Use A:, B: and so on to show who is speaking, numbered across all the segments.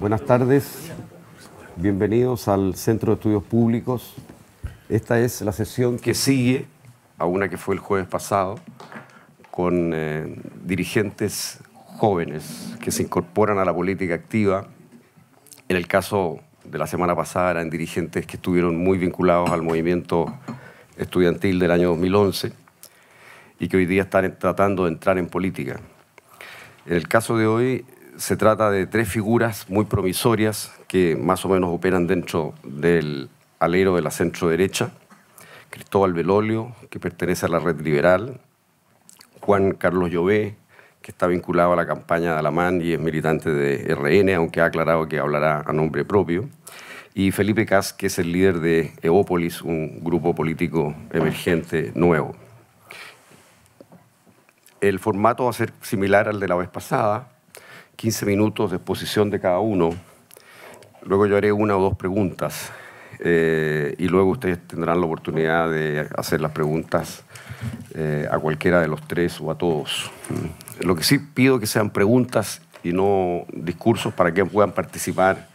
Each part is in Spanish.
A: Buenas tardes, bienvenidos al Centro de Estudios Públicos. Esta es la sesión que sigue a una que fue el jueves pasado con eh, dirigentes jóvenes que se incorporan a la política activa. En el caso de la semana pasada eran dirigentes que estuvieron muy vinculados al movimiento estudiantil del año 2011 y que hoy día están tratando de entrar en política. En el caso de hoy se trata de tres figuras muy promisorias que más o menos operan dentro del alero de la centro derecha. Cristóbal Belolio, que pertenece a la red liberal, Juan Carlos Llové, que está vinculado a la campaña de Alamán y es militante de RN, aunque ha aclarado que hablará a nombre propio, y Felipe Cas, que es el líder de Eópolis, un grupo político emergente nuevo. El formato va a ser similar al de la vez pasada, 15 minutos de exposición de cada uno. Luego yo haré una o dos preguntas eh, y luego ustedes tendrán la oportunidad de hacer las preguntas eh, a cualquiera de los tres o a todos. Mm. Lo que sí pido que sean preguntas y no discursos para que puedan participar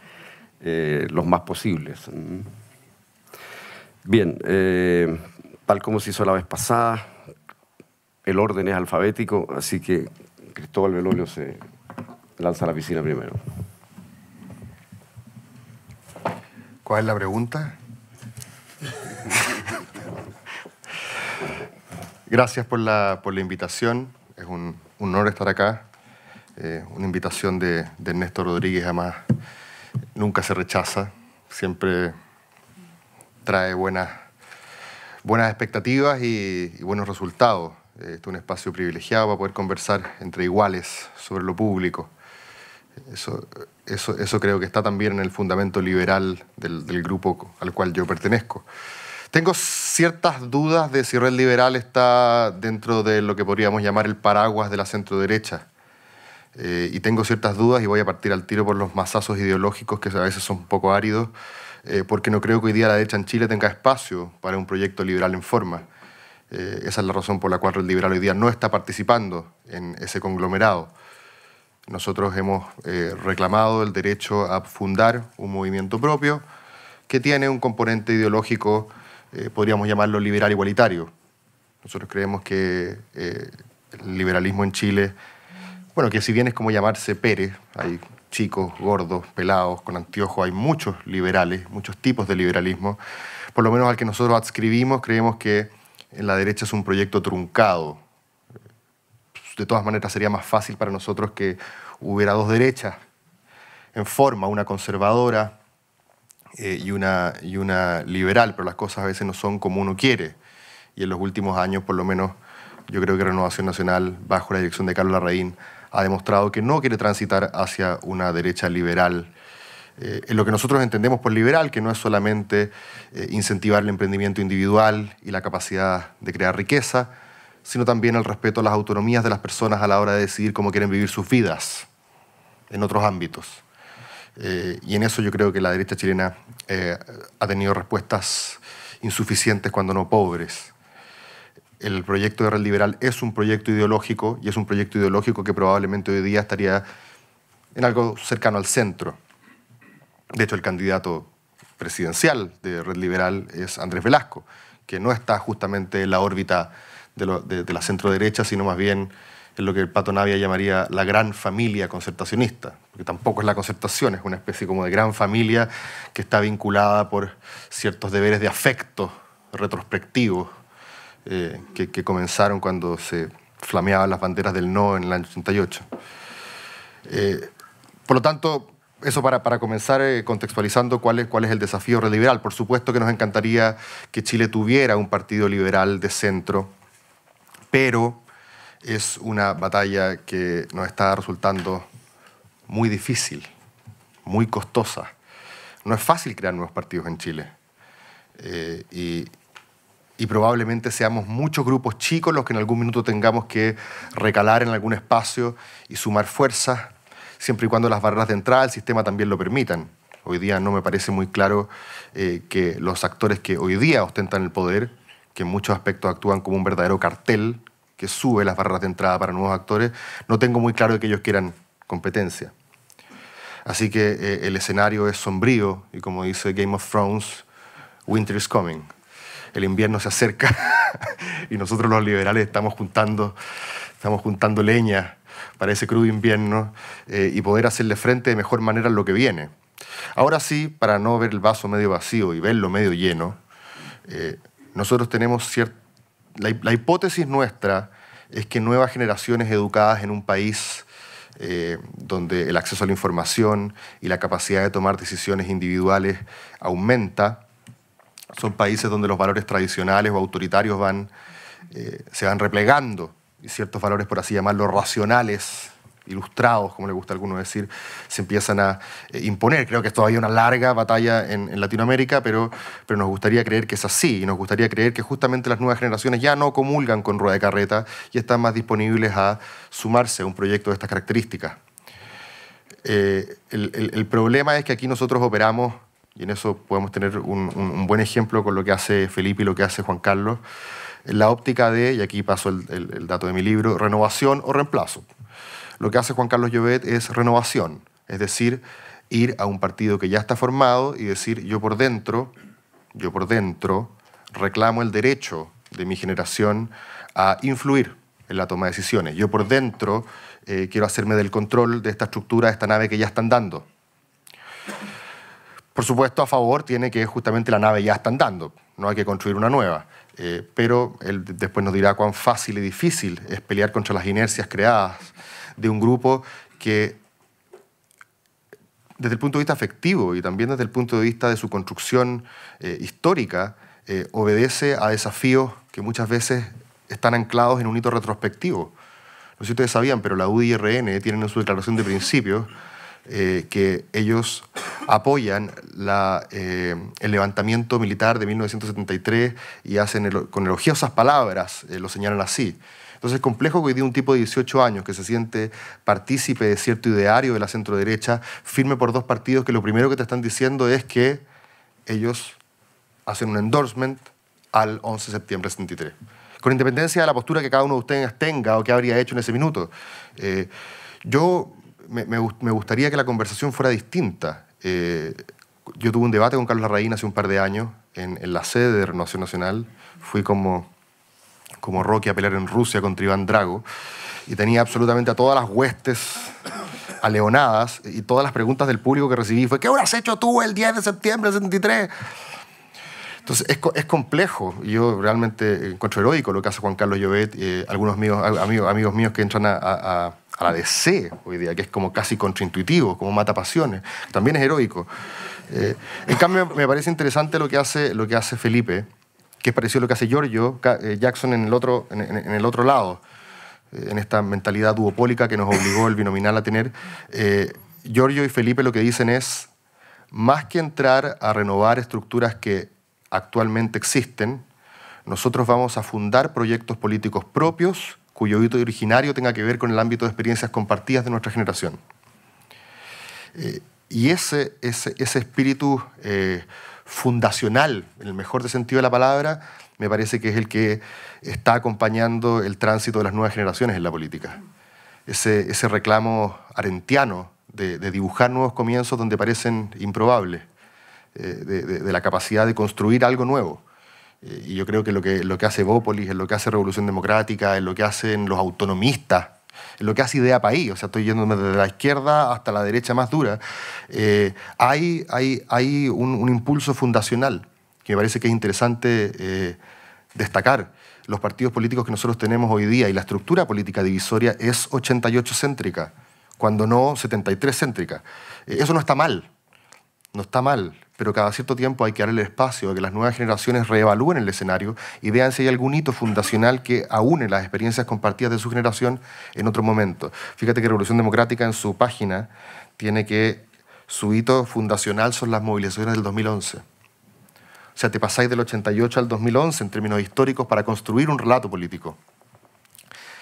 A: eh, los más posibles. Mm. Bien, tal como se hizo la vez pasada, el orden es alfabético, así que Cristóbal Velolio se lanza la piscina primero.
B: ¿Cuál es la pregunta? Gracias por la, por la invitación. Es un, honor estar acá. Eh, una invitación de, de, Ernesto Rodríguez, además, nunca se rechaza. Siempre trae buenas, buenas expectativas y, buenos resultados. Eh, este es un espacio privilegiado para poder conversar entre iguales sobre lo público. Eso, eso, eso creo que está también en el fundamento liberal del, grupo al cual yo pertenezco. Tengo ciertas dudas de si Red Liberal está dentro de lo que podríamos llamar el paraguas de la centroderecha. Eh, y tengo ciertas dudas y voy a partir al tiro por los masazos ideológicos que a veces son un poco áridos, eh, porque no creo que hoy día la derecha en Chile tenga espacio para un proyecto liberal en forma. Eh, esa es la razón por la cual el liberal hoy día no está participando en ese conglomerado. Nosotros hemos eh, reclamado el derecho a fundar un movimiento propio que tiene un componente ideológico, eh, podríamos llamarlo liberal igualitario. Nosotros creemos que eh, el liberalismo en Chile, bueno, que si bien es como llamarse Pérez, hay chicos, gordos, pelados, con anteojos, hay muchos liberales, muchos tipos de liberalismo, por lo menos al que nosotros adscribimos, creemos que en la derecha es un proyecto truncado, de todas maneras sería más fácil para nosotros que hubiera dos derechas en forma, una conservadora eh, y, una, y una liberal, pero las cosas a veces no son como uno quiere. Y en los últimos años, por lo menos, yo creo que Renovación Nacional, bajo la dirección de Carlos Larraín, ha demostrado que no quiere transitar hacia una derecha liberal. Eh, en lo que nosotros entendemos por liberal, que no es solamente eh, incentivar el emprendimiento individual y la capacidad de crear riqueza, sino también el respeto a las autonomías de las personas a la hora de decidir cómo quieren vivir sus vidas en otros ámbitos. Eh, y en eso yo creo que la derecha chilena eh, ha tenido respuestas insuficientes cuando no pobres. El proyecto de Red Liberal es un proyecto ideológico y es un proyecto ideológico que probablemente hoy día estaría en algo cercano al centro. De hecho, el candidato presidencial de Red Liberal es Andrés Velasco, que no está justamente en la órbita de, la centro derecha, la centroderecha, sino más bien en lo que el Pato Navia llamaría la gran familia concertacionista, porque tampoco es la concertación, es una especie como de gran familia que está vinculada por ciertos deberes de afecto retrospectivos eh, que, comenzaron cuando se flameaban las banderas del no en el año 88. Eh, por lo tanto, eso para, para comenzar eh, contextualizando cuál es, cuál es el desafío liberal. Por supuesto que nos encantaría que Chile tuviera un partido liberal de centro, pero es una batalla que nos está resultando muy difícil, muy costosa. No es fácil crear nuevos partidos en Chile. Eh, y, probablemente seamos muchos grupos chicos los que en algún minuto tengamos que recalar en algún espacio y sumar fuerzas, siempre y cuando las barreras de entrada del sistema también lo permitan. Hoy día no me parece muy claro eh, que los actores que hoy día ostentan el poder, que en muchos aspectos actúan como un verdadero cartel, sube las barras de entrada para nuevos actores, no tengo muy claro que ellos quieran competencia. Así que eh, el escenario es sombrío y como dice Game of Thrones, Winter is coming. El invierno se acerca y nosotros los liberales estamos juntando, estamos juntando leña para ese crudo invierno eh, y poder hacerle frente de mejor manera a lo que viene. Ahora sí, para no ver el vaso medio vacío y verlo medio lleno, eh, nosotros tenemos cierta la hipótesis nuestra es que nuevas generaciones educadas en un país eh, donde el acceso a la información y la capacidad de tomar decisiones individuales aumenta, son países donde los valores tradicionales o autoritarios van, eh, se van replegando y ciertos valores, por así llamarlo, racionales ilustrados, como le gusta a alguno decir, se empiezan a eh, imponer. Creo que es todavía una larga batalla en, Latinoamérica, pero, pero nos gustaría creer que es así y nos gustaría creer que justamente las nuevas generaciones ya no comulgan con rueda de carreta y están más disponibles a sumarse a un proyecto de estas características. Eh, el, problema es que aquí nosotros operamos, y en eso podemos tener un, buen ejemplo con lo que hace Felipe y lo que hace Juan Carlos, en la óptica de, y aquí paso el, el dato de mi libro, renovación o reemplazo lo que hace Juan Carlos Llobet es renovación, es decir, ir a un partido que ya está formado y decir yo por dentro, yo por dentro reclamo el derecho de mi generación a influir en la toma de decisiones. Yo por dentro eh, quiero hacerme del control de esta estructura, de esta nave que ya están dando. Por supuesto, a favor tiene que justamente la nave ya está andando, no hay que construir una nueva. Eh, pero él después nos dirá cuán fácil y difícil es pelear contra las inercias creadas de un grupo que desde el punto de vista afectivo y también desde el punto de vista de su construcción eh, histórica, eh, obedece a desafíos que muchas veces están anclados en un hito retrospectivo. No sé si ustedes sabían, pero la UDIRN tienen en su declaración de principios eh, que ellos apoyan el levantamiento militar de 1973 y hacen con elogiosas palabras, lo señalan así. Entonces es complejo que hoy día un tipo de 18 años que se siente partícipe de cierto ideario de la centroderecha, firme por dos partidos que lo primero que te están diciendo es que ellos hacen un endorsement al 11 de septiembre del Con independencia de la postura que cada uno de ustedes tenga o que habría hecho en ese minuto. Eh, yo me, gustaría que la conversación fuera distinta. Eh, yo tuve un debate con Carlos Larraín hace un par de años en, en la sede de Renovación Nacional. Fui como como Rocky a pelear en Rusia contra Iván Drago. Y tenía absolutamente a todas las huestes aleonadas y todas las preguntas del público que recibí fue, ¿qué habrás hecho tú el 10 de septiembre del 73? Entonces es, es, complejo. Yo realmente encuentro heroico lo que hace Juan Carlos Llobet, eh, algunos amigos, amigos míos que entran a, a, la DC hoy día, que es como casi contraintuitivo, como mata pasiones. También es heroico. Eh, en cambio, me parece interesante lo que hace, lo que hace Felipe que es parecido a lo que hace Giorgio eh, Jackson en el otro, en, el otro lado, eh, en esta mentalidad duopólica que nos obligó el binominal a tener. Eh, Giorgio y Felipe lo que dicen es, más que entrar a renovar estructuras que actualmente existen, nosotros vamos a fundar proyectos políticos propios cuyo hito originario tenga que ver con el ámbito de experiencias compartidas de nuestra generación. y ese, ese, ese espíritu fundacional, en el mejor sentido de la palabra, me parece que es el que está acompañando el tránsito de las nuevas generaciones en la política. Ese, reclamo arentiano de, dibujar nuevos comienzos donde parecen improbables, eh, de, la capacidad de construir algo nuevo. Eh, y yo creo que lo que, lo que hace Bópolis, en lo que hace Revolución Democrática, es lo que hacen los autonomistas, lo que hace Idea País, o sea, estoy yéndome desde la izquierda hasta la derecha más dura, eh, hay, un, impulso fundacional que me parece que es interesante eh, destacar. Los partidos políticos que nosotros tenemos hoy día y la estructura política divisoria es 88 céntrica, cuando no 73 céntrica. Eh, eso no está mal, no está mal pero cada cierto tiempo hay que darle el espacio a que las nuevas generaciones reevalúen el escenario y vean si hay algún hito fundacional que aúne las experiencias compartidas de su generación en otro momento. Fíjate que Revolución Democrática en su página tiene que su hito fundacional son las movilizaciones del 2011. O sea, te pasáis del 88 al 2011 en términos históricos para construir un relato político.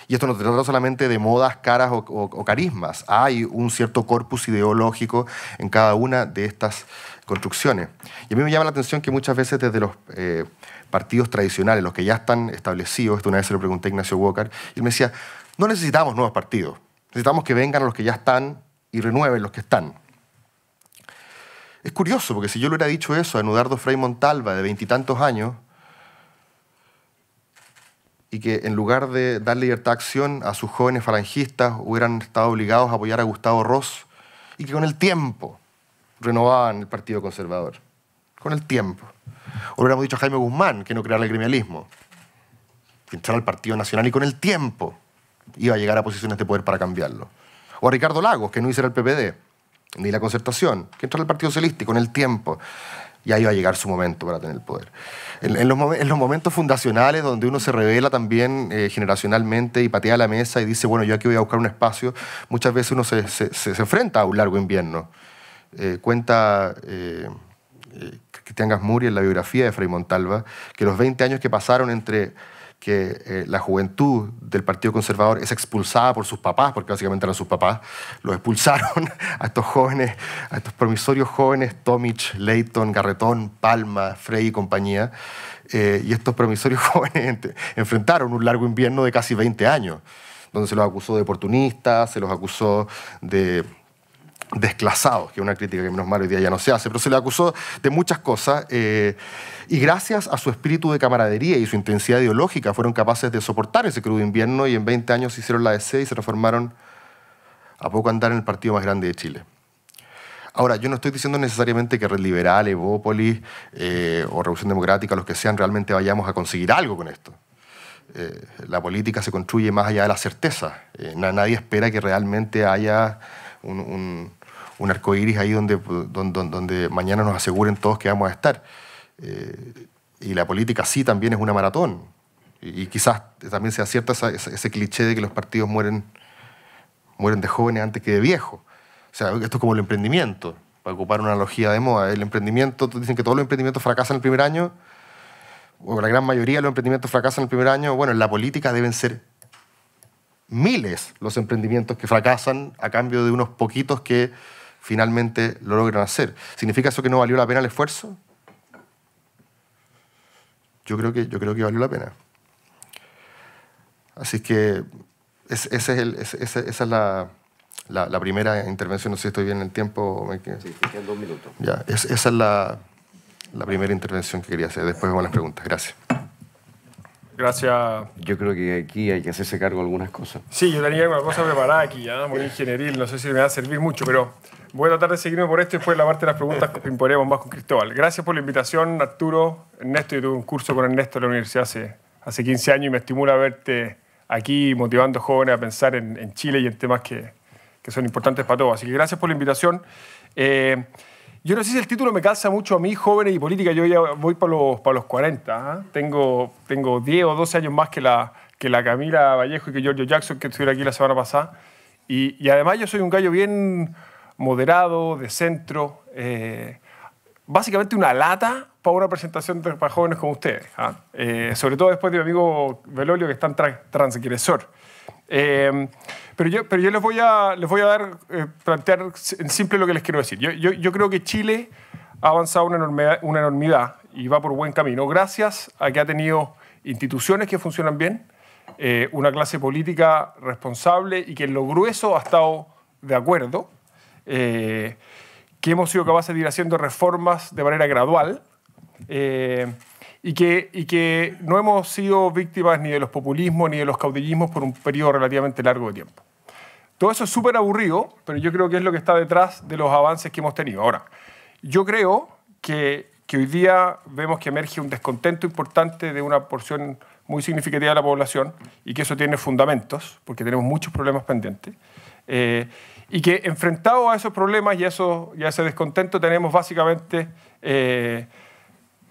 B: Y esto no se trata solamente de modas, caras o, o carismas. Hay un cierto corpus ideológico en cada una de estas construcciones. Y a mí me llama la atención que muchas veces desde los eh, partidos tradicionales, los que ya están establecidos, esto una vez se lo pregunté a Ignacio Walker, y él me decía, no necesitamos nuevos partidos, necesitamos que vengan los que ya están y renueven los que están. Es curioso, porque si yo le hubiera dicho eso a Nudardo Frei Montalva, de veintitantos años, y que en lugar de dar libertad acción a sus jóvenes falangistas hubieran estado obligados a apoyar a Gustavo Ross y que con el tiempo renovaban el Partido Conservador, con el tiempo. O hubiéramos dicho a Jaime Guzmán, que no creara el gremialismo, que entrara al Partido Nacional y con el tiempo iba a llegar a posiciones de poder para cambiarlo. O a Ricardo Lagos, que no hiciera el PPD, ni la concertación, que entrara al Partido Socialista y con el tiempo ya iba a llegar su momento para tener el poder. En, los, momentos fundacionales donde uno se revela también eh, generacionalmente y patea la mesa y dice, bueno, yo aquí voy a buscar un espacio, muchas veces uno se enfrenta a un largo invierno eh, cuenta Cristian eh, eh, Gasmuri en la biografía de Frei Montalva, que los 20 años que pasaron entre que la juventud del Partido Conservador es expulsada por sus papás, porque básicamente eran sus papás, los expulsaron a estos jóvenes, a estos promisorios jóvenes, Tomich, Leighton, Garretón, Palma, Frey y compañía, y estos promisorios jóvenes enfrentaron un largo invierno de casi 20 años, donde se los acusó de oportunistas, se los acusó de desclasados, que es una crítica que menos mal hoy día ya no se hace, pero se le acusó de muchas cosas eh, y gracias a su espíritu de camaradería y su intensidad ideológica fueron capaces de soportar ese crudo invierno y en 20 años hicieron la DC y se reformaron a poco andar en el partido más grande de Chile. Ahora, yo no estoy diciendo necesariamente que Red Liberal, Evópolis eh, o Revolución Democrática, los que sean, realmente vayamos a conseguir algo con esto. Eh, la política se construye más allá de la certeza nadie espera que realmente haya un un arco iris ahí donde, mañana nos aseguren todos que vamos a estar. Eh, y la política sí también es una maratón. Y, quizás también sea cierto ese cliché de que los partidos mueren, mueren de jóvenes antes que de viejos. O sea, esto es como el emprendimiento, para ocupar una analogía de moda. El emprendimiento, dicen que todos los emprendimientos fracasan el primer año, o la gran mayoría de los emprendimientos fracasan el primer año. Bueno, en la política deben ser miles los emprendimientos que fracasan a cambio de unos poquitos que finalmente lo logran hacer. ¿Significa eso que no valió la pena el esfuerzo? Yo creo que, yo creo que valió la pena. Así que ese es esa es la, primera intervención. No sé si estoy bien en el tiempo. Sí, dos minutos. Ya, esa es la, primera intervención que quería hacer. Después vamos las preguntas. Gracias.
C: Gracias.
B: Yo creo que aquí hay que hacerse cargo de algunas
C: cosas. Sí, yo tenía una cosa preparada aquí, ya. muy ingenieril, no sé si me va a servir mucho, pero voy a tratar de seguirme por esto y después la parte de las preguntas que imponemos más con Cristóbal. Gracias por la invitación, Arturo. Ernesto, yo tuve un curso con Ernesto en la universidad hace, hace 15 años y me estimula verte aquí motivando jóvenes a pensar en, Chile y en temas que, son importantes para todos. Así que gracias por la invitación. Eh, yo no sé si el título me calza mucho a mí, jóvenes y política. Yo ya voy para los, los 40. ¿ah? Tengo, tengo 10 o 12 años más que la, que la Camila Vallejo y que Giorgio Jackson, que estuvieron aquí la semana pasada. Y, y, además yo soy un gallo bien moderado, de centro. Eh, básicamente una lata para una presentación para jóvenes como ustedes. ¿ah? Eh, sobre todo después de mi amigo Velolio, que es tan transgresor. Eh, pero yo, pero yo les voy a, les voy a dar, eh, plantear en simple lo que les quiero decir. Yo, yo, creo que Chile ha avanzado una enormidad, una enormidad, y va por buen camino, gracias a que ha tenido instituciones que funcionan bien, eh, una clase política responsable y que en lo grueso ha estado de acuerdo, eh, que hemos sido capaces de ir haciendo reformas de manera gradual y que, y que no hemos sido víctimas ni de los populismos ni de los caudillismos por un periodo relativamente largo de tiempo. Todo eso es súper aburrido, pero yo creo que es lo que está detrás de los avances que hemos tenido. Ahora, yo creo que, que hoy día vemos que emerge un descontento importante de una porción muy significativa de la población y que eso tiene fundamentos, porque tenemos muchos problemas pendientes. Eh, y que enfrentado a esos problemas y a, ese descontento tenemos básicamente eh,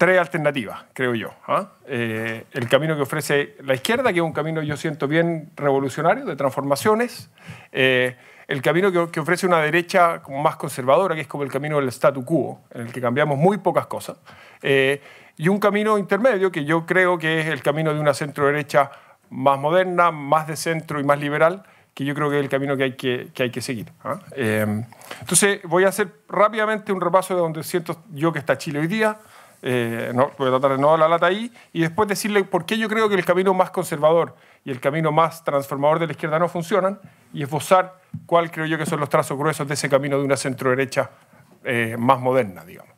C: tres alternativas, creo yo. ¿ah? Eh, el camino que ofrece la izquierda, que es un camino yo siento bien revolucionario, de transformaciones. Eh, el camino que, ofrece una derecha como más conservadora, que es como el camino del statu quo, en el que cambiamos muy pocas cosas. Eh, y un camino intermedio, que yo creo que es el camino de una centro-derecha más moderna, más de centro y más liberal, que yo creo que es el camino que hay que, hay que seguir. ¿ah? entonces, voy a hacer rápidamente un repaso de donde siento yo que está Chile hoy día, eh, no, voy a tratar de no dar la lata ahí, y después decirle por qué yo creo que el camino más conservador y el camino más transformador de la izquierda no funcionan, y esbozar cuál creo yo que son los trazos gruesos de ese camino de una centro derecha eh, más moderna, digamos.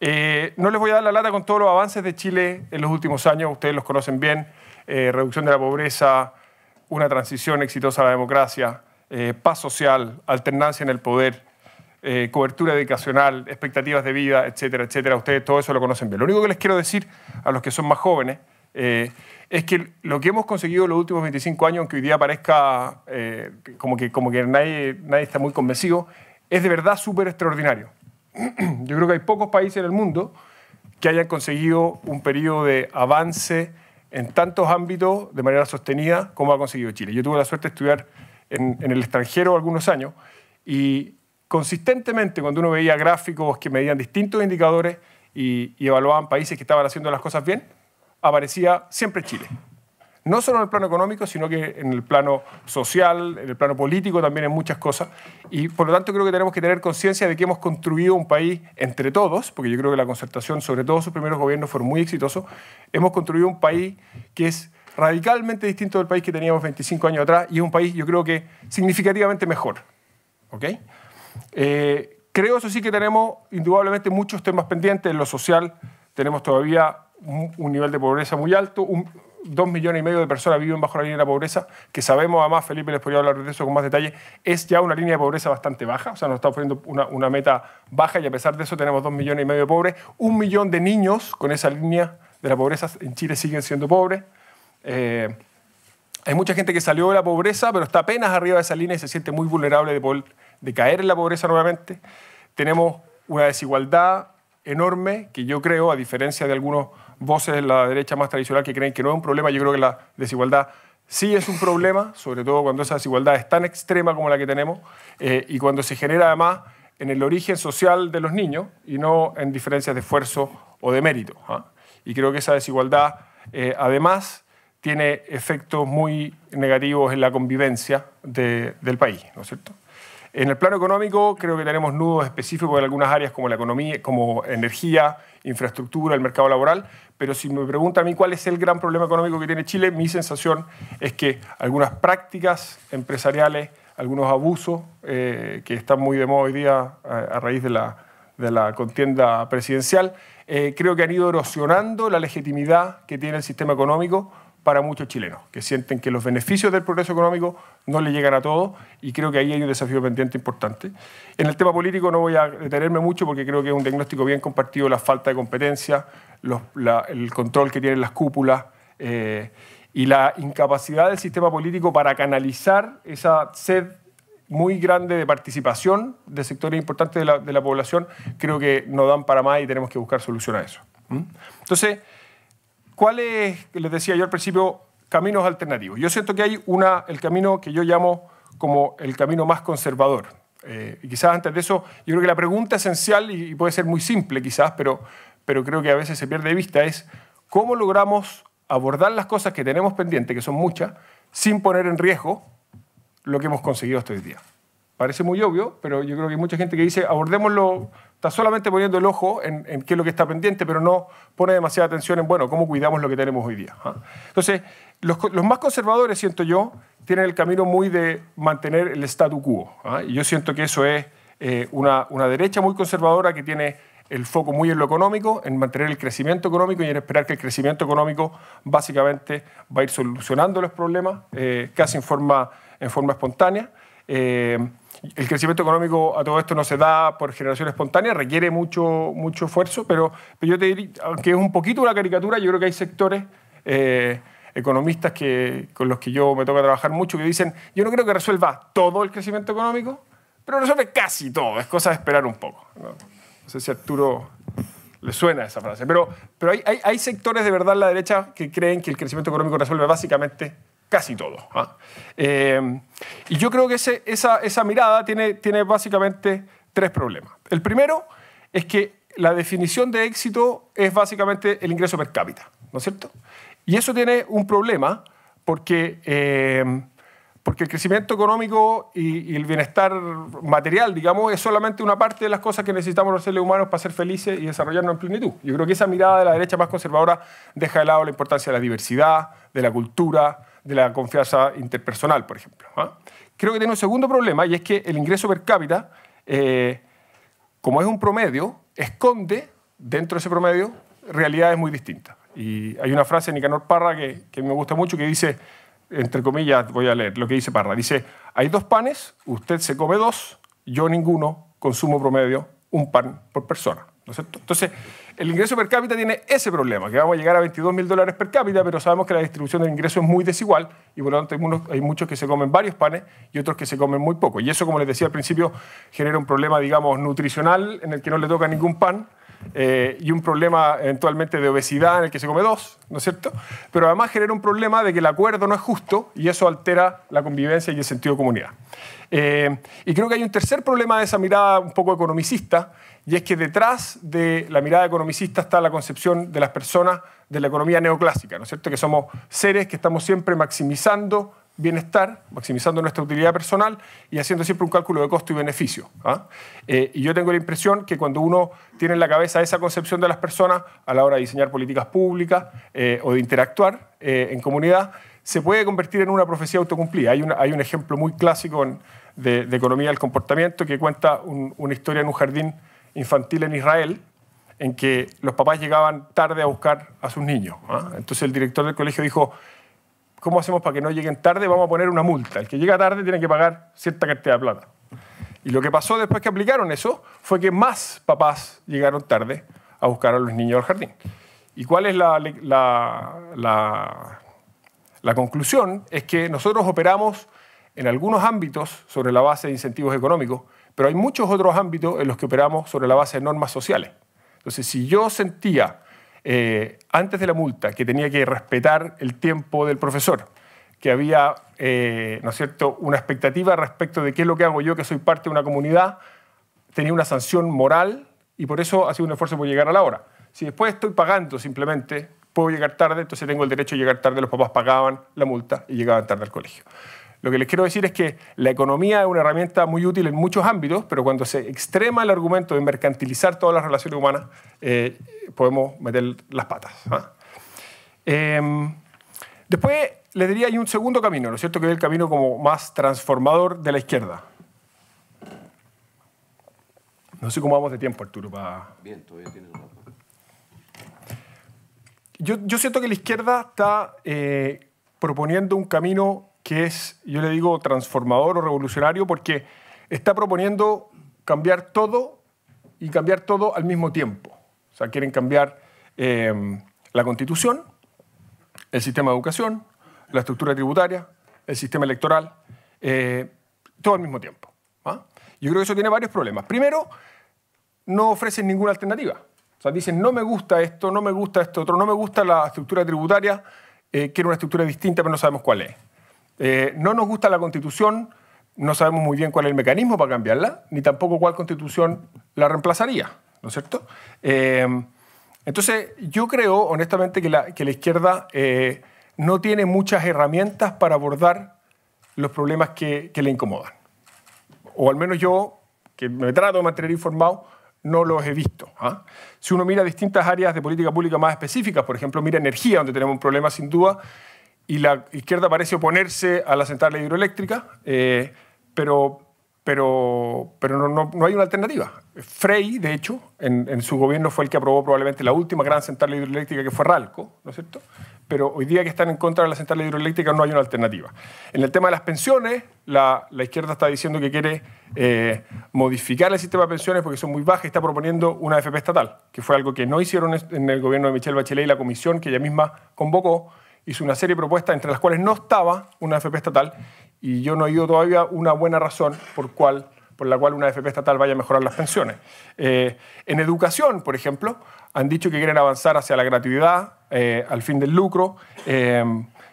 C: Eh, no les voy a dar la lata con todos los avances de Chile en los últimos años, ustedes los conocen bien, reducción de la pobreza, una transición exitosa a la democracia, paz social, alternancia en el poder, eh, cobertura educacional, expectativas de vida, etcétera, etcétera. Ustedes todo eso lo conocen bien. Lo único que les quiero decir a los que son más jóvenes eh, es que lo que hemos conseguido en los últimos 25 años, aunque hoy día parezca eh, como que, como que nadie, nadie está muy convencido, es de verdad súper extraordinario. Yo creo que hay pocos países en el mundo que hayan conseguido un periodo de avance en tantos ámbitos de manera sostenida como ha conseguido Chile. Yo tuve la suerte de estudiar en el extranjero algunos años y consistentemente cuando uno veía gráficos que medían distintos indicadores y, evaluaban países que estaban haciendo las cosas bien, aparecía siempre Chile. No solo en el plano económico, sino que en el plano social, en el plano político también en muchas cosas. Y por lo tanto creo que tenemos que tener conciencia de que hemos construido un país entre todos, porque yo creo que la concertación, sobre todo sus primeros gobiernos, fue muy exitosos. Hemos construido un país que es radicalmente distinto del país que teníamos 25 años atrás y es un país, yo creo que, significativamente mejor. ¿ok?, eh, creo eso sí que tenemos indudablemente muchos temas pendientes. En lo social tenemos todavía un, nivel de pobreza muy alto. dos millones y medio de personas viven bajo la línea de la pobreza, que sabemos, además, Felipe les podría hablar de eso con más detalle, es ya una línea de pobreza bastante baja, o sea, nos está poniendo una, meta baja y a pesar de eso tenemos dos millones y medio de pobres. Un millón de niños con esa línea de la pobreza en Chile siguen siendo pobres. Eh, hay mucha gente que salió de la pobreza, pero está apenas arriba de esa línea y se siente muy vulnerable de poder de caer en la pobreza nuevamente. Tenemos una desigualdad enorme que yo creo, a diferencia de algunos voces de la derecha más tradicional que creen que no es un problema, yo creo que la desigualdad sí es un problema, sobre todo cuando esa desigualdad es tan extrema como la que tenemos eh, y cuando se genera además en el origen social de los niños y no en diferencias de esfuerzo o de mérito. ¿ah? Y creo que esa desigualdad eh, además tiene efectos muy negativos en la convivencia del país, ¿no es cierto? En el plano económico creo que tenemos nudos específicos en algunas áreas como la economía, como energía, infraestructura, el mercado laboral, pero si me pregunta a mí cuál es el gran problema económico que tiene Chile, mi sensación es que algunas prácticas empresariales, algunos abusos eh, que están muy de moda hoy día eh, a, raíz de la, contienda presidencial, eh, creo que han ido erosionando la legitimidad que tiene el sistema económico para muchos chilenos, que sienten que los beneficios del progreso económico no le llegan a todos y creo que ahí hay un desafío pendiente importante. En el tema político no voy a detenerme mucho porque creo que es un diagnóstico bien compartido, la falta de competencia, el control que tienen las cúpulas eh, y la incapacidad del sistema político para canalizar esa sed muy grande de participación de sectores importantes de la, población, creo que no dan para más y tenemos que buscar solución a eso. ¿Mm? Entonces, ¿Cuáles, les decía yo al principio, caminos alternativos? Yo siento que hay una, el camino que yo llamo como el camino más conservador. Eh, y quizás antes de eso, yo creo que la pregunta esencial, y puede ser muy simple quizás, pero, pero creo que a veces se pierde de vista, es cómo logramos abordar las cosas que tenemos pendientes, que son muchas, sin poner en riesgo lo que hemos conseguido hasta hoy día. Parece muy obvio, pero yo creo que hay mucha gente que dice, abordémoslo, está solamente poniendo el ojo en, en qué es lo que está pendiente, pero no pone demasiada atención en, bueno, cómo cuidamos lo que tenemos hoy día. ¿ah? Entonces, los, más conservadores, siento yo, tienen el camino muy de mantener el statu quo. ¿ah? Y yo siento que eso es eh, una, derecha muy conservadora que tiene el foco muy en lo económico, en mantener el crecimiento económico y en esperar que el crecimiento económico básicamente va a ir solucionando los problemas eh, casi en forma, en forma espontánea. Eh, el crecimiento económico a todo esto no se da por generación espontánea, requiere mucho, mucho esfuerzo, pero, yo te diría, aunque es un poquito una caricatura, yo creo que hay sectores eh, economistas que, con los que yo me toca trabajar mucho que dicen, yo no creo que resuelva todo el crecimiento económico, pero resuelve casi todo, es cosa de esperar un poco. No, sé si Arturo le suena esa frase, pero, pero hay, hay, hay sectores de verdad en la derecha que creen que el crecimiento económico resuelve básicamente casi todo... ¿ah? Eh, y yo creo que esa, esa, mirada tiene, tiene básicamente tres problemas. El primero es que la definición de éxito es básicamente el ingreso per cápita, ¿no es cierto? Y eso tiene un problema porque, eh, porque el crecimiento económico y, y, el bienestar material, digamos, es solamente una parte de las cosas que necesitamos los seres humanos para ser felices y desarrollarnos en plenitud. Yo creo que esa mirada de la derecha más conservadora deja de lado la importancia de la diversidad, de la cultura, de la confianza interpersonal, por ejemplo. ¿ah? Creo que tiene un segundo problema y es que el ingreso per cápita, eh, como es un promedio, esconde dentro de ese promedio realidades muy distintas. Y hay una frase de Nicanor Parra que, que me gusta mucho que dice, entre comillas, voy a leer lo que dice Parra, dice, hay dos panes, usted se come dos, yo ninguno, consumo promedio, un pan por persona. Entonces, el ingreso per cápita tiene ese problema, que vamos a llegar a 22 mil dólares per cápita, pero sabemos que la distribución del ingreso es muy desigual y por lo tanto hay, hay, muchos que se comen varios panes y otros que se comen muy poco. Y eso, como les decía al principio, genera un problema, digamos, nutricional en el que no le toca ningún pan eh, y un problema eventualmente de obesidad en el que se come dos, ¿no es cierto? Pero además genera un problema de que el acuerdo no es justo y eso altera la convivencia y el sentido de comunidad. Eh, y creo que hay un tercer problema de esa mirada un poco economicista, y es que detrás de la mirada economicista está la concepción de las personas de la economía neoclásica, ¿no es cierto? Que somos seres que estamos siempre maximizando bienestar, maximizando nuestra utilidad personal y haciendo siempre un cálculo de costo y beneficio. ¿ah? Eh, y yo tengo la impresión que cuando uno tiene en la cabeza esa concepción de las personas a la hora de diseñar políticas públicas eh, o de interactuar eh, en comunidad, se puede convertir en una profecía autocumplida. Hay, hay un ejemplo muy clásico de, economía del comportamiento que cuenta una historia en un jardín infantil en Israel, en que los papás llegaban tarde a buscar a sus niños. ¿ah? Entonces el director del colegio dijo, ¿cómo hacemos para que no lleguen tarde? Vamos a poner una multa. El que llega tarde tiene que pagar cierta cantidad de plata. Y lo que pasó después que aplicaron eso fue que más papás llegaron tarde a buscar a los niños al jardín. ¿Y cuál es la, la, la, la conclusión? Es que nosotros operamos en algunos ámbitos sobre la base de incentivos económicos, pero hay muchos otros ámbitos en los que operamos sobre la base de normas sociales. Entonces, si yo sentía eh, antes de la multa, que tenía que respetar el tiempo del profesor, que había, eh, ¿no es cierto?, una expectativa respecto de qué es lo que hago yo, que soy parte de una comunidad, tenía una sanción moral y por eso ha sido un esfuerzo por llegar a la hora. Si después estoy pagando simplemente, puedo llegar tarde, entonces tengo el derecho de llegar tarde, los papás pagaban la multa y llegaban tarde al colegio. Lo que les quiero decir es que la economía es una herramienta muy útil en muchos ámbitos, pero cuando se extrema el argumento de mercantilizar todas las relaciones humanas, eh, podemos meter las patas. ¿ah? Em, después les diría, hay un segundo camino, ¿no es cierto? Que es el camino como más transformador de la izquierda. No sé cómo vamos de tiempo, Arturo.
A: Bien, todavía tiene.
C: yo, yo siento que la izquierda está eh, proponiendo un camino que es, yo le digo, transformador o revolucionario porque está proponiendo cambiar todo y cambiar todo al mismo tiempo. O sea, quieren cambiar em, la constitución, el sistema de educación, la estructura tributaria, el sistema electoral, eh, todo al mismo tiempo. ¿ah? Yo creo que eso tiene varios problemas. Primero, no ofrecen ninguna alternativa. O sea, dicen, no me gusta esto, no me gusta esto otro, no me gusta la estructura tributaria, eh, quiero una estructura distinta, pero no sabemos cuál es. Eh, no nos gusta la constitución, no sabemos muy bien cuál es el mecanismo para cambiarla, ni tampoco cuál constitución la reemplazaría, ¿no es cierto? Eh, entonces, yo creo, honestamente, que la, izquierda eh, no tiene muchas herramientas para abordar los problemas que, le incomodan. O al menos yo, que me trato de mantener informado, no los he visto. ¿ah? Si uno mira distintas áreas de política pública más específicas, por ejemplo, mira energía, donde tenemos un problema sin duda y la izquierda parece oponerse a la central hidroeléctrica, eh, pero, pero, pero no, no, hay una alternativa. Frey, de hecho, en, su gobierno fue el que aprobó probablemente la última gran central hidroeléctrica que fue Ralco, ¿no es cierto? Pero hoy día que están en contra de la central hidroeléctrica no hay una alternativa. En el tema de las pensiones, la, la izquierda está diciendo que quiere eh, modificar el sistema de pensiones porque son muy bajas y está proponiendo una AFP estatal, que fue algo que no hicieron en el gobierno de Michelle Bachelet y la comisión que ella misma convocó hizo una serie de propuestas entre las cuales no estaba una AFP estatal y yo no he oído todavía una buena razón por, cual, por la cual una AFP estatal vaya a mejorar las pensiones. Eh, en educación, por ejemplo, han dicho que quieren avanzar hacia la gratuidad, eh, al fin del lucro, eh,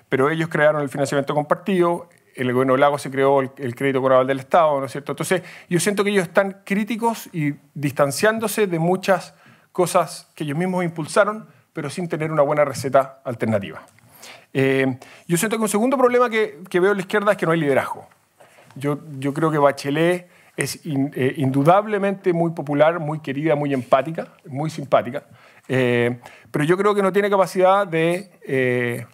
C: pero ellos crearon el financiamiento compartido, el gobierno del Lago se creó el, crédito coronal del Estado, ¿no es cierto? Entonces, yo siento que ellos están críticos y distanciándose de muchas cosas que ellos mismos impulsaron, pero sin tener una buena receta alternativa. Eh, yo siento que un segundo problema que, veo en la izquierda es que no hay liderazgo. Yo, yo creo que Bachelet es eh, indudablemente muy popular, muy querida, muy empática, muy simpática, eh, pero yo creo que no tiene capacidad de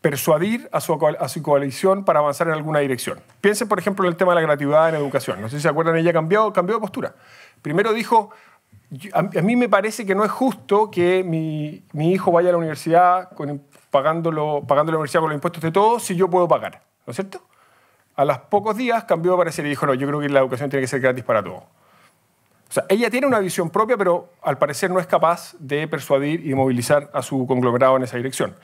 C: persuadir a su, a su, coalición para avanzar en alguna dirección. Piensen, por ejemplo, en el tema de la gratuidad en educación. No sé si se acuerdan, ella cambió, cambió de postura. Primero dijo, a, mí me parece que no es justo que mi, hijo vaya a la universidad pagándolo, pagando la universidad con los impuestos de todos si yo puedo pagar, ¿no es cierto? A los pocos días cambió de parecer y dijo, no, yo creo que la educación tiene que ser gratis para todos. O sea, ella tiene una visión propia, pero al parecer no es capaz de persuadir y movilizar a su conglomerado en esa dirección.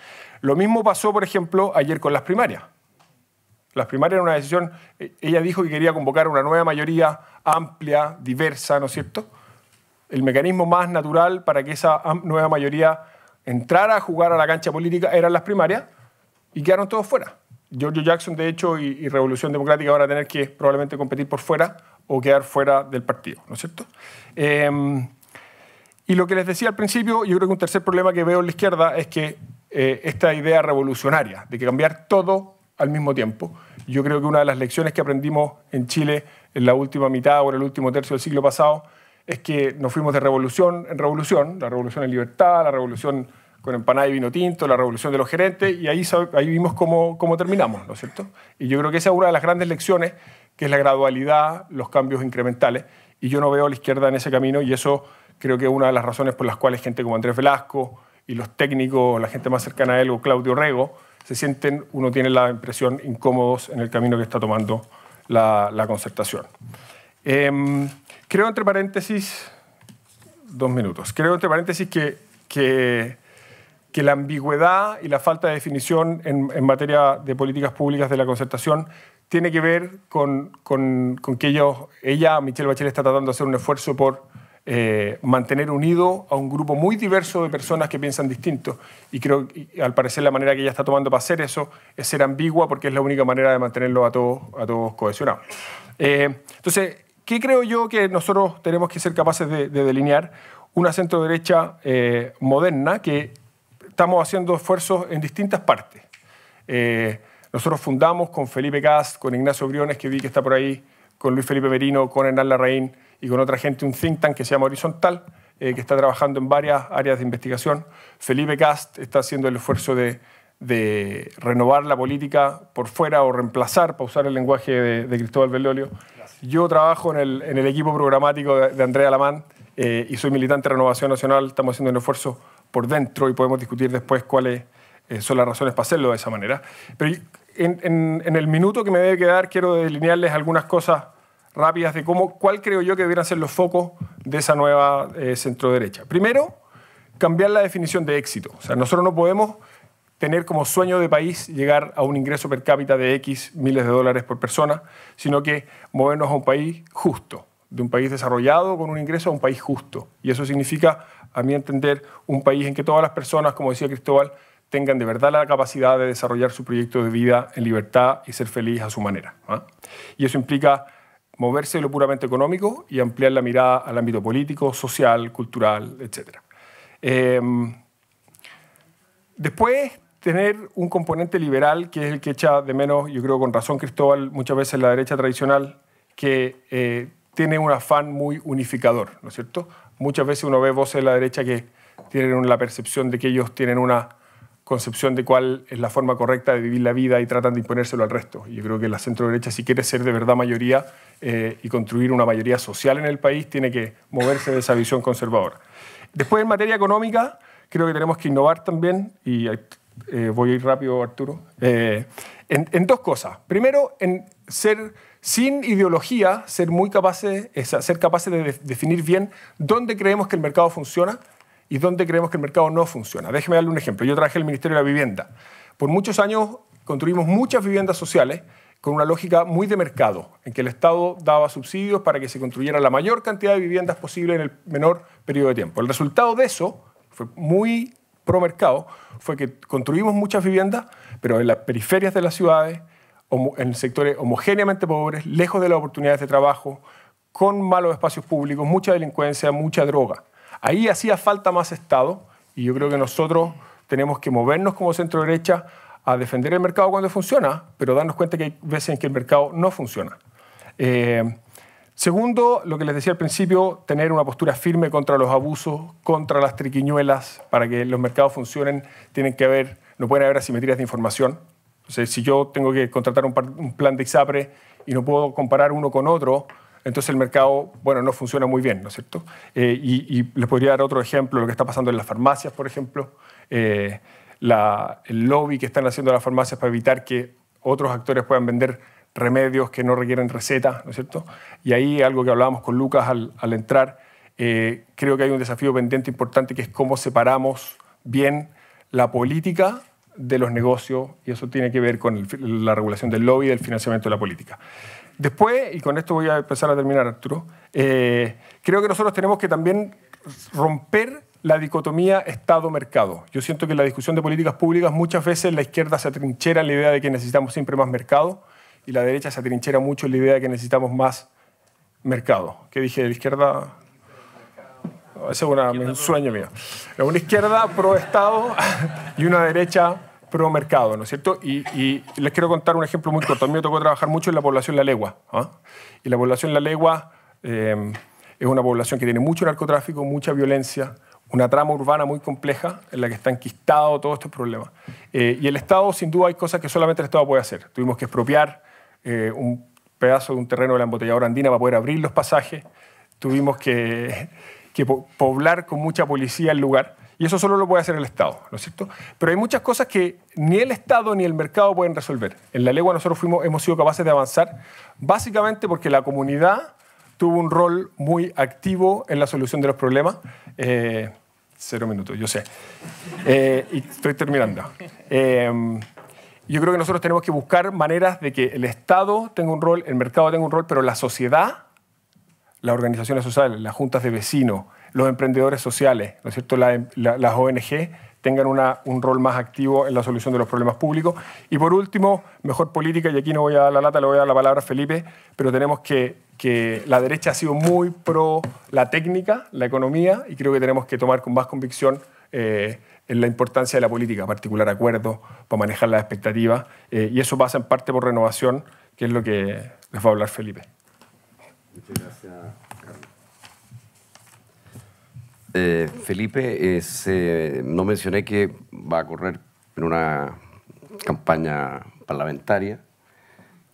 C: Lo mismo pasó, por ejemplo, ayer con las primarias. Las primarias eran una decisión, e, ella dijo que quería convocar una nueva mayoría amplia, diversa, ¿no es cierto? el mecanismo más natural para que esa nueva mayoría entrara a jugar a la cancha política eran las primarias y quedaron todos fuera. George Jackson, de hecho, y, Revolución Democrática van a tener que probablemente competir por fuera o quedar fuera del partido, ¿no es cierto? Em, y lo que les decía al principio, yo creo que un tercer problema que veo en la izquierda es que eh, esta idea revolucionaria de que cambiar todo al mismo tiempo, yo creo que una de las lecciones que aprendimos en Chile en la última mitad o en el último tercio del siglo pasado es que nos fuimos de revolución en revolución, la revolución en libertad, la revolución con empanada y vino tinto, la revolución de los gerentes, y ahí, ahí vimos cómo, cómo terminamos, ¿no es cierto? Y yo creo que esa es una de las grandes lecciones, que es la gradualidad, los cambios incrementales, y yo no veo a la izquierda en ese camino, y eso creo que es una de las razones por las cuales gente como Andrés Velasco y los técnicos, la gente más cercana a él, o Claudio Rego, se sienten, uno tiene la impresión, incómodos en el camino que está tomando la, concertación. Em, Creo, entre paréntesis, dos minutos, creo, entre paréntesis, que, que, la ambigüedad y la falta de definición en, en, materia de políticas públicas de la concertación tiene que ver con, con, que ellos, ella, Michelle Bachelet, está tratando de hacer un esfuerzo por eh, mantener unido a un grupo muy diverso de personas que piensan distinto. Y creo, que al parecer, la manera que ella está tomando para hacer eso es ser ambigua porque es la única manera de mantenerlo a todos, a todos cohesionados. Eh, entonces, ¿Qué creo yo que nosotros tenemos que ser capaces de, delinear? Una centro derecha eh, moderna que estamos haciendo esfuerzos en distintas partes. Eh, nosotros fundamos con Felipe Cast, con Ignacio Briones, que vi que está por ahí, con Luis Felipe Merino, con Hernán Larraín y con otra gente, un think tank que se llama Horizontal, eh, que está trabajando en varias áreas de investigación. Felipe Cast está haciendo el esfuerzo de, renovar la política por fuera o reemplazar, para usar el lenguaje de, de Cristóbal Bellolio, yo trabajo en el, equipo programático de, Andrea Lamán eh, y soy militante de Renovación Nacional. Estamos haciendo un esfuerzo por dentro y podemos discutir después cuáles eh, son las razones para hacerlo de esa manera. Pero en, el minuto que me debe quedar quiero delinearles algunas cosas rápidas de cómo, cuál creo yo que deberían ser los focos de esa nueva eh, centro derecha. Primero, cambiar la definición de éxito. O sea, nosotros no podemos tener como sueño de país llegar a un ingreso per cápita de X miles de dólares por persona, sino que movernos a un país justo, de un país desarrollado con un ingreso a un país justo. Y eso significa, a mi entender, un país en que todas las personas, como decía Cristóbal, tengan de verdad la capacidad de desarrollar su proyecto de vida en libertad y ser feliz a su manera. ¿ah? Y eso implica moverse lo puramente económico y ampliar la mirada al ámbito político, social, cultural, etc. Em, después tener un componente liberal, que es el que echa de menos, yo creo con razón Cristóbal, muchas veces la derecha tradicional, que eh, tiene un afán muy unificador, ¿no es cierto? Muchas veces uno ve voces de la derecha que tienen la percepción de que ellos tienen una concepción de cuál es la forma correcta de vivir la vida y tratan de imponérselo al resto. Yo creo que la centro derecha, si quiere ser de verdad mayoría eh, y construir una mayoría social en el país, tiene que moverse de esa visión conservadora. Después, en materia económica, creo que tenemos que innovar también y eh, voy a ir rápido, Arturo, eh, en, dos cosas. Primero, en ser sin ideología, ser muy capaces, ser capaces de, definir bien dónde creemos que el mercado funciona y dónde creemos que el mercado no funciona. Déjeme darle un ejemplo. Yo trabajé en el Ministerio de la Vivienda. Por muchos años construimos muchas viviendas sociales con una lógica muy de mercado, en que el Estado daba subsidios para que se construyera la mayor cantidad de viviendas posible en el menor periodo de tiempo. El resultado de eso fue muy pro mercado, fue que construimos muchas viviendas, pero en las periferias de las ciudades, en sectores homogéneamente pobres, lejos de las oportunidades de trabajo, con malos espacios públicos, mucha delincuencia, mucha droga. Ahí hacía falta más Estado y yo creo que nosotros tenemos que movernos como centro derecha a defender el mercado cuando funciona, pero darnos cuenta que hay veces en que el mercado no funciona. Eh, Segundo, lo que les decía al principio, tener una postura firme contra los abusos, contra las triquiñuelas, para que los mercados funcionen, tienen que haber, no pueden haber asimetrías de información. si yo tengo que contratar un, plan de ISAPRE y no puedo comparar uno con otro, entonces el mercado, bueno, no funciona muy bien, ¿no es cierto? Eh, y, les podría dar otro ejemplo, lo que está pasando en las farmacias, por ejemplo, eh, el lobby que están haciendo las farmacias para evitar que otros actores puedan vender remedios que no requieren receta, ¿no es cierto? Y ahí algo que hablábamos con Lucas al, entrar, eh, creo que hay un desafío pendiente importante que es cómo separamos bien la política de los negocios y eso tiene que ver con la regulación del lobby y del financiamiento de la política. Después, y con esto voy a empezar a terminar, Arturo, eh, creo que nosotros tenemos que también romper la dicotomía Estado-mercado. Yo siento que en la discusión de políticas públicas muchas veces la izquierda se atrinchera en la idea de que necesitamos siempre más mercado y la derecha se atrinchera mucho en la idea de que necesitamos más mercado. ¿Qué dije de la izquierda? ese es un sueño mío. Una izquierda pro-Estado y una derecha pro-mercado, ¿no es cierto? Y, les quiero contar un ejemplo muy corto. A mí me tocó trabajar mucho en la población La Legua. ¿ah? Y la población La Legua eh, es una población que tiene mucho narcotráfico, mucha violencia, una trama urbana muy compleja en la que está enquistado todo este problema. Eh, y el Estado, sin duda, hay cosas que solamente el Estado puede hacer. Tuvimos que expropiar eh, un pedazo de un terreno de la embotelladora andina para poder abrir los pasajes. Tuvimos que, poblar con mucha policía el lugar. Y eso solo lo puede hacer el Estado, ¿no es cierto? Pero hay muchas cosas que ni el Estado ni el mercado pueden resolver. En la legua nosotros fuimos, hemos sido capaces de avanzar, básicamente porque la comunidad tuvo un rol muy activo en la solución de los problemas. Eh, cero minutos, yo sé. Eh, y estoy terminando. Yo creo que nosotros tenemos que buscar maneras de que el Estado tenga un rol, el mercado tenga un rol, pero la sociedad, las organizaciones sociales, las juntas de vecinos, los emprendedores sociales, ¿no es cierto? las ONG tengan un rol más activo en la solución de los problemas públicos. Y por último, mejor política, y aquí no voy a dar la lata, le voy a dar la palabra a Felipe, pero tenemos que, la derecha ha sido muy pro la técnica, la economía, y creo que tenemos que tomar con más convicción eh, en la importancia de la política, particular acuerdo, para manejar las expectativas. Eh, y eso pasa en parte por renovación, que es lo que les va a hablar Felipe. Muchas gracias, Carlos.
A: Eh, Felipe, eh, no mencioné que va a correr en una campaña parlamentaria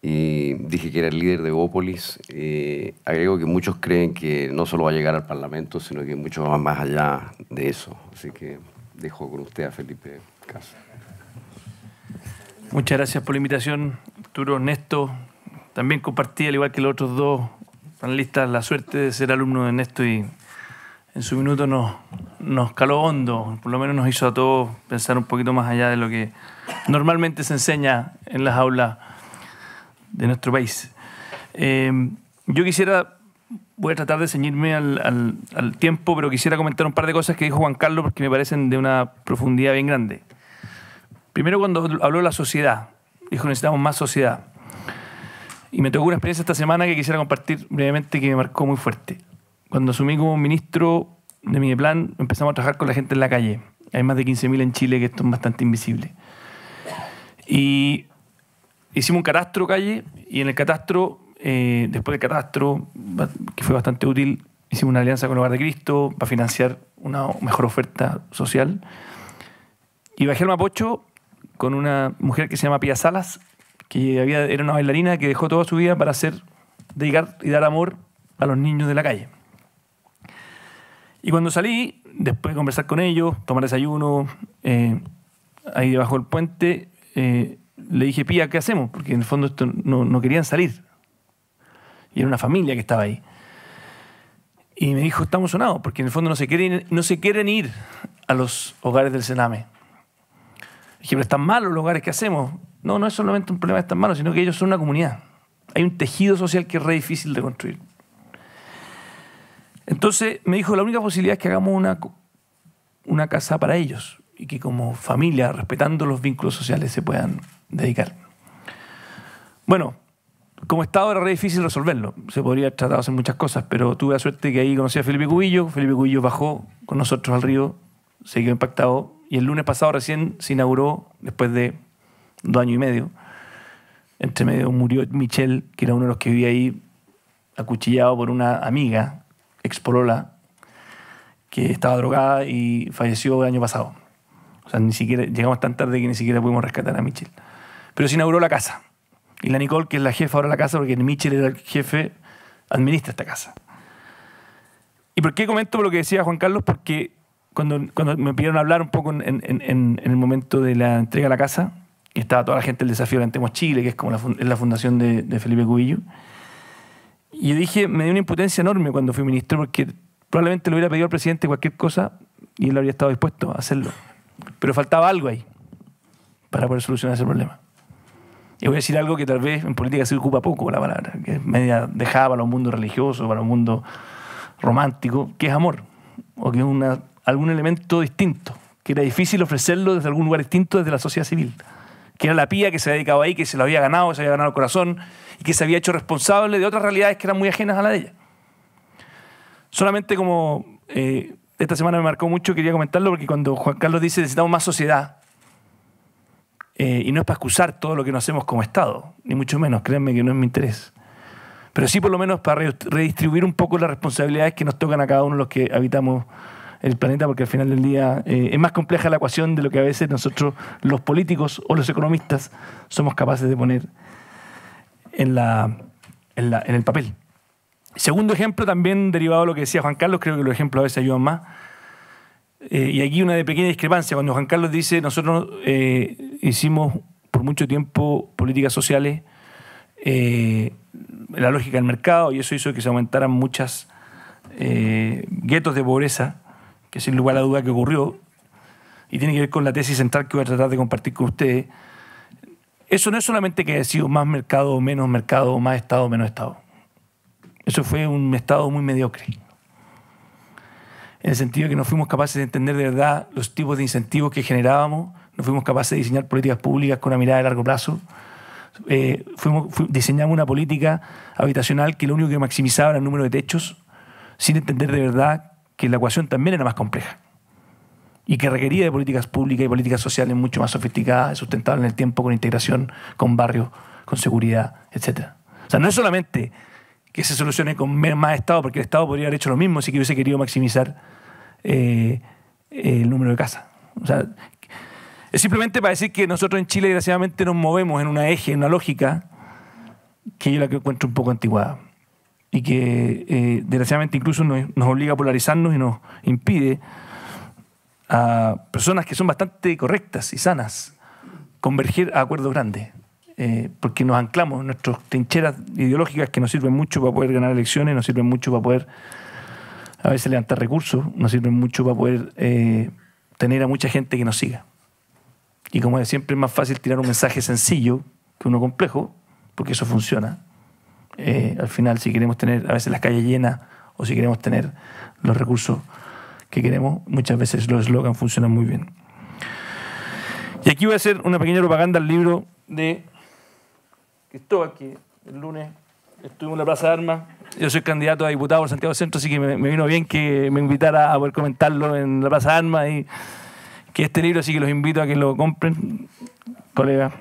A: y dije que era el líder de Gópolis. Eh, agrego que muchos creen que no solo va a llegar al Parlamento, sino que mucho van más allá de eso. Así que dejo con usted a Felipe
D: Casa. Muchas gracias por la invitación, Arturo, Néstor. También compartí, al igual que los otros dos panelistas, la suerte de ser alumno de Néstor y en su minuto nos, nos caló hondo, por lo menos nos hizo a todos pensar un poquito más allá de lo que normalmente se enseña en las aulas de nuestro país. Eh, yo quisiera voy a tratar de ceñirme al, al, tiempo, pero quisiera comentar un par de cosas que dijo Juan Carlos porque me parecen de una profundidad bien grande. Primero, cuando habló de la sociedad, dijo necesitamos más sociedad. Y me tocó una experiencia esta semana que quisiera compartir brevemente que me marcó muy fuerte. Cuando asumí como ministro de mi plan, empezamos a trabajar con la gente en la calle. Hay más de 15.000 en Chile, que esto es bastante invisible. Y hicimos un catastro calle y en el catastro eh, después del Catastro, que fue bastante útil, hicimos una alianza con el Hogar de Cristo para financiar una mejor oferta social. Y bajé al Mapocho con una mujer que se llama Pía Salas, que había, era una bailarina que dejó toda su vida para hacer, dedicar y dar amor a los niños de la calle. Y cuando salí, después de conversar con ellos, tomar desayuno, eh, ahí debajo del puente, eh, le dije, Pía, ¿qué hacemos? Porque en el fondo esto no querían salir. Y era una familia que estaba ahí. Y me dijo, estamos sonados, porque en el fondo no se quieren, no se quieren ir a los hogares del Sename. Dije, pero están malos los hogares que hacemos. No, no es solamente un problema de estar malos, sino que ellos son una comunidad. Hay un tejido social que es re difícil de construir. Entonces me dijo, la única posibilidad es que hagamos una, una casa para ellos y que como familia, respetando los vínculos sociales, se puedan dedicar. Bueno, como Estado era difícil resolverlo. Se podría tratar de hacer muchas cosas, pero tuve la suerte que ahí conocí a Felipe Cubillo. Felipe Cubillo bajó con nosotros al río, se quedó impactado. Y el lunes pasado recién se inauguró, después de dos años y medio. Entre medio murió Michel, que era uno de los que vivía ahí, acuchillado por una amiga, expolola, que estaba drogada y falleció el año pasado. O sea, ni siquiera, llegamos tan tarde que ni siquiera pudimos rescatar a Michelle. Pero se inauguró la casa y la Nicole, que es la jefa ahora de la casa, porque Mitchell era el jefe, administra esta casa. ¿Y por qué comento lo que decía Juan Carlos? Porque cuando, cuando me pidieron hablar un poco en, el momento de la entrega de la casa, estaba toda la gente del desafío Levantemos Chile, que es como la, es la fundación de, de, Felipe Cubillo, y yo dije, me dio una impotencia enorme cuando fui ministro, porque probablemente le hubiera pedido al presidente cualquier cosa y él habría estado dispuesto a hacerlo. Pero faltaba algo ahí para poder solucionar ese problema. Y voy a decir algo que tal vez en política se ocupa poco la palabra, que es media dejada para un mundo religioso, para un mundo romántico, que es amor, o que es algún elemento distinto, que era difícil ofrecerlo desde algún lugar distinto, desde la sociedad civil, que era la pía que se había dedicado ahí, que se lo había ganado, se había ganado el corazón, y que se había hecho responsable de otras realidades que eran muy ajenas a la de ella. Solamente como eh, esta semana me marcó mucho, quería comentarlo, porque cuando Juan Carlos dice necesitamos más sociedad, eh, y no es para excusar todo lo que no hacemos como Estado, ni mucho menos, créanme que no es mi interés. Pero sí por lo menos para redistribuir un poco las responsabilidades que nos tocan a cada uno de los que habitamos el planeta, porque al final del día eh, es más compleja la ecuación de lo que a veces nosotros, los políticos o los economistas, somos capaces de poner en, la, en, el papel. Segundo ejemplo, también derivado de lo que decía Juan Carlos, creo que los ejemplos a veces ayudan más. Eh, y aquí una pequeña discrepancia, cuando Juan Carlos dice, nosotros hicimos por mucho tiempo políticas sociales, eh, la lógica del mercado, y eso hizo que se aumentaran muchas eh, guetos de pobreza, que sin lugar a duda que ocurrió, y tiene que ver con la tesis central que voy a tratar de compartir con ustedes. Eso no es solamente que haya sido más mercado o menos mercado, más Estado o menos Estado. Eso fue un Estado muy mediocre. En el sentido de que no fuimos capaces de entender de verdad los tipos de incentivos que generábamos no fuimos capaces de diseñar políticas públicas con una mirada de largo plazo. Eh, diseñamos una política habitacional que lo único que maximizaba era el número de techos, sin entender de verdad que la ecuación también era más compleja y que requería de políticas públicas y políticas sociales mucho más sofisticadas, sustentables en el tiempo, con integración, con barrios, con seguridad, etc. O sea, no es solamente que se solucione con más Estado, porque el Estado podría haber hecho lo mismo si hubiese querido maximizar eh, el número de casas. O sea, Simplemente para decir que nosotros en Chile, desgraciadamente, nos movemos en una eje, en una lógica que yo la que encuentro un poco anticuada y que eh, desgraciadamente incluso nos, obliga a polarizarnos y nos impide a personas que son bastante correctas y sanas converger a acuerdos grandes, eh, porque nos anclamos en nuestras trincheras ideológicas que nos sirven mucho para poder ganar elecciones, nos sirven mucho para poder a veces levantar recursos, nos sirven mucho para poder eh, tener a mucha gente que nos siga. Y como es siempre es más fácil tirar un mensaje sencillo que uno complejo, porque eso funciona. Eh, al final, si queremos tener a veces las calles llenas o si queremos tener los recursos que queremos, muchas veces los eslogans funcionan muy bien. Y aquí voy a hacer una pequeña propaganda al libro de Cristóbal, que el lunes estuvimos en la Plaza de Armas. Yo soy candidato a diputado por Santiago Centro, así que me, vino bien que me invitara a poder comentarlo en la Plaza de Armas. Y, que este libro, así que los invito a que lo compren, colega.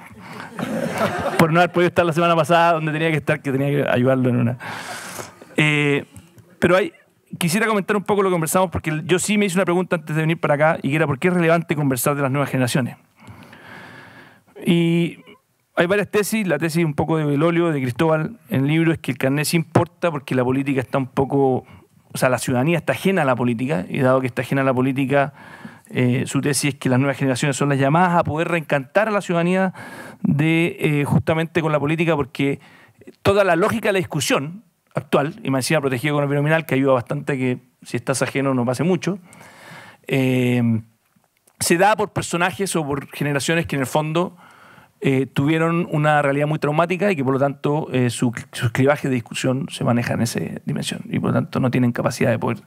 D: Por no haber podido estar la semana pasada donde tenía que estar, que tenía que ayudarlo en una. Eh, pero hay, quisiera comentar un poco lo que conversamos, porque yo sí me hice una pregunta antes de venir para acá, y que era por qué es relevante conversar de las nuevas generaciones. Y hay varias tesis, la tesis un poco de Belolio, de Cristóbal, en el libro es que el carnet sí importa porque la política está un poco, o sea, la ciudadanía está ajena a la política, y dado que está ajena a la política, eh, su tesis es que las nuevas generaciones son las llamadas a poder reencantar a la ciudadanía de, eh, justamente con la política, porque toda la lógica de la discusión actual, y me encima protegido con el binominal, que ayuda bastante que si estás ajeno no pase mucho, eh, se da por personajes o por generaciones que en el fondo tuvieron una realidad muy traumática y que por lo tanto su, sus de discusión se maneja en esa dimensión y por lo tanto no tienen capacidad de poder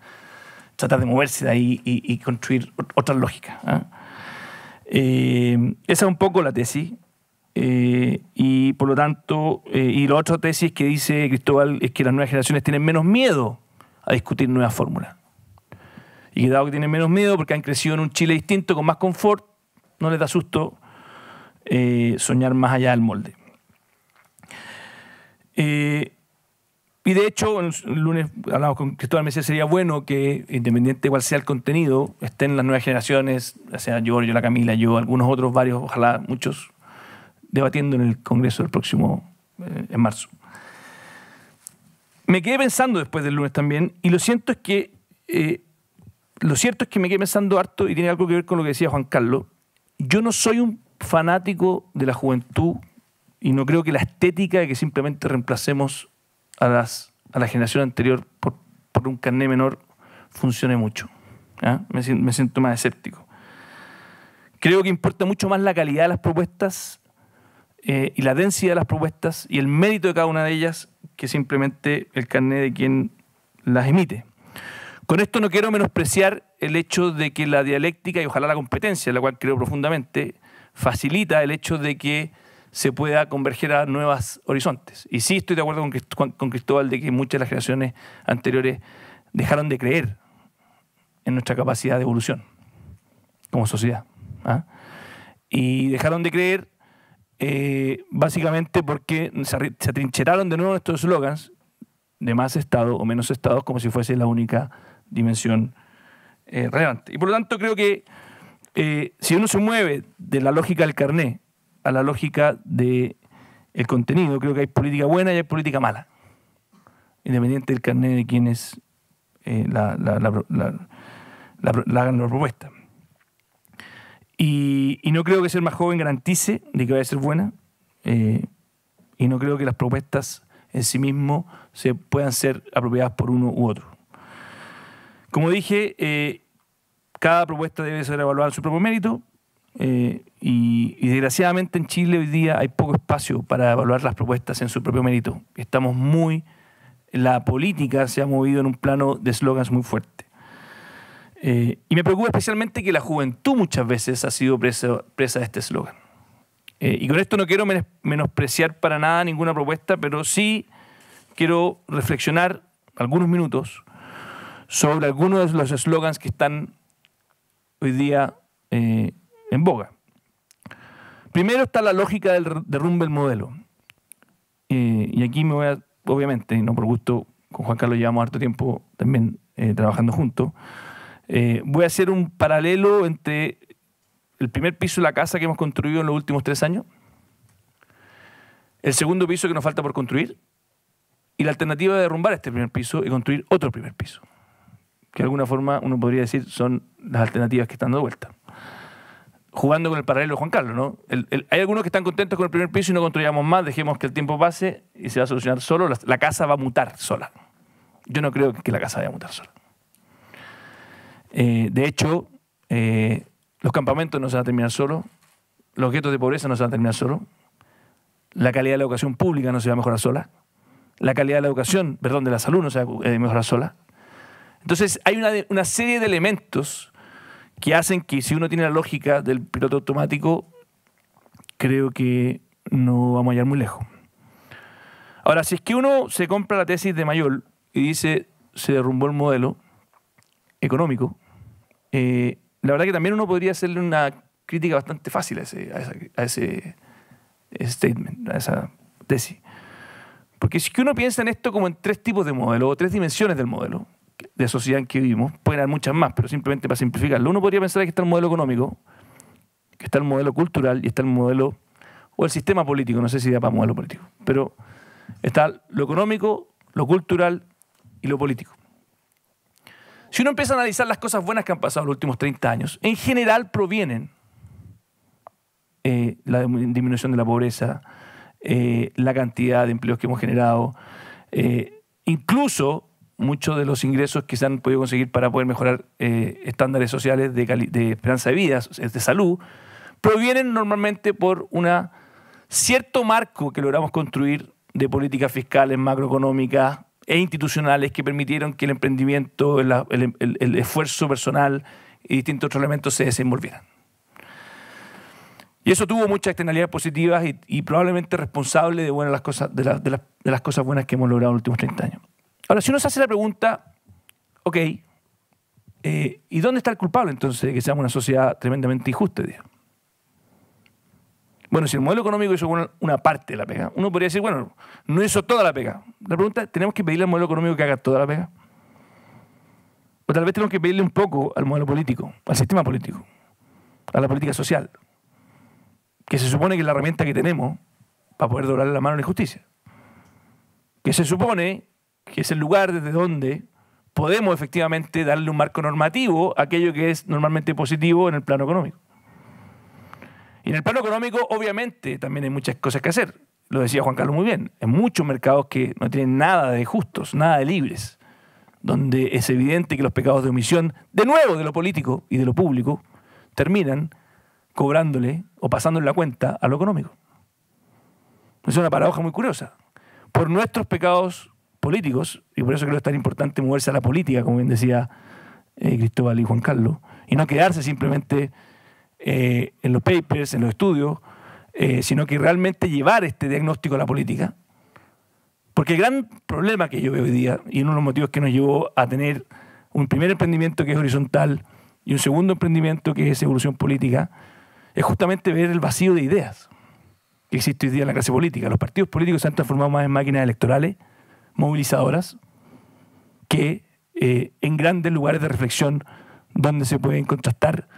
D: tratar de moverse de ahí y, construir otra lógica. ¿ah? Eh, esa es un poco la tesis. Eh, y por lo tanto, eh, y la otra tesis que dice Cristóbal es que las nuevas generaciones tienen menos miedo a discutir nuevas fórmulas. Y que dado que tienen menos miedo porque han crecido en un Chile distinto, con más confort, no les da susto soñar más allá del molde. Eh, y de hecho, el lunes hablamos con Cristóbal, Mesías, sería bueno que, independiente cuál sea el contenido, estén las nuevas generaciones, o sea yo, yo, la Camila, yo, algunos otros, varios, ojalá muchos, debatiendo en el Congreso del próximo, eh, en marzo. Me quedé pensando después del lunes también, y lo siento es que, eh, lo cierto es que me quedé pensando harto, y tiene algo que ver con lo que decía Juan Carlos, yo no soy un fanático de la juventud y no creo que la estética de que simplemente reemplacemos a, la generación anterior por, un carné menor funcione mucho. Me, siento más escéptico. Creo que importa mucho más la calidad de las propuestas eh, y la densidad de las propuestas y el mérito de cada una de ellas que simplemente el carné de quien las emite. Con esto no quiero menospreciar el hecho de que la dialéctica y ojalá la competencia, la cual creo profundamente, facilita el hecho de que se pueda converger a nuevos horizontes. Y sí estoy de acuerdo con, Cristóbal de que muchas de las generaciones anteriores dejaron de creer en nuestra capacidad de evolución como sociedad. ¿ah? Y dejaron de creer eh, básicamente porque se, atrincheraron de nuevo estos slogans de más Estado o menos Estados como si fuese la única dimensión eh, relevante. Y por lo tanto creo que eh, si uno se mueve de la lógica del carné a la lógica de contenido. Creo que hay política buena y hay política mala. Independiente del carnet de quienes eh, la, hagan la propuesta. Y, no creo que ser más joven garantice de que vaya a ser buena. Eh, y no creo que las propuestas en sí mismo se puedan ser apropiadas por uno u otro. Como dije, eh, cada propuesta debe ser evaluada en su propio mérito eh, y, desgraciadamente en Chile hoy día hay poco espacio para evaluar las propuestas en su propio mérito. Estamos muy... La política se ha movido en un plano de eslogans muy fuerte. Eh, y me preocupa especialmente que la juventud muchas veces ha sido presa, de este eslogan. Eh, y con esto no quiero menospreciar para nada ninguna propuesta, pero sí quiero reflexionar algunos minutos sobre algunos de los eslogans que están hoy día en boga. Primero está la lógica del derrumbe del modelo. y aquí me voy a, obviamente, no por gusto, con Juan Carlos llevamos harto tiempo también eh, trabajando juntos, eh, voy a hacer un paralelo entre el primer piso de la casa que hemos construido en los últimos tres años, el segundo piso que nos falta por construir, y la alternativa de derrumbar este primer piso y construir otro primer piso, que de alguna forma uno podría decir son las alternativas que están dando vuelta jugando con el paralelo de Juan Carlos, ¿no? hay algunos que están contentos con el primer piso y no construyamos más, dejemos que el tiempo pase y se va a solucionar solo. La, casa va a mutar sola. Yo no creo que la casa vaya a mutar sola. Eh, de hecho, eh, los campamentos no se van a terminar solo, los guetos de pobreza no se van a terminar solo, la calidad de la educación pública no se va a mejorar sola, la calidad de la educación, perdón, de la salud no se va a mejorar sola. Entonces, hay una serie de elementos que hacen que si uno tiene la lógica del piloto automático, creo que no vamos a llegar muy lejos. Ahora, si es que uno se compra la tesis de Mayol y dice se derrumbó el modelo económico, eh, la verdad que también uno podría hacerle una crítica bastante fácil a ese, statement, a esa tesis. Porque si es que uno piensa en esto como en tres tipos de modelo o tres dimensiones del modelo, de sociedad en que vivimos, pueden haber muchas más, pero simplemente para simplificarlo, uno podría pensar que está el modelo económico, que está el modelo cultural y está el modelo, o el sistema político, no sé si da para modelo político, pero está lo económico, lo cultural y lo político. Si uno empieza a analizar las cosas buenas que han pasado en los últimos 30 años, en general provienen eh, la disminución de la pobreza, eh, la cantidad de empleos que hemos generado, eh, incluso muchos de los ingresos que se han podido conseguir para poder mejorar eh, estándares sociales de, esperanza de vida, de salud, provienen normalmente por un cierto marco que logramos construir de políticas fiscales, macroeconómicas e institucionales que permitieron que el emprendimiento, el, esfuerzo personal y distintos otros elementos se desenvolvieran. Y eso tuvo muchas externalidades positivas y, probablemente responsable de, buenas las cosas, de, de las cosas buenas que hemos logrado en los últimos 30 años. Ahora, si uno se hace la pregunta, ok, eh, ¿y dónde está el culpable entonces de que seamos una sociedad tremendamente injusta? Bueno, si el modelo económico hizo una parte de la pega, uno podría decir, bueno, no hizo toda la pega. La pregunta es, ¿tenemos que pedirle al modelo económico que haga toda la pega? O tal vez tenemos que pedirle un poco al modelo político, al sistema político, a la política social, que se supone que es la herramienta que tenemos para poder doblarle la mano a la injusticia. Que se supone que es el lugar desde donde podemos efectivamente darle un marco normativo a aquello que es normalmente positivo en el plano económico. Y en el plano económico, obviamente, también hay muchas cosas que hacer. Lo decía Juan Carlos muy bien. en muchos mercados que no tienen nada de justos, nada de libres, donde es evidente que los pecados de omisión, de nuevo de lo político y de lo público, terminan cobrándole o pasándole la cuenta a lo económico. Es una paradoja muy curiosa. Por nuestros pecados políticos, y por eso creo que es tan importante moverse a la política, como bien decía eh, Cristóbal y Juan Carlos, y no quedarse simplemente eh, en los papers, en los estudios, eh, sino que realmente llevar este diagnóstico a la política. Porque el gran problema que yo veo hoy día, y uno de los motivos que nos llevó a tener un primer emprendimiento que es horizontal y un segundo emprendimiento que es evolución política, es justamente ver el vacío de ideas que existe hoy día en la clase política. Los partidos políticos se han transformado más en máquinas electorales movilizadoras que eh, en grandes lugares de reflexión donde se pueden contrastar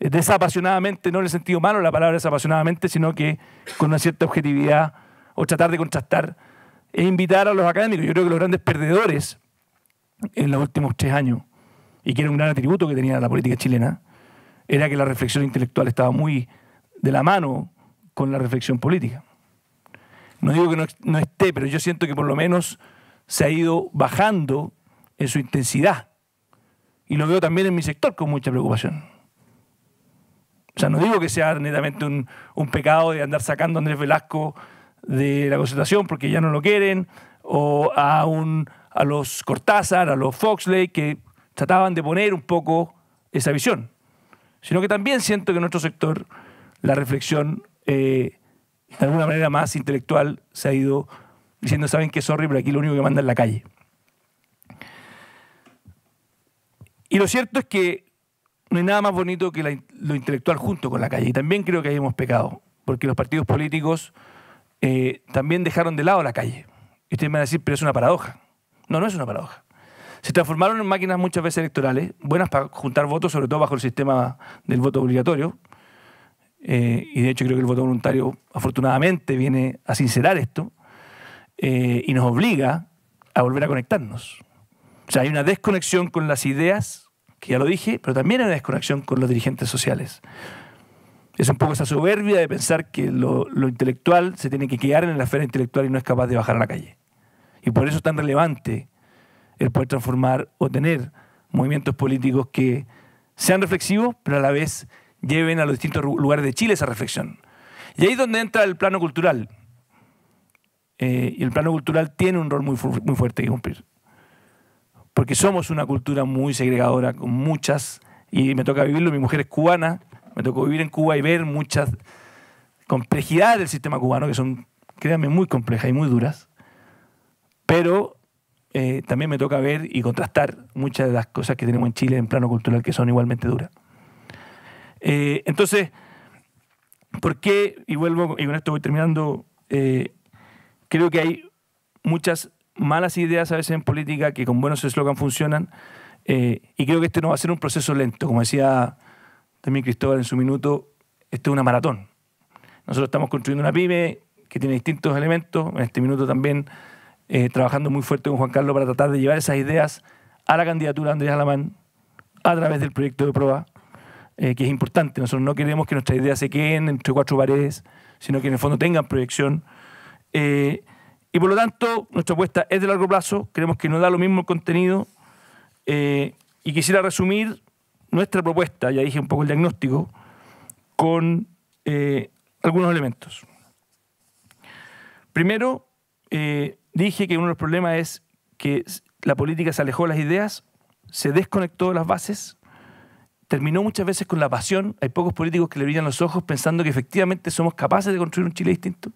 D: eh, desapasionadamente, no en el sentido malo la palabra desapasionadamente, sino que con una cierta objetividad o tratar de contrastar e invitar a los académicos. Yo creo que los grandes perdedores en los últimos tres años, y que era un gran atributo que tenía la política chilena, era que la reflexión intelectual estaba muy de la mano con la reflexión política no digo que no, esté, pero yo siento que por lo menos se ha ido bajando en su intensidad. Y lo veo también en mi sector con mucha preocupación. O sea, no digo que sea netamente un, pecado de andar sacando a Andrés Velasco de la concentración porque ya no lo quieren, o a, a los Cortázar, a los Foxley, que trataban de poner un poco esa visión. Sino que también siento que en nuestro sector la reflexión eh, de alguna manera más intelectual, se ha ido diciendo, saben que es horrible, aquí lo único que manda es la calle. Y lo cierto es que no hay nada más bonito que lo intelectual junto con la calle. Y también creo que ahí hemos pecado, porque los partidos políticos eh, también dejaron de lado la calle. Y ustedes me van a decir, pero es una paradoja. No, no es una paradoja. Se transformaron en máquinas muchas veces electorales, buenas para juntar votos, sobre todo bajo el sistema del voto obligatorio, eh, y de hecho creo que el voto voluntario afortunadamente viene a sincerar esto, eh, y nos obliga a volver a conectarnos. O sea, hay una desconexión con las ideas, que ya lo dije, pero también hay una desconexión con los dirigentes sociales. Es un poco esa soberbia de pensar que lo, lo intelectual se tiene que quedar en la esfera intelectual y no es capaz de bajar a la calle. Y por eso es tan relevante el poder transformar o tener movimientos políticos que sean reflexivos, pero a la vez lleven a los distintos lugares de Chile esa reflexión. Y ahí es donde entra el plano cultural. Eh, y el plano cultural tiene un rol muy, fuerte que cumplir. Porque somos una cultura muy segregadora, con muchas, y me toca vivirlo, mi mujer es cubana, me tocó vivir en Cuba y ver muchas complejidades del sistema cubano, que son, créanme, muy complejas y muy duras. Pero eh, también me toca ver y contrastar muchas de las cosas que tenemos en Chile en plano cultural que son igualmente duras. Eh, entonces, ¿por qué? Y vuelvo, y con esto voy terminando. Eh, creo que hay muchas malas ideas a veces en política que con buenos eslogan funcionan. Eh, y creo que este no va a ser un proceso lento. Como decía también Cristóbal en su minuto, esto es una maratón. Nosotros estamos construyendo una pyme que tiene distintos elementos. En este minuto también trabajando muy fuerte con Juan Carlos para tratar de llevar esas ideas a la candidatura de Andrés Alamán a través del proyecto de prueba eh, que es importante. Nosotros no queremos que nuestras ideas se queden entre cuatro paredes, sino que en el fondo tengan proyección. Eh, y por lo tanto, nuestra apuesta es de largo plazo, creemos que nos da lo mismo el contenido. Eh, y quisiera resumir nuestra propuesta, ya dije un poco el diagnóstico, con algunos elementos. Primero, dije que uno de los problemas es que la política se alejó de las ideas, se desconectó de las bases terminó muchas veces con la pasión. Hay pocos políticos que le brillan los ojos pensando que efectivamente somos capaces de construir un Chile distinto.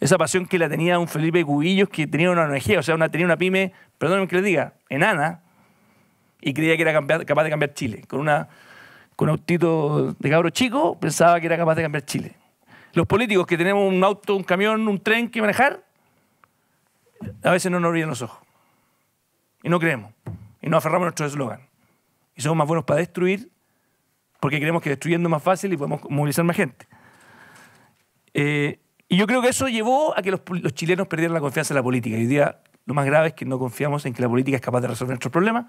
D: Esa pasión que la tenía un Felipe Cubillos que tenía una energía, o sea, una, tenía una pyme, perdónenme que le diga, enana, y creía que era capaz de cambiar Chile. Con, una, con un autito de cabro chico pensaba que era capaz de cambiar Chile. Los políticos que tenemos un auto, un camión, un tren que manejar, a veces no nos brillan los ojos. Y no creemos. Y no aferramos nuestro eslogan y somos más buenos para destruir porque creemos que destruyendo es más fácil y podemos movilizar más gente. Eh, y yo creo que eso llevó a que los, chilenos perdieran la confianza en la política. Y hoy día lo más grave es que no confiamos en que la política es capaz de resolver nuestros problemas.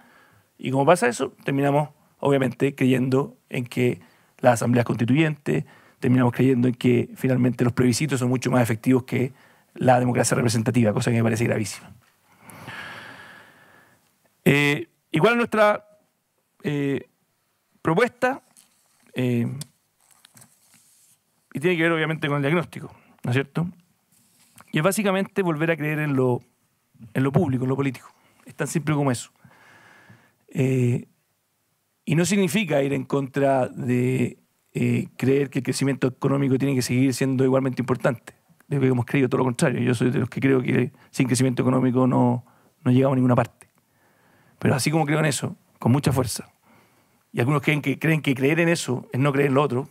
D: Y como pasa eso, terminamos, obviamente, creyendo en que las asambleas constituyentes, terminamos creyendo en que finalmente los plebiscitos son mucho más efectivos que la democracia representativa, cosa que me parece gravísima. Eh, igual nuestra eh, propuesta eh, y tiene que ver obviamente con el diagnóstico, ¿no es cierto? Y es básicamente volver a creer en lo, en lo público, en lo político. Es tan simple como eso. Eh, y no significa ir en contra de creer que el crecimiento económico tiene que seguir siendo igualmente importante. De que hemos creído todo lo contrario. Yo soy de los que creo que sin crecimiento económico no, no llegamos a ninguna parte. Pero así como creo en eso, con mucha fuerza. Y algunos creen que, creen que creer en eso es no creer en lo otro.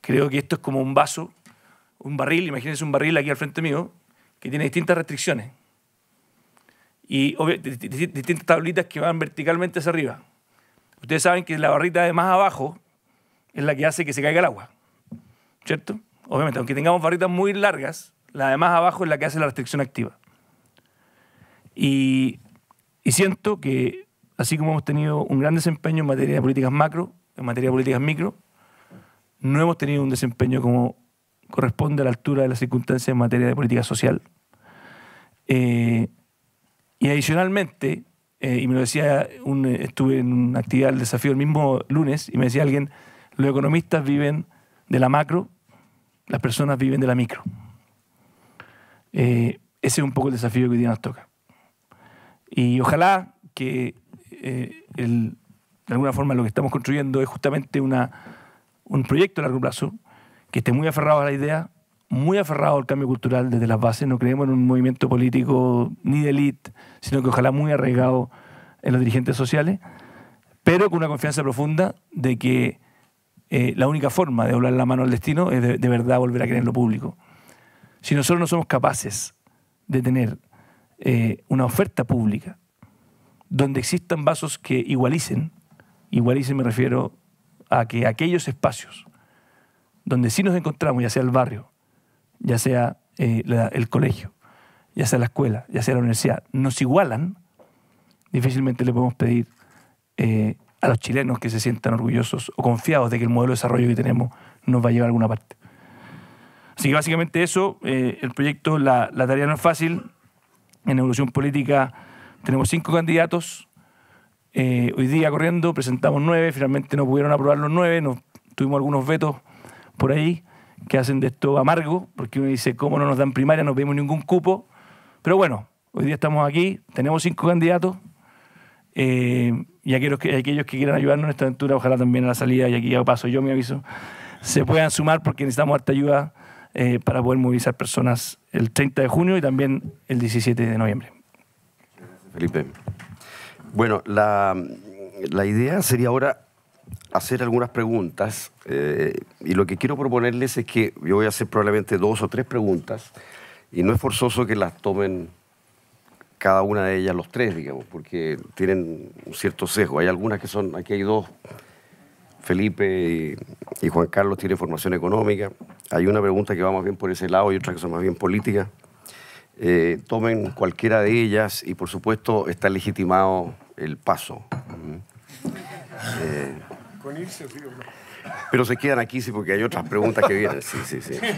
D: Creo que esto es como un vaso, un barril, imagínense un barril aquí al frente mío, que tiene distintas restricciones. Y distintas tablitas que van verticalmente hacia arriba. Ustedes saben que la barrita de más abajo es la que hace que se caiga el agua. ¿Cierto? Obviamente, aunque tengamos barritas muy largas, la de más abajo es la que hace la restricción activa. Y, y siento que así como hemos tenido un gran desempeño en materia de políticas macro, en materia de políticas micro, no hemos tenido un desempeño como corresponde a la altura de las circunstancias en materia de política social. Eh, y adicionalmente, eh, y me lo decía, un, estuve en una actividad del desafío el mismo lunes, y me decía alguien, los economistas viven de la macro, las personas viven de la micro. Eh, ese es un poco el desafío que hoy día nos toca. Y ojalá que eh, de alguna forma lo que estamos construyendo es justamente una, un proyecto a largo plazo que esté muy aferrado a la idea, muy aferrado al cambio cultural desde las bases. No creemos en un movimiento político ni de élite, sino que ojalá muy arraigado en los dirigentes sociales, pero con una confianza profunda de que eh, la única forma de doblar la mano al destino es de, verdad volver a creer en lo público. Si nosotros no somos capaces de tener eh, una oferta pública donde existan vasos que igualicen, igualicen me refiero a que aquellos espacios donde sí nos encontramos, ya sea el barrio, ya sea eh, el colegio, ya sea la escuela, ya sea la universidad, nos igualan, difícilmente le podemos pedir eh, a los chilenos que se sientan orgullosos o confiados de que el modelo de desarrollo que tenemos nos va a llevar a alguna parte. Así que básicamente eso, eh, el proyecto, la, la, tarea no es fácil, en evolución política tenemos cinco candidatos. Eh, hoy día corriendo presentamos nueve, finalmente no pudieron aprobar los nueve, nos, tuvimos algunos vetos por ahí que hacen de esto amargo, porque uno dice, ¿cómo no nos dan primaria? No vemos ningún cupo. Pero bueno, hoy día estamos aquí, tenemos cinco candidatos, eh, y aquellos que, aquellos que quieran ayudarnos en esta aventura, ojalá también a la salida, y aquí ya paso yo mi aviso, se puedan sumar porque necesitamos harta ayuda eh, para poder movilizar personas el 30 de junio y también el 17 de noviembre.
A: Felipe. Bueno, la, idea sería ahora hacer algunas preguntas eh, y lo que quiero proponerles es que yo voy a hacer probablemente dos o tres preguntas y no es forzoso que las tomen cada una de ellas los tres, digamos, porque tienen un cierto sesgo. Hay algunas que son, aquí hay dos, Felipe y, y Juan Carlos tienen formación económica, hay una pregunta que va más bien por ese lado y otra que son más bien políticas. Eh, tomen cualquiera de ellas y por supuesto está legitimado el paso. Eh, pero se quedan aquí, sí, porque hay otras preguntas que vienen.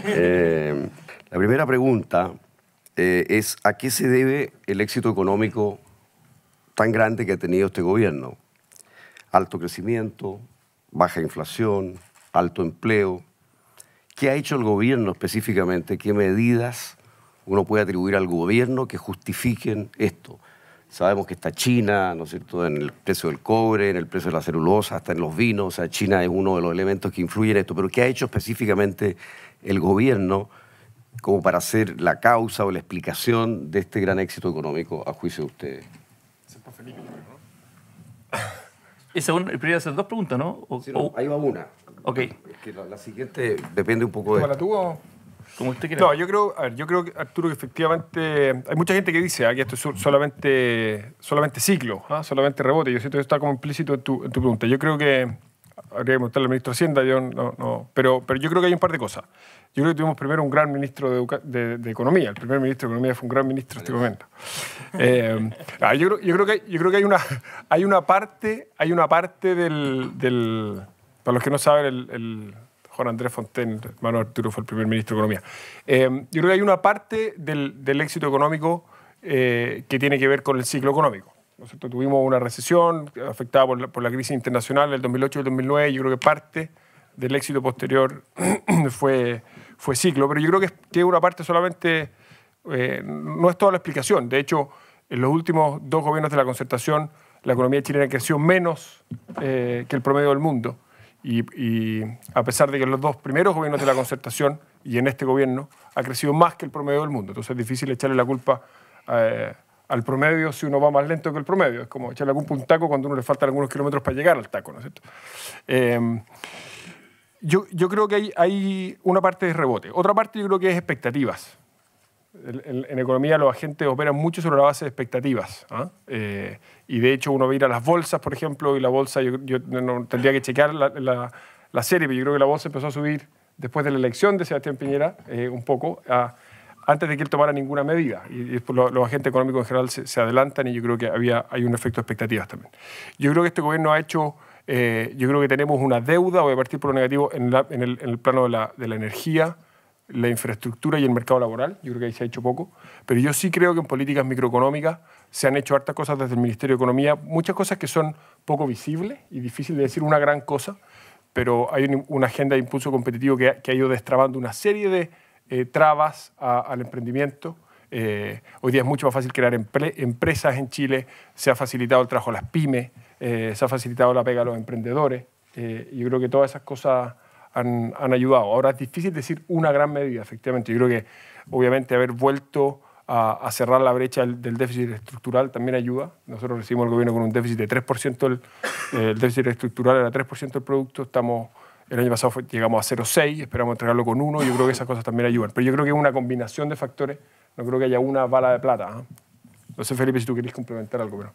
A: Eh, la primera pregunta es, ¿a qué se debe el éxito económico tan grande que ha tenido este gobierno? Alto crecimiento, baja inflación, alto empleo. ¿Qué ha hecho el gobierno específicamente? ¿Qué medidas uno puede atribuir al gobierno que justifiquen esto. Sabemos que está China, ¿no es cierto?, en el precio del cobre, en el precio de la celulosa, hasta en los vinos. O sea, China es uno de los elementos que influyen en esto. Pero ¿qué ha hecho específicamente el gobierno como para ser la causa o la explicación de este gran éxito económico, a juicio de ustedes?
D: es primero hacer dos preguntas, ¿no? Ahí va una. Ok.
C: la, siguiente depende un poco de... ¿La tuvo? No, yo creo, yo creo, Arturo, que efectivamente hay mucha gente que dice aquí ah, que esto es solamente, solamente ciclo, ah, solamente rebote. Yo siento que está como implícito en tu, en tu, pregunta. Yo creo que habría que preguntarle al ministro de Hacienda, yo no, no, pero, pero yo creo que hay un par de cosas. Yo creo que tuvimos primero un gran ministro de, de, Economía, el primer ministro de Economía fue un gran ministro en este momento. Eh, ah, yo, creo, yo, creo que hay, yo creo que hay una, hay una parte, hay una parte del, para los que no saben, el Juan Andrés Fontaine, hermano Arturo fue el primer ministro de Economía. Eh, yo creo que hay una parte del, éxito económico eh, que tiene que ver con el ciclo económico. Tuvimos una recesión afectada por la, crisis internacional del 2008 y el 2009. Yo creo que parte del éxito posterior fue, fue ciclo, pero yo creo que, que una parte solamente eh, no es toda la explicación. De hecho, en los últimos dos gobiernos de la concertación, la economía chilena creció menos que el promedio del mundo. Y, a pesar de que los dos primeros gobiernos de la concertación y en este gobierno ha crecido más que el promedio del mundo. Entonces es difícil echarle la culpa eh, al promedio si uno va más lento que el promedio. Es como echarle algún puntaco cuando uno le faltan algunos kilómetros para llegar al taco, ¿no es cierto? Em, yo, creo que hay, hay una parte de rebote. Otra parte yo creo que es expectativas. En, economía los agentes operan mucho sobre la base de expectativas. ¿ah? Eh, y de hecho uno va a ir a las bolsas, por ejemplo, y la bolsa, yo, tendría que chequear la, serie, pero yo creo que la bolsa empezó a subir después de la elección de Sebastián Piñera, eh, un poco, antes de que él tomara ninguna medida. Y, los, agentes económicos en general se, adelantan y yo creo que había, hay un efecto de expectativas también. Yo creo que este gobierno ha hecho... Eh, yo creo que tenemos una deuda, voy a partir por lo negativo, en, el, en el, plano de la, de la, energía, la infraestructura y el mercado laboral. Yo creo que ahí se ha hecho poco. Pero yo sí creo que en políticas microeconómicas se han hecho hartas cosas desde el Ministerio de Economía, muchas cosas que son poco visibles y difícil de decir una gran cosa, pero hay una agenda de impulso competitivo que, ha ido destrabando una serie de eh, trabas al emprendimiento. Eh, hoy día es mucho más fácil crear empresas en Chile, se ha facilitado el trabajo a las pymes, eh, se ha facilitado la pega a los emprendedores. yo creo que todas esas cosas han, han, ayudado. Ahora es difícil decir una gran medida, efectivamente. Yo creo que obviamente haber vuelto a, cerrar la brecha del déficit estructural también ayuda. Nosotros recibimos el gobierno con un déficit de 3%, el, déficit estructural era 3% del producto, estamos el año pasado llegamos a 0,6, esperamos entregarlo con 1, yo creo que esas cosas también ayudan. Pero yo creo que es una combinación de factores, no creo que haya una bala de plata. ¿ah? No sé, Felipe, si tú querés complementar algo, pero...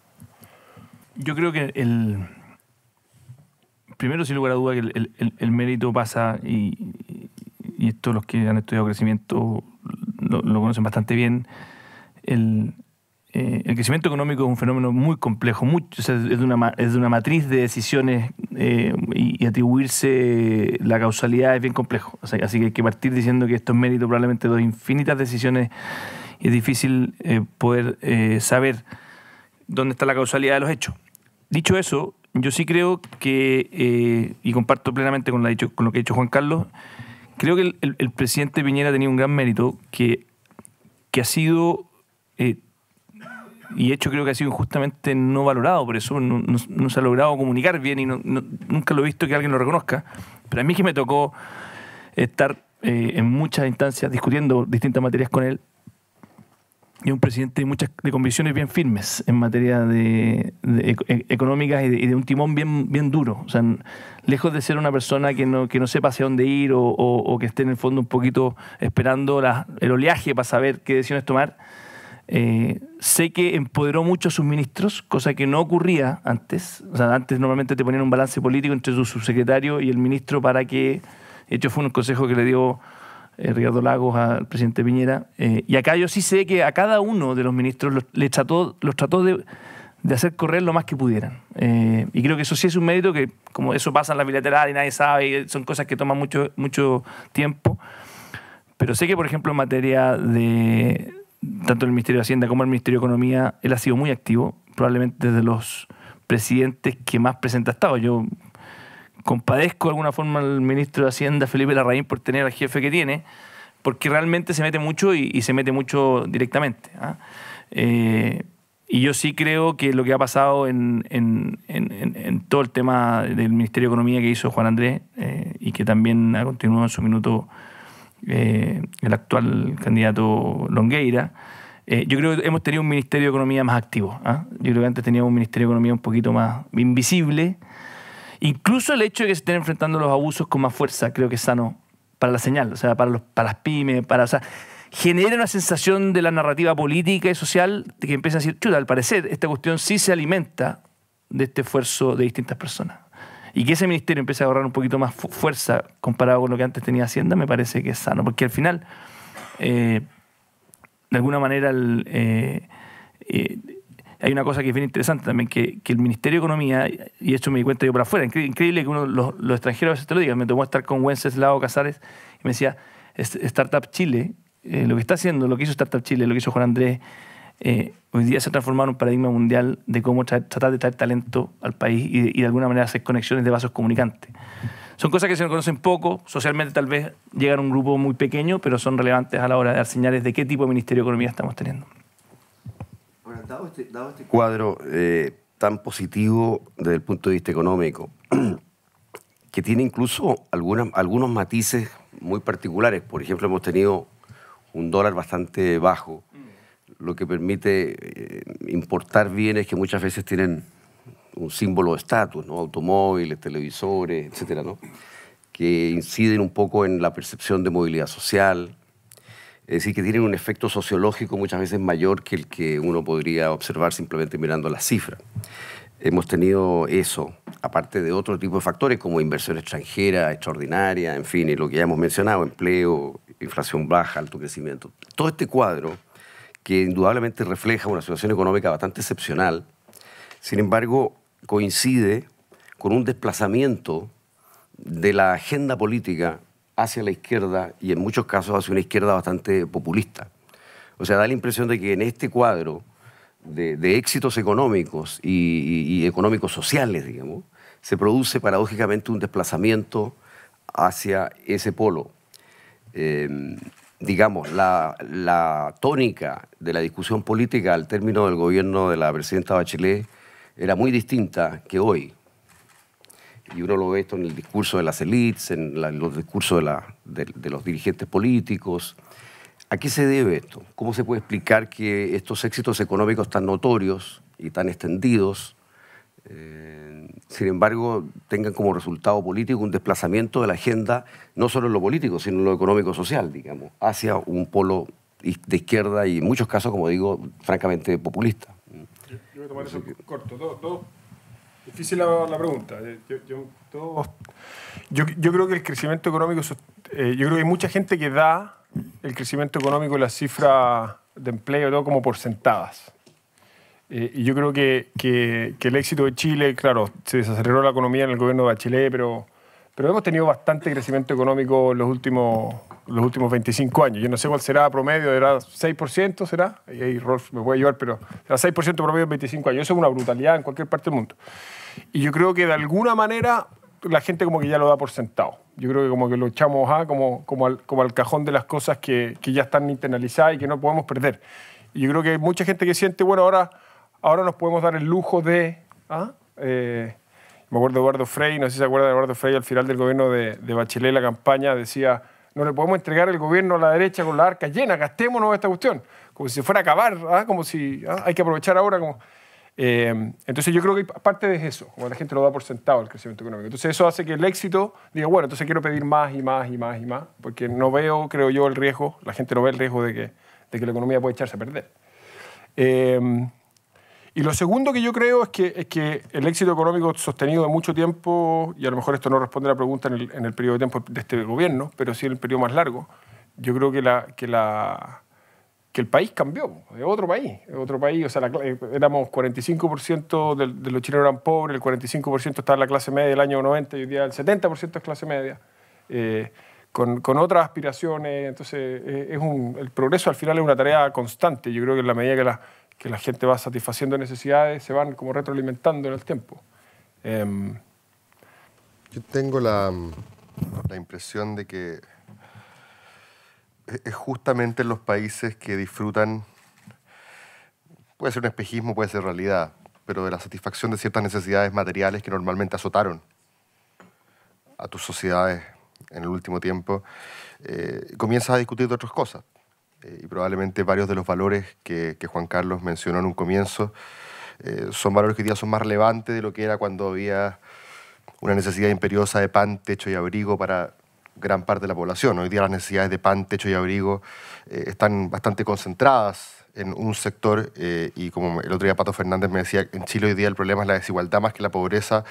D: Yo creo que el... Primero, sin lugar a duda, que el, mérito pasa, y, y, esto los que han estudiado crecimiento lo, conocen bastante bien, eh, el, crecimiento económico es un fenómeno muy complejo, mucho, es, de una, matriz de decisiones eh, y, atribuirse la causalidad es bien complejo. así que hay que partir diciendo que esto es mérito probablemente de infinitas decisiones y es difícil eh, poder saber dónde está la causalidad de los hechos. Dicho eso, yo sí creo que, y comparto plenamente con, la dicho, con lo que ha dicho Juan Carlos, creo que el, presidente Piñera ha tenido un gran mérito que, que ha sido, eh, y hecho creo que ha sido injustamente no valorado, por eso no, se ha logrado comunicar bien y nunca lo he visto que alguien lo reconozca. Pero a mí que me tocó estar eh, en muchas instancias discutiendo distintas materias con él y un presidente de muchas de convicciones bien firmes en materia de, e, económicas y de, un timón bien, bien duro. O sea, lejos de ser una persona que no, que no sepa hacia dónde ir o, que esté en el fondo un poquito esperando el oleaje para saber qué decisiones tomar, eh, sé que empoderó mucho a sus ministros, cosa que no ocurría antes. O sea, antes normalmente te ponían un balance político entre su subsecretario y el ministro para que, de hecho fue un consejo que le dio eh, Ricardo Lagos, al presidente Piñera. Eh, y acá yo sí sé que a cada uno de los ministros los, les trató, los trató de, hacer correr lo más que pudieran. Eh, y creo que eso sí es un mérito que, como eso pasa en la bilateral y nadie sabe, son cosas que toman mucho, mucho tiempo. Pero sé que, por ejemplo, en materia de tanto el Ministerio de Hacienda como el Ministerio de Economía, él ha sido muy activo, probablemente desde los presidentes que más presenta Estado. Yo compadezco de alguna forma al ministro de Hacienda, Felipe Larraín, por tener al jefe que tiene, porque realmente se mete mucho y, se mete mucho directamente. ¿ah? Eh, y yo sí creo que lo que ha pasado en, todo el tema del Ministerio de Economía que hizo Juan Andrés eh, y que también ha continuado en su minuto eh, el actual candidato Longueira, yo creo que hemos tenido un Ministerio de Economía más activo. ¿ah? Yo creo que antes teníamos un Ministerio de Economía un poquito más invisible Incluso el hecho de que se estén enfrentando los abusos con más fuerza, creo que es sano para la señal, o sea, para, los, para las pymes, para... O genera una sensación de la narrativa política y social de que empieza a decir, chuta, al parecer esta cuestión sí se alimenta de este esfuerzo de distintas personas. Y que ese ministerio empiece a ahorrar un poquito más fuerza comparado con lo que antes tenía Hacienda, me parece que es sano, porque al final, eh, de alguna manera, el, eh, eh, hay una cosa que es bien interesante también, que, el Ministerio de Economía, y esto me di cuenta yo para afuera, increíble, que uno, los, los, extranjeros a veces te lo digan, me a estar con Wenceslao Casares y me decía, Startup Chile, eh, lo que está haciendo, lo que hizo Startup Chile, lo que hizo Juan Andrés, eh, hoy día se ha transformado en un paradigma mundial de cómo tratar de traer talento al país y de, alguna manera hacer conexiones de vasos comunicantes. Son cosas que se conocen poco, socialmente tal vez llegan a un grupo muy pequeño, pero son relevantes a la hora de dar señales de qué tipo de Ministerio de Economía estamos teniendo.
A: Este, dado este, cuadro eh, tan positivo desde el punto de vista económico, que tiene incluso algunas, algunos matices muy particulares. Por ejemplo, hemos tenido un dólar bastante bajo, mm. lo que permite eh, importar bienes que muchas veces tienen un símbolo de estatus, ¿no? automóviles, televisores, etcétera, ¿no? que inciden un poco en la percepción de movilidad social, es decir, que tienen un efecto sociológico muchas veces mayor que el que uno podría observar simplemente mirando las cifras. Hemos tenido eso, aparte de otro tipo de factores como inversión extranjera, extraordinaria, en fin, y lo que ya hemos mencionado, empleo, inflación baja, alto crecimiento. Todo este cuadro, que indudablemente refleja una situación económica bastante excepcional, sin embargo, coincide con un desplazamiento de la agenda política hacia la izquierda y en muchos casos hacia una izquierda bastante populista. O sea, da la impresión de que en este cuadro de, éxitos económicos y, económicos sociales, digamos, se produce paradójicamente un desplazamiento hacia ese polo. Em, digamos, la, la, tónica de la discusión política al término del gobierno de la presidenta Bachelet era muy distinta que hoy y uno lo ve esto en el discurso de las élites, en, los discursos de, los dirigentes políticos. ¿A qué se debe esto? ¿Cómo se puede explicar que estos éxitos económicos tan notorios y tan extendidos, eh, sin embargo, tengan como resultado político un desplazamiento de la agenda, no solo en lo político, sino en lo económico-social, digamos, hacia un polo de izquierda y en muchos casos, como digo, francamente populista?
C: Yo, eso corto. Difícil la, pregunta. Eh, yo, yo, creo que el crecimiento económico, eh, yo creo que hay mucha gente que da el crecimiento económico y la cifra de empleo todo como por sentadas. Eh, y yo creo que, que, el éxito de Chile, claro, se desaceleró la economía en el gobierno de Bachelet, pero, pero hemos tenido bastante crecimiento económico en los últimos, los últimos 25 años. Yo no sé cuál será promedio, será 6%, será, ahí Rolf me puede ayudar, pero será 6% promedio en 25 años. Eso es una brutalidad en cualquier parte del mundo. Y yo creo que de alguna manera la gente como que ya lo da por sentado. Yo creo que como que lo echamos a, como, como, al, como al cajón de las cosas que, que, ya están internalizadas y que no podemos perder. Y yo creo que hay mucha gente que siente, bueno, ahora, ahora nos podemos dar el lujo de... ¿ah? Eh, me acuerdo de Eduardo Frey, no sé si se acuerda de Eduardo Frey, al final del gobierno de, Bachelet, la campaña decía, no le podemos entregar el gobierno a la derecha con la arca llena, gastémonos esta cuestión, como si se fuera a acabar, ¿ah? como si ¿ah? hay que aprovechar ahora como... Em, entonces yo creo que aparte de eso, como la gente lo da por sentado el crecimiento económico. Entonces eso hace que el éxito diga, bueno, entonces quiero pedir más y más y más y más, porque no veo, creo yo, el riesgo, la gente no ve el riesgo de que, de que la economía puede echarse a perder. Em, y lo segundo que yo creo es que, es que el éxito económico sostenido de mucho tiempo, y a lo mejor esto no responde a la pregunta en el, en el periodo de tiempo de este gobierno, pero sí en el periodo más largo, yo creo que la... Que la que el país cambió, es otro país, otro país, o sea, éramos 45% de, los chinos eran pobres, el 45% estaba en la clase media del año 90 y hoy día el 70% es clase media, eh, con, otras aspiraciones, entonces eh, es un, el progreso al final es una tarea constante, yo creo que en la medida que la, que la gente va satisfaciendo necesidades, se van como retroalimentando en el tiempo. Em,
B: yo tengo la, la impresión de que es justamente en los países que disfrutan, puede ser un espejismo, puede ser realidad, pero de la satisfacción de ciertas necesidades materiales que normalmente azotaron a tus sociedades en el último tiempo, eh, comienzas a discutir de otras cosas. Eh, y probablemente varios de los valores que, Juan Carlos mencionó en un comienzo eh, son valores que hoy día son más relevantes de lo que era cuando había una necesidad imperiosa de pan, techo y abrigo para gran parte de la población. Hoy día las necesidades de pan, techo y abrigo eh, están bastante concentradas en un sector eh, y como el otro día Pato Fernández me decía, en Chile hoy día el problema es la desigualdad más que la pobreza,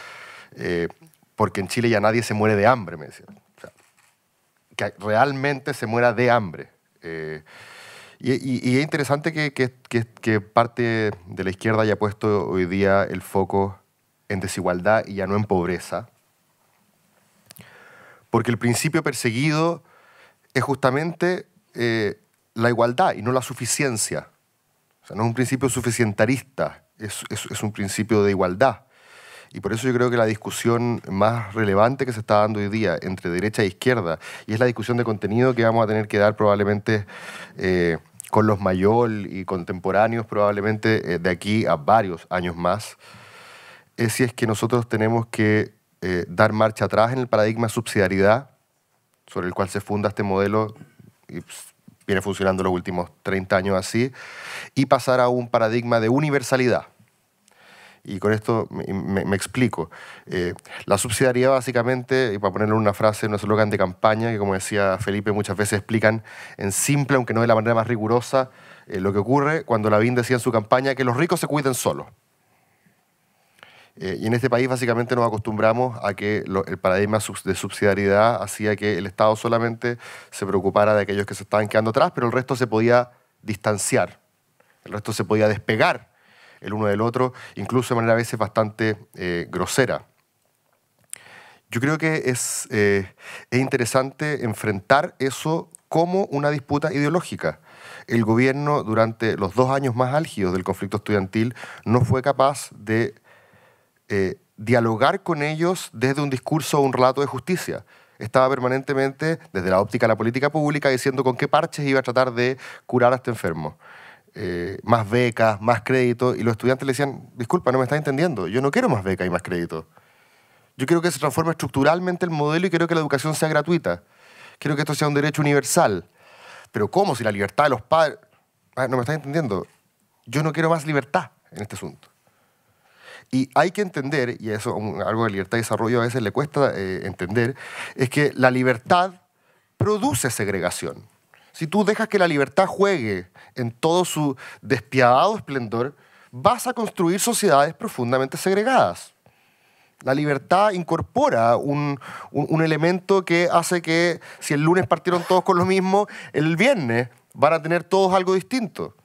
B: eh, porque en Chile ya nadie se muere de hambre, me decía. que realmente se muera de hambre. y, es interesante que, que, que, que, parte de la izquierda haya puesto hoy día el foco en desigualdad y ya no en pobreza. Porque el principio perseguido es justamente eh, la igualdad y no la suficiencia. O sea, no es un principio suficientarista, es, un principio de igualdad. Y por eso yo creo que la discusión más relevante que se está dando hoy día entre derecha e izquierda, y es la discusión de contenido que vamos a tener que dar probablemente eh, con los mayol y contemporáneos, probablemente eh, de aquí a varios años más, es si es que nosotros tenemos que eh, dar marcha atrás en el paradigma subsidiariedad sobre el cual se funda este modelo y pues, viene funcionando los últimos 30 años así, y pasar a un paradigma de universalidad. Y con esto me, explico. Eh, la subsidiariedad básicamente, y para ponerle una frase, un eslogan de campaña, que como decía Felipe, muchas veces explican en simple, aunque no de la manera más rigurosa, eh, lo que ocurre cuando Lavín decía en su campaña que los ricos se cuiden solos. Eh, y en este país básicamente nos acostumbramos a que el paradigma de subsidiariedad hacía que el Estado solamente se preocupara de aquellos que se estaban quedando atrás, pero el resto se podía distanciar, el resto se podía despegar el uno del otro, incluso de manera a veces bastante eh, grosera. Yo creo que es, eh, es interesante enfrentar eso como una disputa ideológica. El gobierno durante los dos años más álgidos del conflicto estudiantil no fue capaz de eh, dialogar con ellos desde un discurso o un relato de justicia. Estaba permanentemente, desde la óptica de la política pública, diciendo con qué parches iba a tratar de curar a este enfermo. Eh, más becas, más crédito, y los estudiantes le decían, disculpa, no me estás entendiendo, yo no quiero más becas y más crédito. Yo quiero que se transforme estructuralmente el modelo y quiero que la educación sea gratuita. Quiero que esto sea un derecho universal. Pero ¿cómo? Si la libertad de los padres... Ah, no me estás entendiendo. Yo no quiero más libertad en este asunto. Y hay que entender, y eso algo de libertad y desarrollo a veces le cuesta eh, entender, es que la libertad produce segregación. Si tú dejas que la libertad juegue en todo su despiadado esplendor, vas a construir sociedades profundamente segregadas. La libertad incorpora un, elemento que hace que si el lunes partieron todos con lo mismo, el viernes van a tener todos algo distinto.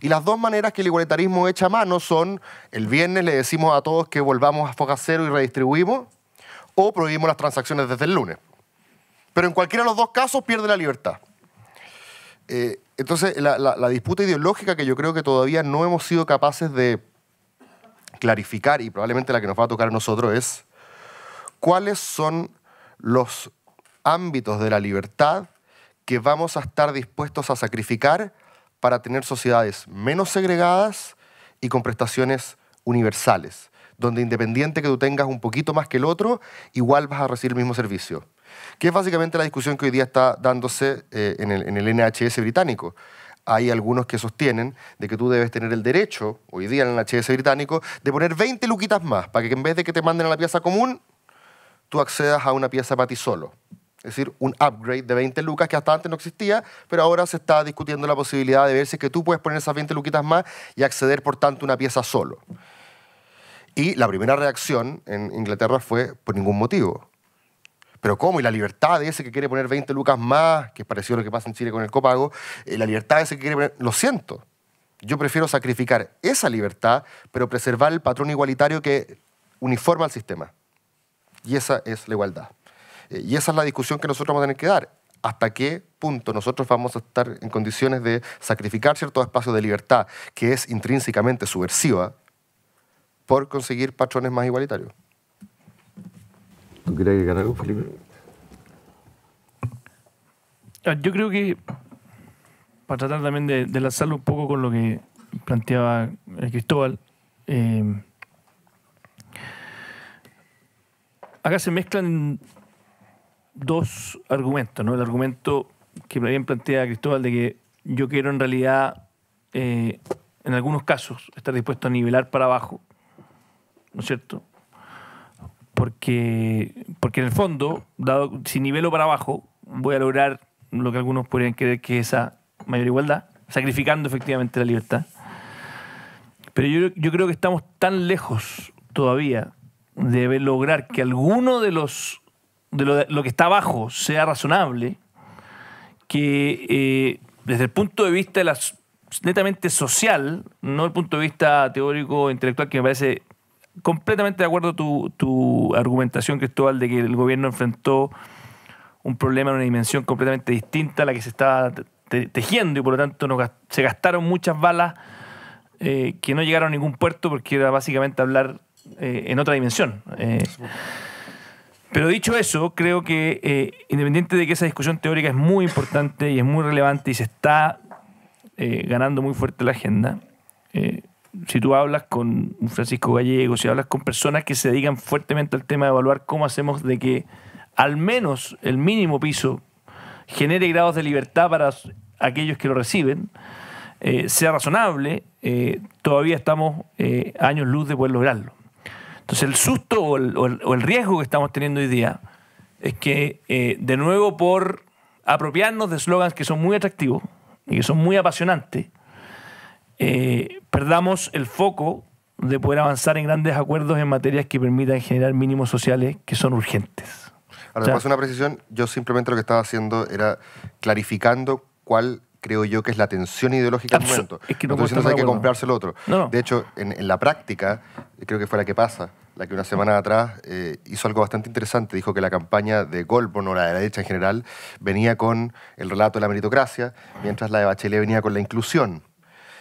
B: Y las dos maneras que el igualitarismo echa mano son el viernes le decimos a todos que volvamos a foca cero y redistribuimos o prohibimos las transacciones desde el lunes. Pero en cualquiera de los dos casos pierde la libertad. Eh, entonces, la, la disputa ideológica que yo creo que todavía no hemos sido capaces de clarificar y probablemente la que nos va a tocar a nosotros es cuáles son los ámbitos de la libertad que vamos a estar dispuestos a sacrificar para tener sociedades menos segregadas y con prestaciones universales, donde independiente que tú tengas un poquito más que el otro, igual vas a recibir el mismo servicio. Que es básicamente la discusión que hoy día está dándose eh, en, el, NHS británico hay algunos que sostienen de que tú debes tener el derecho, hoy día en el NHS británico, de poner 20 luquitas más para que en vez de que te manden a la pieza común, tú accedas a una pieza para ti solo es decir, un upgrade de 20 lucas que hasta antes no existía, pero ahora se está discutiendo la posibilidad de ver si es que tú puedes poner esas 20 luquitas más y acceder, por tanto, a una pieza solo. Y la primera reacción en Inglaterra fue por ningún motivo. Pero ¿cómo? Y la libertad de ese que quiere poner 20 lucas más, que es parecido a lo que pasa en Chile con el copago, eh, la libertad de ese que quiere poner... Lo siento, yo prefiero sacrificar esa libertad, pero preservar el patrón igualitario que uniforma al sistema. Y esa es la igualdad. Eh, y esa es la discusión que nosotros vamos a tener que dar. ¿Hasta qué punto nosotros vamos a estar en condiciones de sacrificar cierto espacio de libertad que es intrínsecamente subversiva por conseguir patrones más igualitarios? ¿Tú que agregar algo, Felipe?
D: Ah, yo creo que, para tratar también de, lanzarlo un poco con lo que planteaba eh, Cristóbal, eh, acá se mezclan dos argumentos, ¿no? El argumento que bien plantea Cristóbal de que yo quiero en realidad, eh, en algunos casos, estar dispuesto a nivelar para abajo, ¿no es cierto? Porque, porque en el fondo, dado, si nivelo para abajo, voy a lograr lo que algunos podrían creer que es esa mayor igualdad, sacrificando efectivamente la libertad. Pero yo creo que estamos tan lejos todavía de lograr que alguno de los de lo, que está abajo sea razonable, que eh, desde el punto de vista netamente social, no el punto de vista teórico, intelectual, que me parece completamente de acuerdo tu, tu argumentación, Cristóbal, de que el gobierno enfrentó un problema en una dimensión completamente distinta a la que se estaba tejiendo y por lo tanto se gastaron muchas balas eh, que no llegaron a ningún puerto porque era básicamente hablar eh, en otra dimensión. Pero dicho eso, creo que eh, independiente de que esa discusión teórica es muy importante y es muy relevante y se está eh, ganando muy fuerte la agenda, eh, si tú hablas con Francisco Gallego, si hablas con personas que se dedican fuertemente al tema de evaluar cómo hacemos de que al menos el mínimo piso genere grados de libertad para aquellos que lo reciben, sea razonable, todavía estamos años luz de poder lograrlo. Entonces el susto o el, riesgo que estamos teniendo hoy día es que, eh, de nuevo, por apropiarnos de slogans que son muy atractivos y que son muy apasionantes, eh, perdamos el
B: foco
D: de poder avanzar en grandes acuerdos en materias que permitan generar mínimos sociales que son urgentes.
B: Ahora, una precisión. Yo simplemente lo que estaba haciendo era clarificando cuál creo yo que es la tensión ideológica del momento. Entonces que no, hay que comprarse el otro. De hecho, en, la práctica, creo que fue la que pasa, la que una semana atrás eh, hizo algo bastante interesante. Dijo que la campaña de Goldborn o la de la derecha en general venía con el relato de la meritocracia, mientras la de Bachelet venía con la inclusión.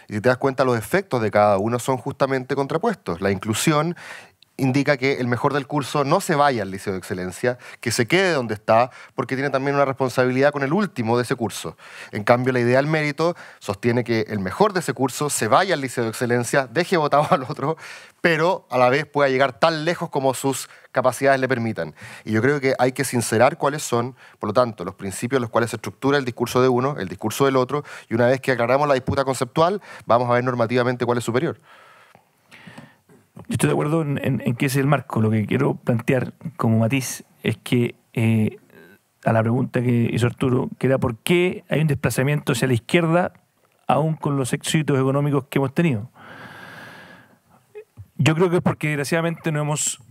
B: Y si te das cuenta, los efectos de cada uno son justamente contrapuestos. La inclusión indica que el mejor del curso no se vaya al Liceo de Excelencia, que se quede donde está, porque tiene también una responsabilidad con el último de ese curso. En cambio, la idea del mérito sostiene que el mejor de ese curso se vaya al Liceo de Excelencia, deje votado al otro, pero a la vez pueda llegar tan lejos como sus capacidades le permitan. Y yo creo que hay que sincerar cuáles son, por lo tanto, los principios los cuales se estructura el discurso de uno, el discurso del otro, y una vez que aclaramos la disputa conceptual, vamos a ver normativamente cuál es superior
D: estoy de acuerdo en, que ese es el marco. Lo que quiero plantear como matiz es que eh, a la pregunta que hizo Arturo, que era por qué hay un desplazamiento hacia la izquierda aún con los éxitos económicos que hemos tenido. Yo creo que es porque desgraciadamente no hemos,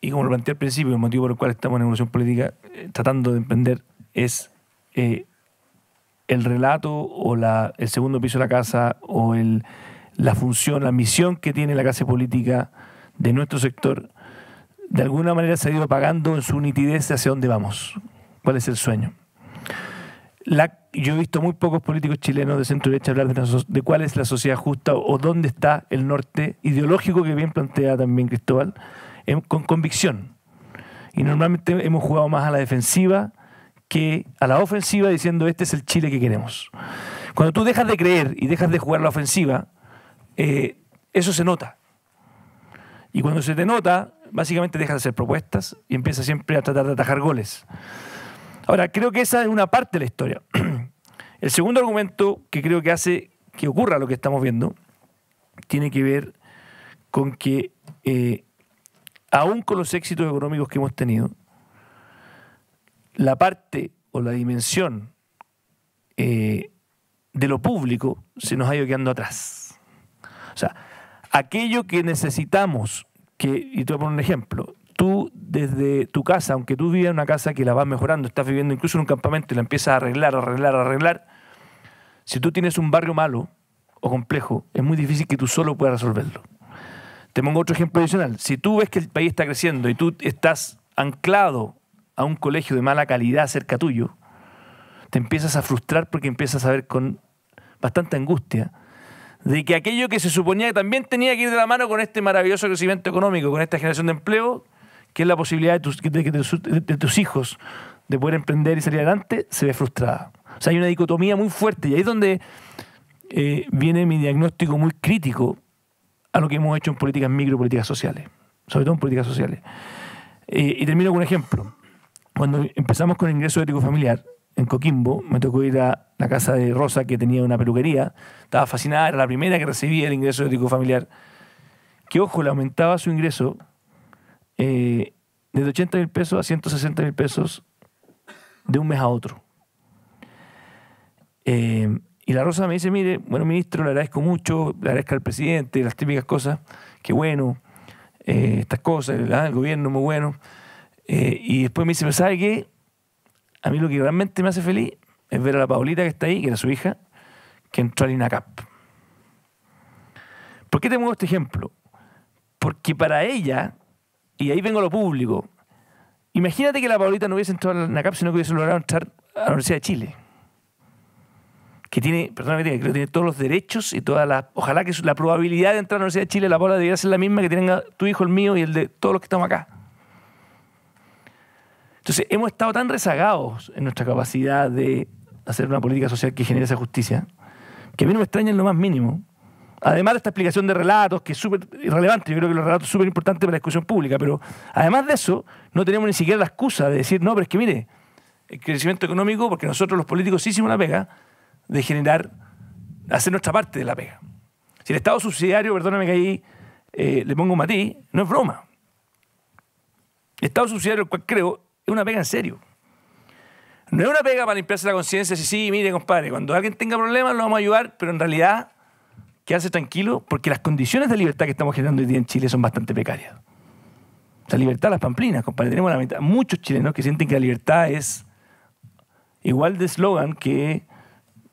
D: y como lo planteé al principio, el motivo por el cual estamos en evolución política eh, tratando de emprender es eh, el relato o la, el segundo piso de la casa o el la función, la misión que tiene la clase política de nuestro sector, de alguna manera se ha ido apagando en su nitidez hacia dónde vamos, cuál es el sueño. yo he visto muy pocos políticos chilenos de centro derecha hablar de, cuál es la sociedad justa o dónde está el norte ideológico que bien plantea también Cristóbal, con convicción. Y normalmente hemos jugado más a la defensiva que a la ofensiva diciendo este es el Chile que queremos. Cuando tú dejas de creer y dejas de jugar la ofensiva, eh, eso se nota. Y cuando se te nota, básicamente deja de hacer propuestas y empieza siempre a tratar de atajar goles. Ahora, creo que esa es una parte de la historia. El segundo argumento que creo que hace que ocurra lo que estamos viendo tiene que ver con que, eh, aún con los éxitos económicos que hemos tenido, la parte o la dimensión eh, de lo público se nos ha ido quedando atrás. O sea, aquello que necesitamos, que, y te voy a poner un ejemplo, tú desde tu casa, aunque tú vivas en una casa que la vas mejorando, estás viviendo incluso en un campamento y la empiezas a arreglar, arreglar, arreglar, si tú tienes un barrio malo o complejo, es muy difícil que tú solo puedas resolverlo. Te pongo otro ejemplo adicional. Si tú ves que el país está creciendo y tú estás anclado a un colegio de mala calidad cerca tuyo, te empiezas a frustrar porque empiezas a ver con bastante angustia de que aquello que se suponía que también tenía que ir de la mano con este maravilloso crecimiento económico, con esta generación de empleo, que es la posibilidad de, tus, hijos de poder emprender y salir adelante, se ve frustrada. O sea, hay una dicotomía muy fuerte y ahí es donde eh, viene mi diagnóstico muy crítico a lo que hemos hecho en políticas micro, políticas sociales, sobre todo en políticas sociales. Eh, y termino con un ejemplo. Cuando empezamos con el ingreso ético familiar, en Coquimbo, me tocó ir a la casa de Rosa, que tenía una peluquería. Estaba fascinada, era la primera que recibía el ingreso ético familiar. Que, ojo, le aumentaba su ingreso eh, de 80 mil pesos a 160 mil pesos de un mes a otro. Eh, y la Rosa me dice, mire, bueno, ministro, le agradezco mucho, le agradezco al presidente, las típicas cosas, qué bueno, eh, estas cosas, el, el gobierno muy bueno. y después me dice, ¿sabe qué? a mí lo que realmente me hace feliz es ver a la Paulita que está ahí, que era su hija, que entró al INACAP. ¿Por qué te muevo este ejemplo? Porque para ella, y ahí vengo a lo público, imagínate que la Paulita no hubiese entrado al INACAP, sino que hubiese logrado entrar a la Universidad de Chile. Que tiene, perdóname, que tiene todos los derechos y todas las. Ojalá que la probabilidad de entrar a la Universidad de Chile, la Paula debiera ser la misma que tenga tu hijo, el mío y el de todos los que estamos acá. Entonces, hemos estado tan rezagados en nuestra capacidad de hacer una política social que genere esa justicia, que a mí no me extraña en lo más mínimo. Además de esta explicación de relatos, que es súper irrelevante, yo creo que los relatos son súper importantes para la discusión pública, pero además de eso, no tenemos ni siquiera la excusa de decir, no, pero es que mire, el crecimiento económico, porque nosotros los políticos sí hicimos la pega de generar, hacer nuestra parte de la pega. Si el Estado subsidiario, perdóname que ahí eh, le pongo un matiz, no es broma. El Estado subsidiario, el cual creo, es una pega en serio. No es una pega para limpiarse la conciencia, si sí, mire, compadre, cuando alguien tenga problemas lo vamos a ayudar, pero en realidad quedarse tranquilo porque las condiciones de libertad que estamos generando hoy día en Chile son bastante precarias. La libertad, las pamplinas, compadre, tenemos la mitad. Muchos chilenos que sienten que la libertad es igual de eslogan que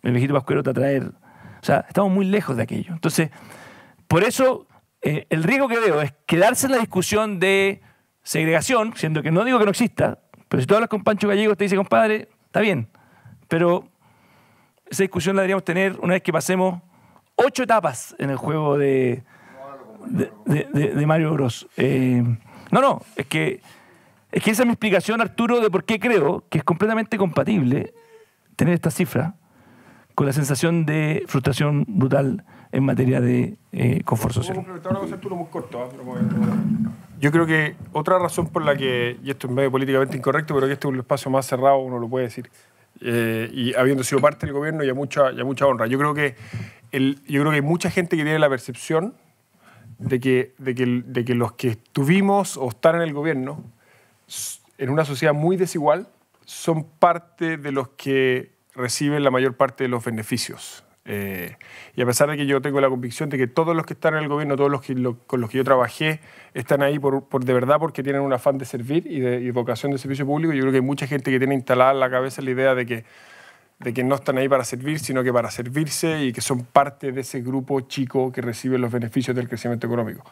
D: el viejito Pascuero te traer. O sea, estamos muy lejos de aquello. Entonces, por eso eh, el riesgo que veo es quedarse en la discusión de segregación, siendo que no digo que no exista, pero si tú hablas con Pancho Gallegos te dice, compadre, está bien, pero esa discusión la deberíamos tener una vez que pasemos ocho etapas en el juego de, de, Mario Bros. Eh, no, no, es que, es que esa es mi explicación, Arturo, de por qué creo que es completamente compatible tener esta cifra con la sensación de frustración brutal en materia de eh,
C: confort social. ¿eh? Yo creo que otra razón por la que, y esto es medio políticamente incorrecto, pero que este es un espacio más cerrado, uno lo puede decir, eh, y habiendo sido parte del gobierno y a mucha, mucha honra. Yo creo, que yo creo que hay mucha gente que tiene la percepción de que, de que, de que los que estuvimos o están en el gobierno, en una sociedad muy desigual, son parte de los que reciben la mayor parte de los beneficios. Eh, y a pesar de que yo tengo la convicción de que todos los que están en el gobierno, todos los con los que yo trabajé, están ahí por, de verdad porque tienen un afán de servir y de vocación de servicio público, yo creo que hay mucha gente que tiene instalada en la cabeza la idea de que, de que no están ahí para servir, sino que para servirse y que son parte de ese grupo chico que recibe los beneficios del crecimiento económico.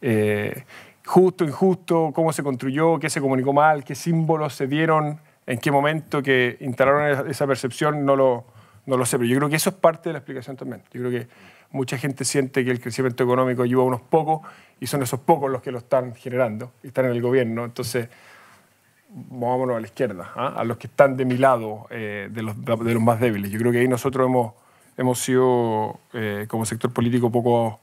C: Eh, justo, injusto, cómo se construyó, qué se comunicó mal, qué símbolos se dieron, en qué momento que instalaron esa percepción, no lo no lo sé, pero yo creo que eso es parte de la explicación también. Yo creo que mucha gente siente que el crecimiento económico ayuda a unos pocos y son esos pocos los que lo están generando y están en el gobierno. Entonces, movámonos a la izquierda, ¿ah? a los que están de mi lado, eh, de, los, de, los, más débiles. Yo creo que ahí nosotros hemos, hemos sido, eh, como sector político, poco,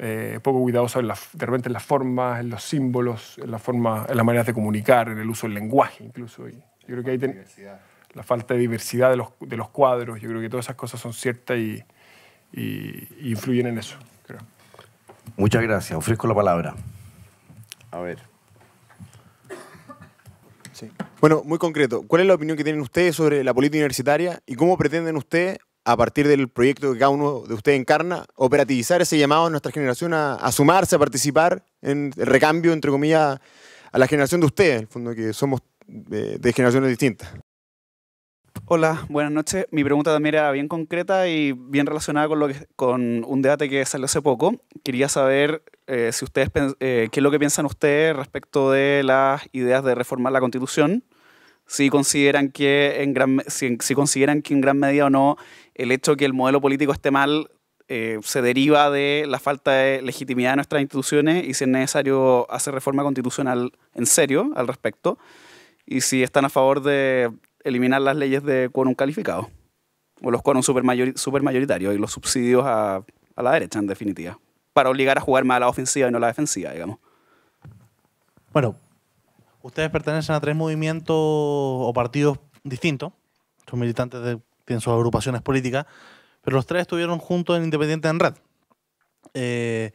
C: eh, poco cuidadosos de repente en las formas, en los símbolos, en, la en las maneras de comunicar, en el uso del lenguaje incluso. yo creo que ahí la falta de diversidad de los, de los cuadros. Yo creo que todas esas cosas son ciertas y, influyen en eso.
A: Muchas gracias. Ofrezco la
C: palabra. A ver. Bueno, muy concreto. ¿Cuál es la opinión que tienen ustedes sobre la política universitaria y cómo pretenden ustedes, a partir del proyecto que cada uno de ustedes encarna, operativizar ese llamado
B: a nuestra generación a, sumarse, a participar en el recambio, entre comillas, a la generación de
C: ustedes, en el fondo, que somos eh, de generaciones distintas?
A: Hola, buenas noches. Mi pregunta también era bien concreta y bien relacionada con, lo que, con un debate que salió hace poco. Quería saber eh, si ustedes eh, qué es lo que piensan ustedes respecto de las ideas de reformar la Constitución, si consideran que en gran si, consideran que en gran medida o no el hecho que el modelo político esté mal eh, se deriva de la falta de legitimidad de nuestras instituciones y si es necesario hacer reforma constitucional en serio al respecto y si están a favor de eliminar las leyes de quórum calificado o los super supermayoritarios y los subsidios a, la derecha, en definitiva, para obligar a jugar más a la ofensiva y no a la defensiva, digamos.
D: Bueno, ustedes pertenecen a tres movimientos o partidos distintos, son militantes de, tienen sus agrupaciones políticas, pero los tres estuvieron juntos en Independiente en Red. Eh,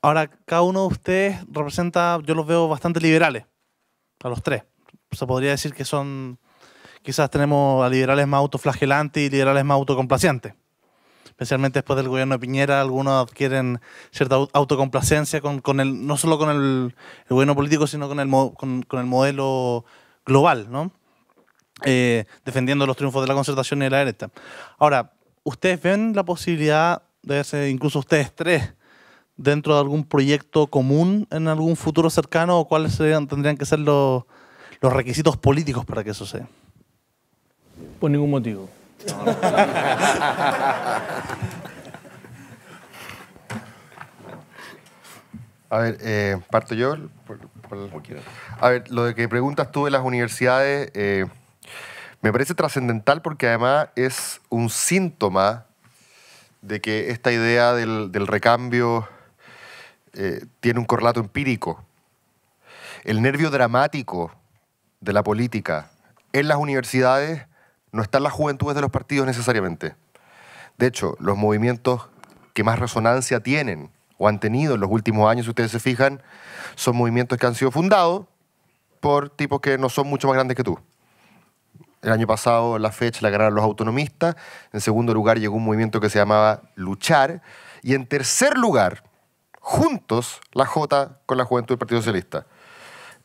D: ahora, cada uno de ustedes representa, yo los veo bastante liberales, a los tres. Se podría decir que son quizás tenemos a liberales más autoflagelantes y liberales más autocomplacientes. Especialmente después del gobierno de Piñera, algunos adquieren cierta autocomplacencia, con, no solo con el, gobierno político, sino con el, con, el modelo global, eh, defendiendo los triunfos de la concertación y de la derecha. Ahora, ¿ustedes ven la posibilidad de verse, incluso ustedes tres, dentro de algún proyecto común en algún futuro cercano o cuáles tendrían que ser los, los requisitos políticos para que eso sea? Por ningún motivo.
B: A ver, eh, parto yo. A ver, lo de que preguntas tú de las universidades eh, me parece trascendental porque además es un síntoma de que esta idea del, recambio eh, tiene un correlato empírico. El nervio dramático de la política en las universidades no están las juventudes de los partidos necesariamente. De hecho, los movimientos que más resonancia tienen o han tenido en los últimos años, si ustedes se fijan, son movimientos que han sido fundados por tipos que no son mucho más grandes que tú. El año pasado la fecha la ganaron los autonomistas, en segundo lugar llegó un movimiento que se llamaba Luchar, y en tercer lugar, juntos, la J con la Juventud del Partido Socialista.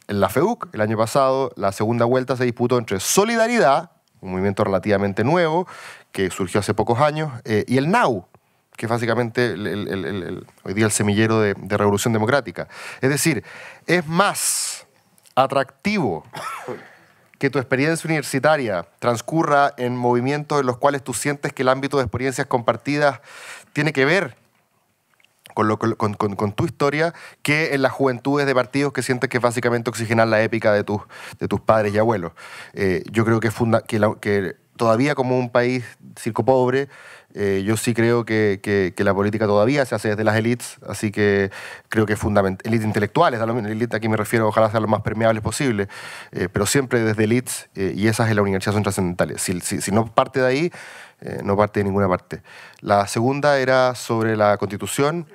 B: En la FEUC, el año pasado, la segunda vuelta se disputó entre Solidaridad un movimiento relativamente nuevo que surgió hace pocos años, eh, y el NAU, que es básicamente hoy día el semillero de, de Revolución Democrática. Es decir, es más atractivo que tu experiencia universitaria transcurra en movimientos en los cuales tú sientes que el ámbito de experiencias compartidas tiene que ver con, tu historia que en las juventudes de partidos que sientes que es básicamente oxigenar la épica de tus, de tus padres y abuelos. Eh, yo creo que, funda, que, que, todavía como un país circo pobre, eh, yo sí creo que, que, la política todavía se hace desde las élites, así que creo que es fundamental. elites intelectuales, a lo elite aquí me refiero, ojalá sea lo más permeables posible, eh, pero siempre desde élites, y esas en la universidad son trascendentales. Si, si, no parte de ahí, no parte de ninguna parte. La segunda era sobre la constitución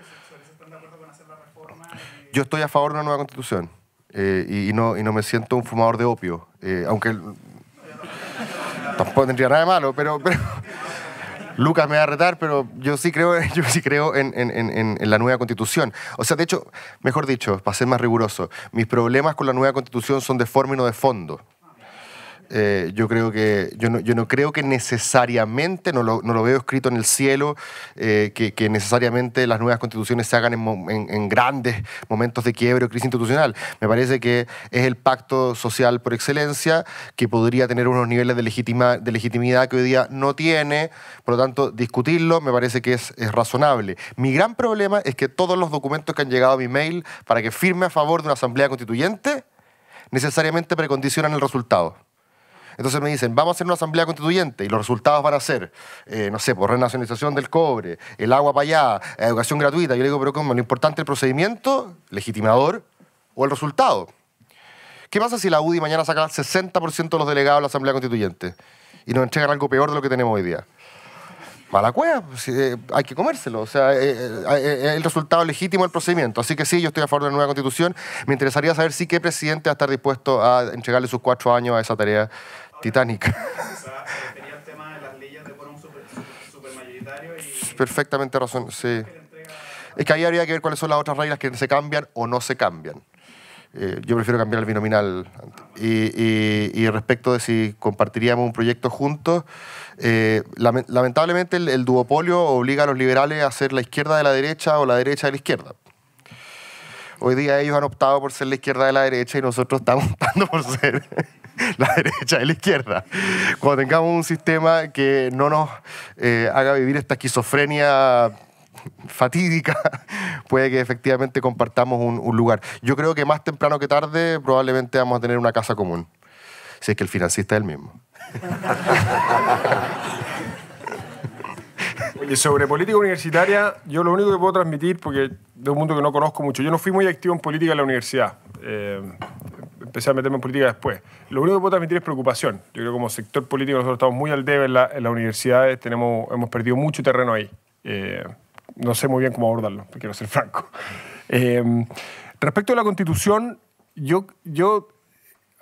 B: yo estoy a favor de una nueva constitución eh, y, no, me siento un fumador de opio, eh, aunque tampoco tendría nada de malo, pero, Lucas me va a retar, pero yo sí creo, yo sí creo en, la nueva constitución. O sea, de hecho, mejor dicho, para ser más riguroso, mis problemas con la nueva constitución son de forma y no de fondo. Eh, yo creo que no, creo que necesariamente, no lo, veo escrito en el cielo, eh, que, necesariamente las nuevas constituciones se hagan en, grandes momentos de quiebre o crisis institucional. Me parece que es el pacto social por excelencia que podría tener unos niveles de, legitimidad que hoy día no tiene, por lo tanto, discutirlo me parece que es razonable. Mi gran problema es que todos los documentos que han llegado a mi mail para que firme a favor de una asamblea constituyente necesariamente precondicionan el resultado. Entonces me dicen, vamos a hacer una asamblea constituyente y los resultados van a ser, eh, no sé, por pues, renacionalización del cobre, el agua para allá, educación gratuita. Yo le digo, pero ¿cómo? Lo importante el procedimiento legitimador o el resultado. ¿Qué pasa si la UDI mañana saca el 60% de los delegados de la asamblea constituyente y nos entrega algo peor de lo que tenemos hoy día? mala cueva, pues, eh, hay que comérselo. O sea, eh, el resultado legítimo el procedimiento. Así que sí, yo estoy a favor de la nueva constitución. Me interesaría saber si qué presidente va a estar dispuesto a entregarle sus cuatro años a esa tarea Titanic. Perfectamente razón, sí. Es que ahí habría que ver cuáles son las otras reglas que se cambian o no se cambian. Eh, yo prefiero cambiar el binominal. Y, respecto de si compartiríamos un proyecto juntos, eh, lamentablemente el, duopolio obliga a los liberales a ser la izquierda de la derecha o la derecha de la izquierda. Hoy día ellos han optado por ser la izquierda de la derecha y nosotros estamos optando por ser la derecha y la izquierda. Cuando tengamos un sistema que no nos eh, haga vivir esta esquizofrenia fatídica, puede que efectivamente compartamos un, lugar. Yo creo que más temprano que tarde probablemente vamos
C: a tener una casa común, si es que el financista es el mismo. Oye, sobre política universitaria, yo lo único que puedo transmitir, porque de un mundo que no conozco mucho, yo no fui muy activo en política en la universidad. Eh, empecé a meterme en política después. Lo único que puedo transmitir es preocupación. Yo creo que como sector político nosotros estamos muy al debe en, las universidades, tenemos, hemos perdido mucho terreno ahí. Eh, no sé muy bien cómo abordarlo, quiero ser franco. Eh, respecto a la constitución, yo, yo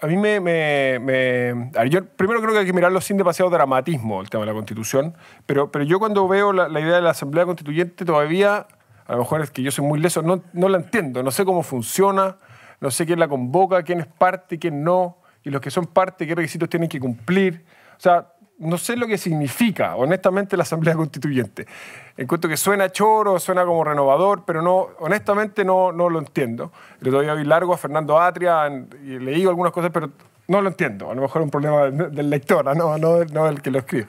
C: a mí me, me, primero creo que hay que mirarlo sin demasiado dramatismo el tema de la Constitución, pero, pero yo cuando veo la, la idea de la Asamblea Constituyente todavía, a lo mejor es que yo soy muy leso, no, no la entiendo, no sé cómo funciona, no sé quién la convoca, quién es parte, quién no, y los que son parte, qué requisitos tienen que cumplir. O sea, no sé lo que significa, honestamente, la Asamblea Constituyente. Encuentro que suena choro, suena como renovador, pero no, honestamente no, no lo entiendo. Le doy hoy largo a Fernando Atria, y le digo algunas cosas, pero no lo entiendo. A lo mejor es un problema del lector, ¿ah? no, no, no del que lo escribe.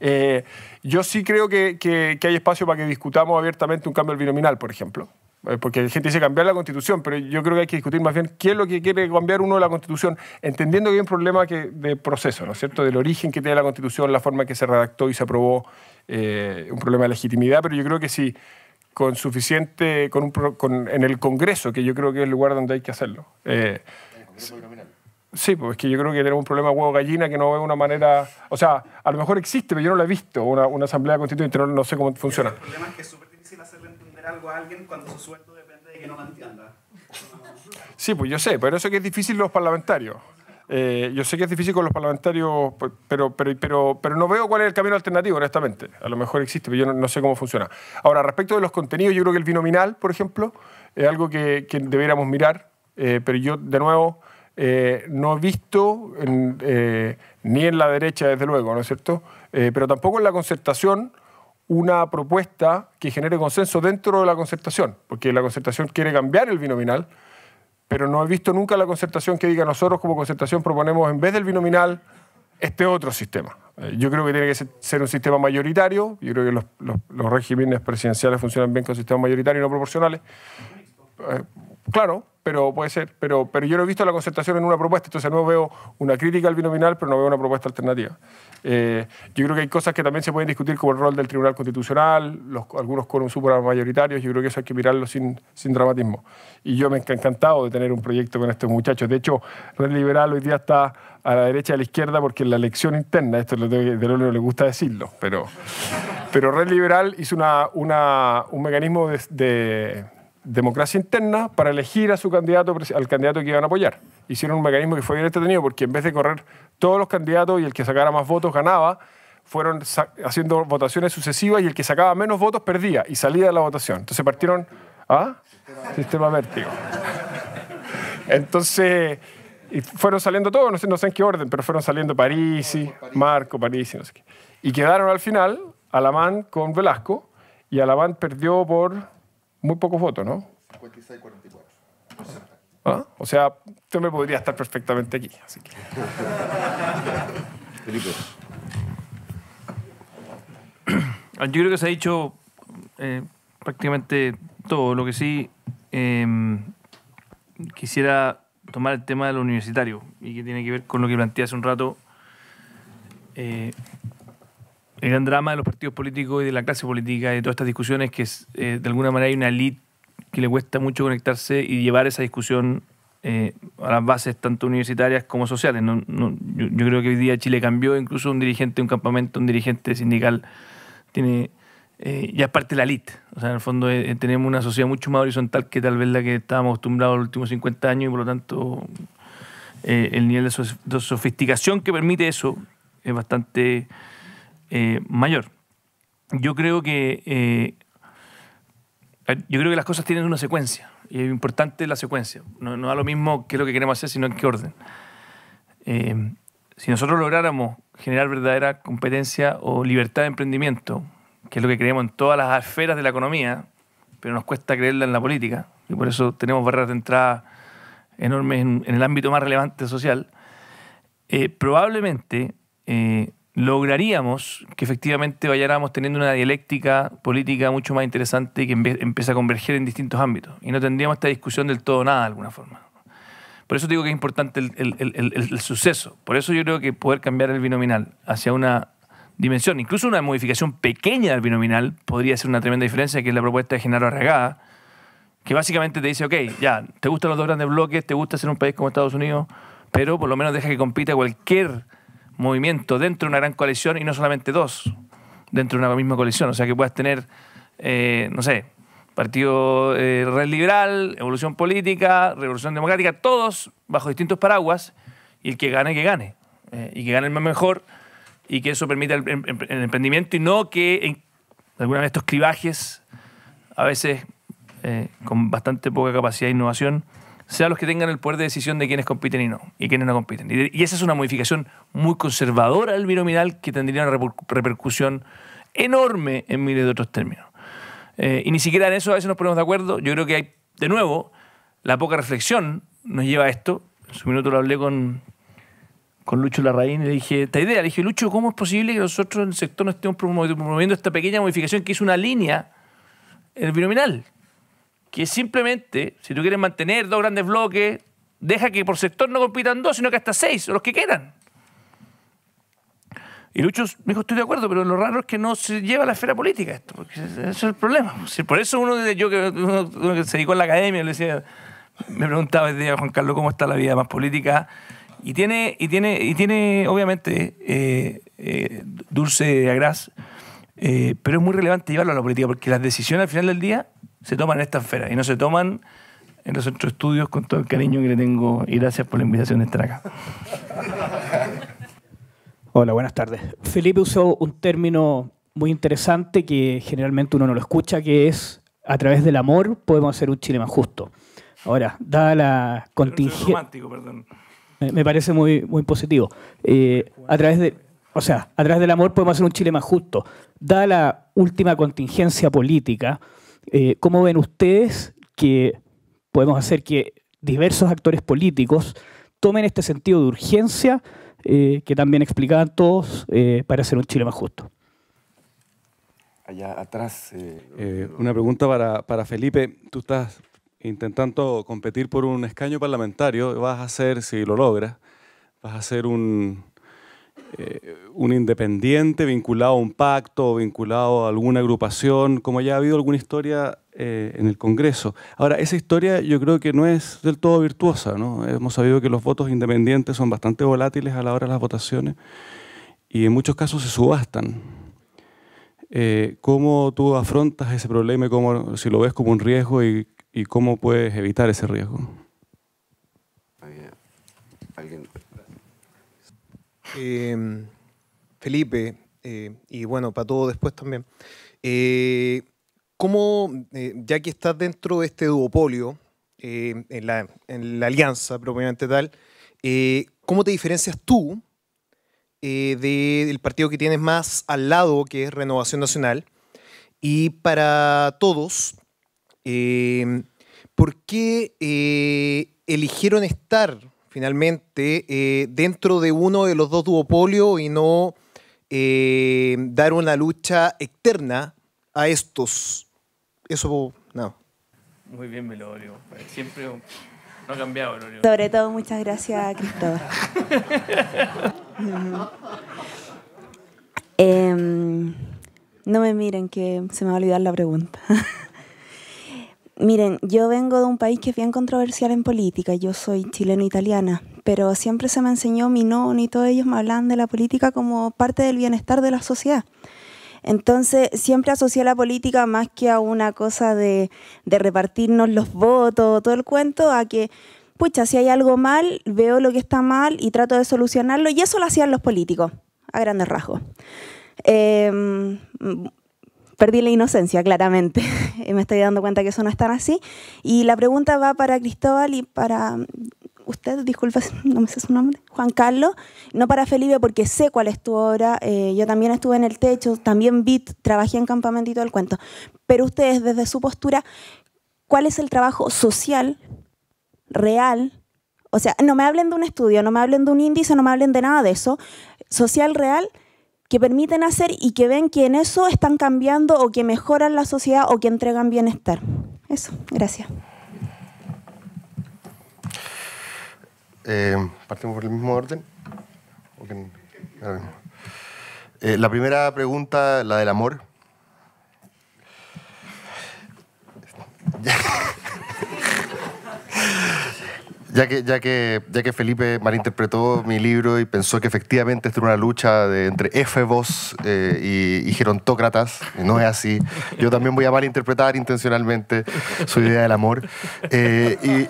C: Eh, yo sí creo que, que, que, hay espacio para que discutamos abiertamente un cambio al binominal, por ejemplo. Eh, porque hay gente dice cambiar la constitución, pero yo creo que hay que discutir más bien qué es lo que quiere cambiar uno de la constitución, entendiendo que hay un problema de proceso, ¿no es cierto? Del origen que tiene la constitución, la forma en que se redactó y se aprobó, eh, un problema de legitimidad, pero yo creo que sí, con suficiente, con en el Congreso, que yo creo que es el lugar donde hay que hacerlo. Eh, sí, pues es que yo creo que tenemos un problema huevo gallina que no veo una manera. O sea, a lo mejor existe, pero yo no lo he visto, una, asamblea constituyente, no, sé cómo funciona.
A: El que algo a alguien
D: cuando su sueldo depende de que no la entienda.
C: Sí, pues yo sé, pero eso que es difícil los parlamentarios. Eh, yo sé que es difícil con los parlamentarios, pero, pero, pero, no veo cuál es el camino alternativo, honestamente. A lo mejor existe, pero yo no, sé cómo funciona. Ahora, respecto de los contenidos, yo creo que el binominal, por ejemplo, es algo que, deberíamos mirar, eh, pero yo, de nuevo, eh, no he visto, ni en la derecha, desde luego, ¿no es cierto? pero tampoco en la concertación una propuesta que genere consenso dentro de la concertación, porque la concertación quiere cambiar el binominal, pero no he visto nunca la concertación que diga nosotros como concertación proponemos en vez del binominal este otro sistema. Eh, yo creo que tiene que ser un sistema mayoritario, yo creo que los, regímenes presidenciales funcionan bien con sistemas mayoritarios y no proporcionales. Eh, claro, pero puede ser. Pero, pero yo no he visto la concertación en una propuesta, entonces no veo una crítica al binominal, pero no veo una propuesta alternativa. Eh, yo creo que hay cosas que también se pueden discutir, como el rol del Tribunal Constitucional, los, algunos quórum mayoritarios. yo creo que eso hay que mirarlo sin, sin dramatismo. Y yo me he encantado de tener un proyecto con estos muchachos. De hecho, Red Liberal hoy día está a la derecha y a la izquierda porque en la elección interna, esto es de lo que le gusta decirlo, pero, pero Red Liberal hizo una, una, un mecanismo de, de democracia interna para elegir a su candidato, al candidato que iban a apoyar. Hicieron un mecanismo que fue bien entretenido porque en vez de correr todos los candidatos y el que sacara más votos ganaba, fueron haciendo votaciones sucesivas y el que sacaba menos votos perdía y salía de la votación. Entonces partieron a ¿ah? sistema, vértigo. Entonces, fueron saliendo todos, no sé, no sé en qué orden, pero fueron saliendo París y Marco, y no sé qué. Y quedaron al final Alamán con Velasco y Alamán perdió por muy pocos votos, ¿no?
B: 56, 44.
C: Ah, o sea, tú me podría estar perfectamente aquí. Así que...
B: Felipe.
D: Ah, yo creo que se ha dicho eh, prácticamente todo. Lo que sí em, quisiera tomar el tema de lo universitario y que tiene que ver con lo que planteé hace un rato. Eh, el gran drama de los partidos políticos y de la clase política y de todas estas discusiones que es, eh, de alguna manera hay una elite que le cuesta mucho conectarse y llevar esa discusión eh, a las bases tanto universitarias como sociales. yo, creo que hoy día Chile cambió, incluso un dirigente de un campamento, un dirigente sindical, tiene eh, ya es parte de la elite. O sea, en el fondo tenemos una sociedad mucho más horizontal que tal vez la que estábamos acostumbrados los últimos 50 años y por lo tanto el nivel de sofisticación que permite eso es bastante eh, mayor. Yo creo que eh, yo creo que las cosas tienen una secuencia y es importante la secuencia. No, no da lo mismo qué es lo que queremos hacer, sino en qué orden. Eh, si nosotros lográramos generar verdadera competencia o libertad de emprendimiento, que es lo que creemos en todas las esferas de la economía, pero nos cuesta creerla en la política, y por eso tenemos barreras de entrada enormes en, el ámbito más relevante social, probablemente lograríamos que efectivamente vayáramos teniendo una dialéctica política mucho más interesante y que empiece a converger en distintos ámbitos. Y no tendríamos esta discusión del todo nada, de alguna forma. Por eso digo que es importante el, suceso. Por eso yo creo que poder cambiar el binominal hacia una dimensión, incluso una modificación pequeña del binominal, podría ser una tremenda diferencia, que es la propuesta de Genaro Arregada, que básicamente te dice, ok, ya, te gustan los dos grandes bloques, te gusta ser un país como Estados Unidos, pero por lo menos deja que compita cualquier movimiento dentro de una gran coalición y no solamente dos dentro de una misma coalición. O sea, que puedas tener, eh, no sé, Partido eh, Red Liberal, Evolución Política, Revolución Democrática, todos bajo distintos paraguas y el que gane, que gane. Eh, y que gane el más mejor y que eso permita el, emprendimiento y no que en, alguna de estos cribajes, a veces con bastante poca capacidad de innovación, sean los que tengan el poder de decisión de quienes compiten y no, y quienes no compiten. Y, esa es una modificación muy conservadora del binominal que tendría una repercusión enorme en miles de otros términos. Eh, y ni siquiera en eso a veces nos ponemos de acuerdo. Yo creo que hay, de nuevo, la poca reflexión nos lleva a esto. En un minuto lo hablé con, con Lucho Larraín y le dije, esta idea, le dije, Lucho, ¿cómo es posible que nosotros en el sector no estemos promoviendo esta pequeña modificación que es una línea en el binominal? que simplemente, si tú quieres mantener dos grandes bloques, deja que por sector no compitan dos, sino que hasta seis, o los que quedan. Y Lucho me dijo, estoy de acuerdo, pero lo raro es que no se lleva a la esfera política esto, porque ese es el problema. Por eso uno de yo que, se dedicó a la academia, le me preguntaba el día, Juan Carlos, ¿cómo está la vida más política? Y tiene, y tiene, y tiene obviamente, eh, eh, dulce de eh, pero es muy relevante llevarlo a la política, porque las decisiones al final del día se toman en esta esfera y no se toman en los otros estudios con todo el cariño que le tengo y gracias por la invitación de estar acá. Hola, buenas tardes. Felipe usó un término muy interesante que generalmente uno no lo escucha, que es a través del amor podemos hacer un Chile más justo. Ahora, dada la contingencia... Me parece muy, muy positivo. Eh, a través de, o sea, a través del amor podemos hacer un Chile más justo. Dada la última contingencia política, eh, ¿Cómo ven ustedes que podemos hacer que diversos actores políticos tomen este sentido de urgencia eh, que también explicaban todos eh, para hacer un Chile más justo? Allá atrás. una pregunta para, para Felipe. Tú estás intentando competir por un escaño parlamentario. Vas a hacer si lo logras, vas a hacer un, eh, un independiente vinculado a un pacto, vinculado a alguna agrupación, como ya ha habido alguna historia eh, en el Congreso. Ahora, esa historia yo creo que no es del todo virtuosa, ¿no? Hemos sabido que los votos independientes son bastante volátiles a la hora de las votaciones y en muchos casos se subastan. Eh, ¿Cómo tú afrontas ese problema cómo, si lo ves como un riesgo y cómo puedes evitar ese riesgo?
B: Em, Felipe, eh, y bueno, para todos después también. Eh, ¿Cómo, eh, ya que estás dentro de este duopolio, en la, alianza propiamente tal, ¿cómo te diferencias tú del partido que tienes más al lado, que es Renovación Nacional? Y para todos, ¿por qué eligieron estar finalmente eh, dentro de uno de los dos duopolios y no eh, dar una lucha externa a estos. Eso, no.
D: Muy bien, Melorio. Siempre no ha cambiado, Sobre todo,
E: muchas gracias, Cristóbal. Em, no me miren, que se me va a olvidar la pregunta. Miren, yo vengo de un país que es bien controversial en política, yo soy chileno-italiana, pero siempre se me enseñó mi non y todos ellos me hablan de la política como parte del bienestar de la sociedad. Entonces, siempre asocié la política más que a una cosa de, repartirnos los votos, o todo el cuento, a que, pucha, si hay algo mal, veo lo que está mal y trato de solucionarlo, y eso lo hacían los políticos, a grandes rasgos. Eh, perdí la inocencia, claramente. Me estoy dando cuenta que eso no es tan así. Y la pregunta va para Cristóbal y para mm, usted, disculpa, no me sé su nombre, Juan Carlos, no para Felipe porque sé cuál es tu obra, eh, yo también estuve en el techo, también vi, trabajé en campamento y todo el cuento, pero ustedes desde su postura, ¿cuál es el trabajo social, real? O sea, no me hablen de un estudio, no me hablen de un índice, no me hablen de nada de eso, social, real, que permiten hacer y que ven que en eso están cambiando o que mejoran la sociedad o que entregan bienestar. Eso, gracias.
B: Eh, ¿Partimos por el mismo orden? Eh, la primera pregunta, la del amor. ya que, ya que, ya que Felipe malinterpretó mi libro y pensó que efectivamente esto era una lucha entre efebos eh, y, y, gerontócratas, y no es así. Yo también voy a malinterpretar intencionalmente su idea del amor. Eh, y,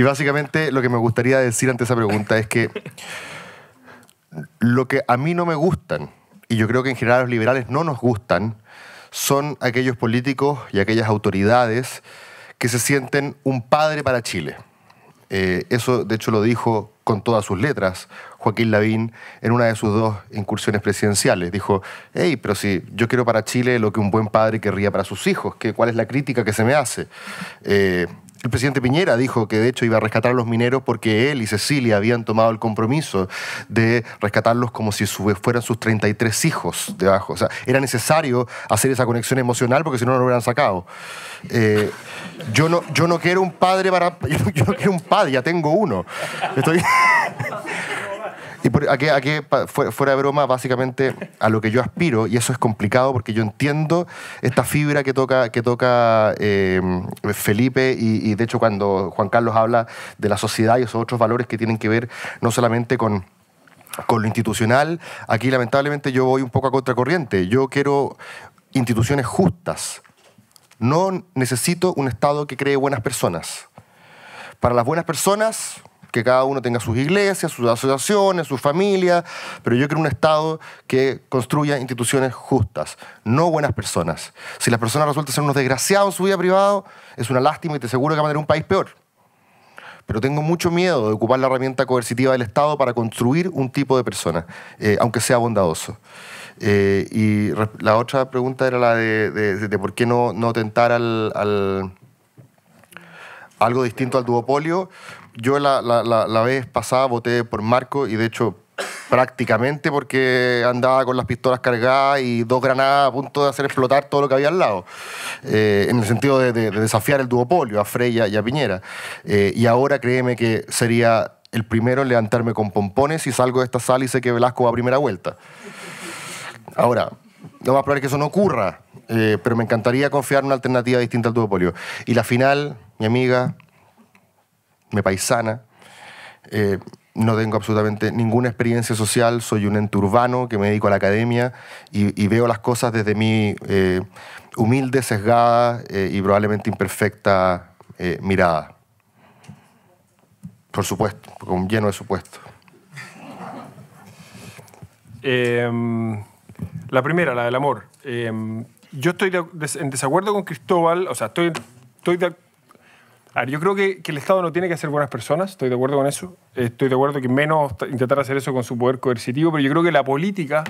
B: y básicamente lo que me gustaría decir ante esa pregunta es que lo que a mí no me gustan, y yo creo que en general los liberales no nos gustan, son aquellos políticos y aquellas autoridades que se sienten un padre para Chile. Eh, eso, de hecho, lo dijo con todas sus letras Joaquín Lavín en una de sus dos incursiones presidenciales. Dijo, hey, pero si yo quiero para Chile lo que un buen padre querría para sus hijos, ¿qué, ¿cuál es la crítica que se me hace? Eh, el presidente Piñera dijo que de hecho iba a rescatar a los mineros porque él y Cecilia habían tomado el compromiso de rescatarlos como si fueran sus 33 hijos debajo. O sea, era necesario hacer esa conexión emocional porque si no, no lo hubieran sacado. Eh, yo, no, yo no quiero un padre para... Yo quiero un padre, ya tengo uno. Estoy... Y aquí, fuera de broma, básicamente a lo que yo aspiro, y eso es complicado porque yo entiendo esta fibra que toca, que toca eh, Felipe, y, de hecho cuando Juan Carlos habla de la sociedad y esos otros valores que tienen que ver no solamente con con lo institucional, aquí lamentablemente yo voy un poco a contracorriente. Yo quiero instituciones justas. No necesito un Estado que cree buenas personas. Para las buenas personas que cada uno tenga sus iglesias, sus asociaciones, sus familias, pero yo quiero un Estado que construya instituciones justas, no buenas personas. Si las personas resultan ser unos desgraciados en su vida privada, es una lástima y te aseguro que va a tener un país peor pero tengo mucho miedo de ocupar la herramienta coercitiva del Estado para construir un tipo de persona, eh, aunque sea bondadoso. Eh, y la otra pregunta era la de, por qué no, tentar al, algo distinto al duopolio yo la, vez pasada voté por Marco y de hecho prácticamente porque andaba con las pistolas cargadas y dos granadas a punto de hacer explotar todo lo que había al lado, eh, en el sentido de, desafiar el duopolio a Freya y a Piñera. Eh, y ahora créeme que sería el primero en levantarme con pompones y salgo de esta sala y sé que Velasco va a primera vuelta. Ahora, no a probar que eso no ocurra, eh, pero me encantaría confiar en una alternativa distinta al duopolio. Y la final, mi amiga, me paisana. Eh, no tengo absolutamente ninguna experiencia social, soy un ente urbano que me dedico a la academia y, veo las cosas desde mi eh, humilde, sesgada eh, y probablemente imperfecta mirada. Por
C: supuesto, con lleno de supuesto. Em, la primera, la del amor. Em, yo estoy en desacuerdo con Cristóbal, o sea, estoy, estoy de yo creo que, el Estado no tiene que hacer buenas personas, estoy de acuerdo con eso. Estoy de acuerdo que menos intentar hacer eso con su poder coercitivo, pero yo creo que la política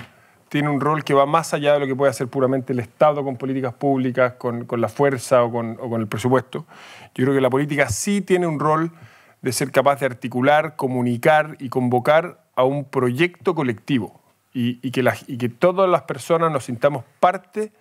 C: tiene un rol que va más allá de lo que puede hacer puramente el Estado con políticas públicas, con, la fuerza o con, el presupuesto. Yo creo que la política sí tiene un rol de ser capaz de articular, comunicar y convocar a un proyecto colectivo y, que, y que todas las personas nos sintamos parte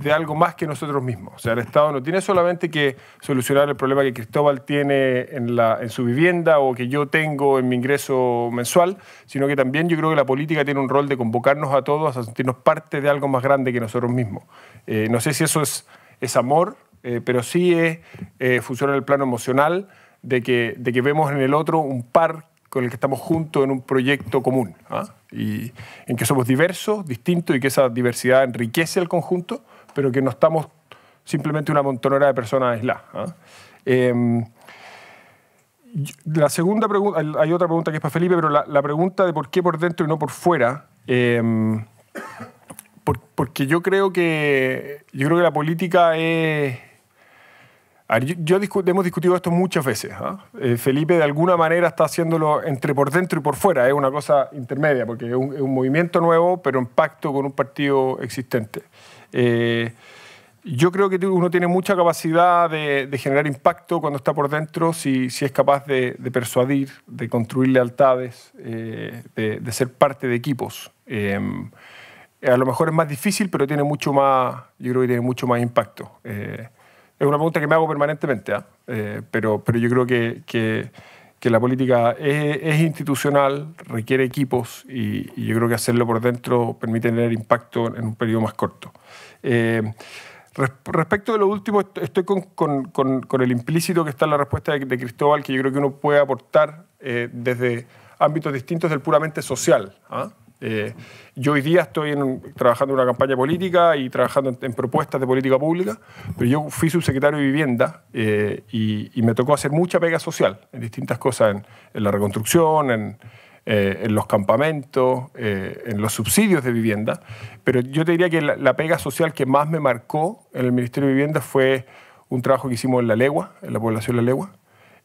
C: de algo más que nosotros mismos. O sea, el Estado no tiene solamente que solucionar el problema que Cristóbal tiene en, su vivienda o que yo tengo en mi ingreso mensual, sino que también yo creo que la política tiene un rol de convocarnos a todos a sentirnos parte de algo más grande que nosotros mismos. Eh, no sé si eso es, es amor, eh, pero sí es eh, en el plano emocional de que, vemos en el otro un par con el que estamos juntos en un proyecto común, ¿ah? y en que somos diversos, distintos y que esa diversidad enriquece el conjunto pero que no estamos simplemente una montonera de personas aisladas. ¿ah? Em, la segunda pregunta, hay otra pregunta que es para Felipe, pero la, pregunta de por qué por dentro y no por fuera, em, porque yo creo que yo creo que la política es hemos discutido esto muchas veces. ¿ah? Eh, Felipe de alguna manera está haciéndolo entre por dentro y por fuera. Es una cosa intermedia, porque un, es un, movimiento nuevo, pero en pacto con un partido existente. Eh, yo creo que uno tiene mucha capacidad de, generar impacto cuando está por dentro, si, es capaz de, persuadir, de construir lealtades, eh, de, ser parte de equipos. Eh, a lo mejor es más difícil, pero tiene mucho más, yo creo que tiene mucho más impacto. es una pregunta que me hago permanentemente, ¿ah? pero, yo creo que, la política es, institucional, requiere equipos y, y yo creo que hacerlo por dentro permite tener impacto en un periodo más corto. Eh, respecto de lo último, estoy con, el implícito que está en la respuesta de, Cristóbal, que yo creo que uno puede aportar eh, desde ámbitos distintos del puramente social. ¿ah? Eh, yo hoy día estoy trabajando en una campaña política y trabajando en, propuestas de política pública, pero yo fui subsecretario de vivienda y, me tocó hacer mucha pega social en distintas cosas, en la reconstrucción, en, eh, en los campamentos, eh, en los subsidios de vivienda, pero yo te diría que la, pega social que más me marcó en el Ministerio de Vivienda fue un trabajo que hicimos en La Legua, en la población La Legua.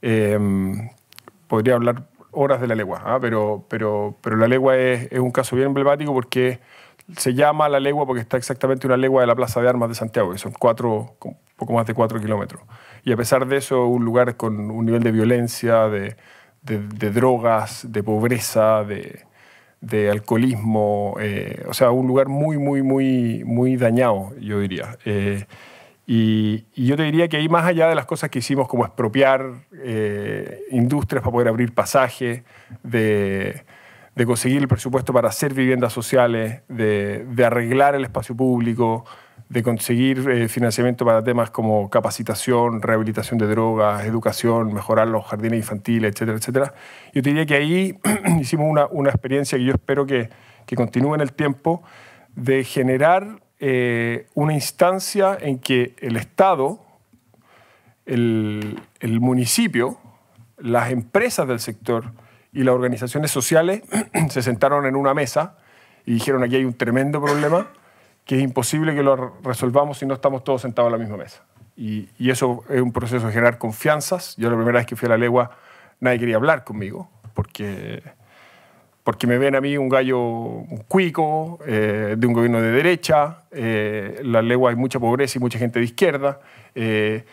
C: Em, podría hablar horas de La Legua, ¿ah? pero, pero, pero La Legua es, es un caso bien emblemático porque se llama la legua porque está exactamente una legua de la Plaza de Armas de Santiago, que son cuatro, poco más de cuatro kilómetros. Y a pesar de eso, un lugar con un nivel de violencia, de, de, drogas, de pobreza, de, alcoholismo, eh, o sea, un lugar muy, muy, muy, muy dañado, yo diría. Eh, y, yo te diría que ahí, más allá de las cosas que hicimos como expropiar eh, industrias para poder abrir pasajes, de, conseguir el presupuesto para hacer viviendas sociales, de arreglar el espacio público, de conseguir eh, financiamiento para temas como capacitación, rehabilitación de drogas, educación, mejorar los jardines infantiles, etcétera, etcétera. Yo diría que ahí hicimos una, experiencia que yo espero que, que continúe en el tiempo de generar eh, una instancia en que el Estado, el, el municipio, las empresas del sector y las organizaciones sociales se sentaron en una mesa y dijeron aquí hay un tremendo problema que es imposible que lo resolvamos si no estamos todos sentados a la misma mesa. Y, y, eso es un proceso de generar confianzas. Yo la primera vez que fui a la legua, nadie quería hablar conmigo, porque, porque me ven a mí un gallo cuico, eh, de un gobierno de derecha, eh, la legua hay mucha pobreza y mucha gente de izquierda. Eh,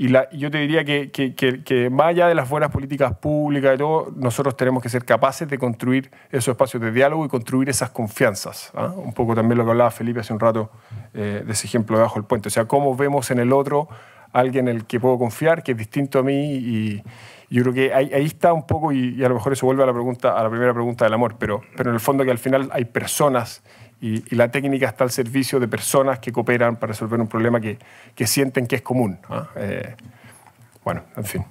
C: y yo te diría que, que, más allá de las buenas políticas públicas y todo, nosotros tenemos que ser capaces de construir esos espacios de diálogo y construir esas confianzas. ¿ah? Un poco también lo que hablaba Felipe hace un rato eh, de ese ejemplo de bajo el puente. O sea, cómo vemos en el otro alguien en el que puedo confiar, que es distinto a mí y, yo creo que ahí, está un poco, y, y, a lo mejor eso vuelve a la, pregunta, a la primera pregunta del amor, pero, pero en el fondo que al final hay personas y, la técnica está al servicio de personas que cooperan para resolver un problema que, sienten que es común. Eh, bueno, en fin.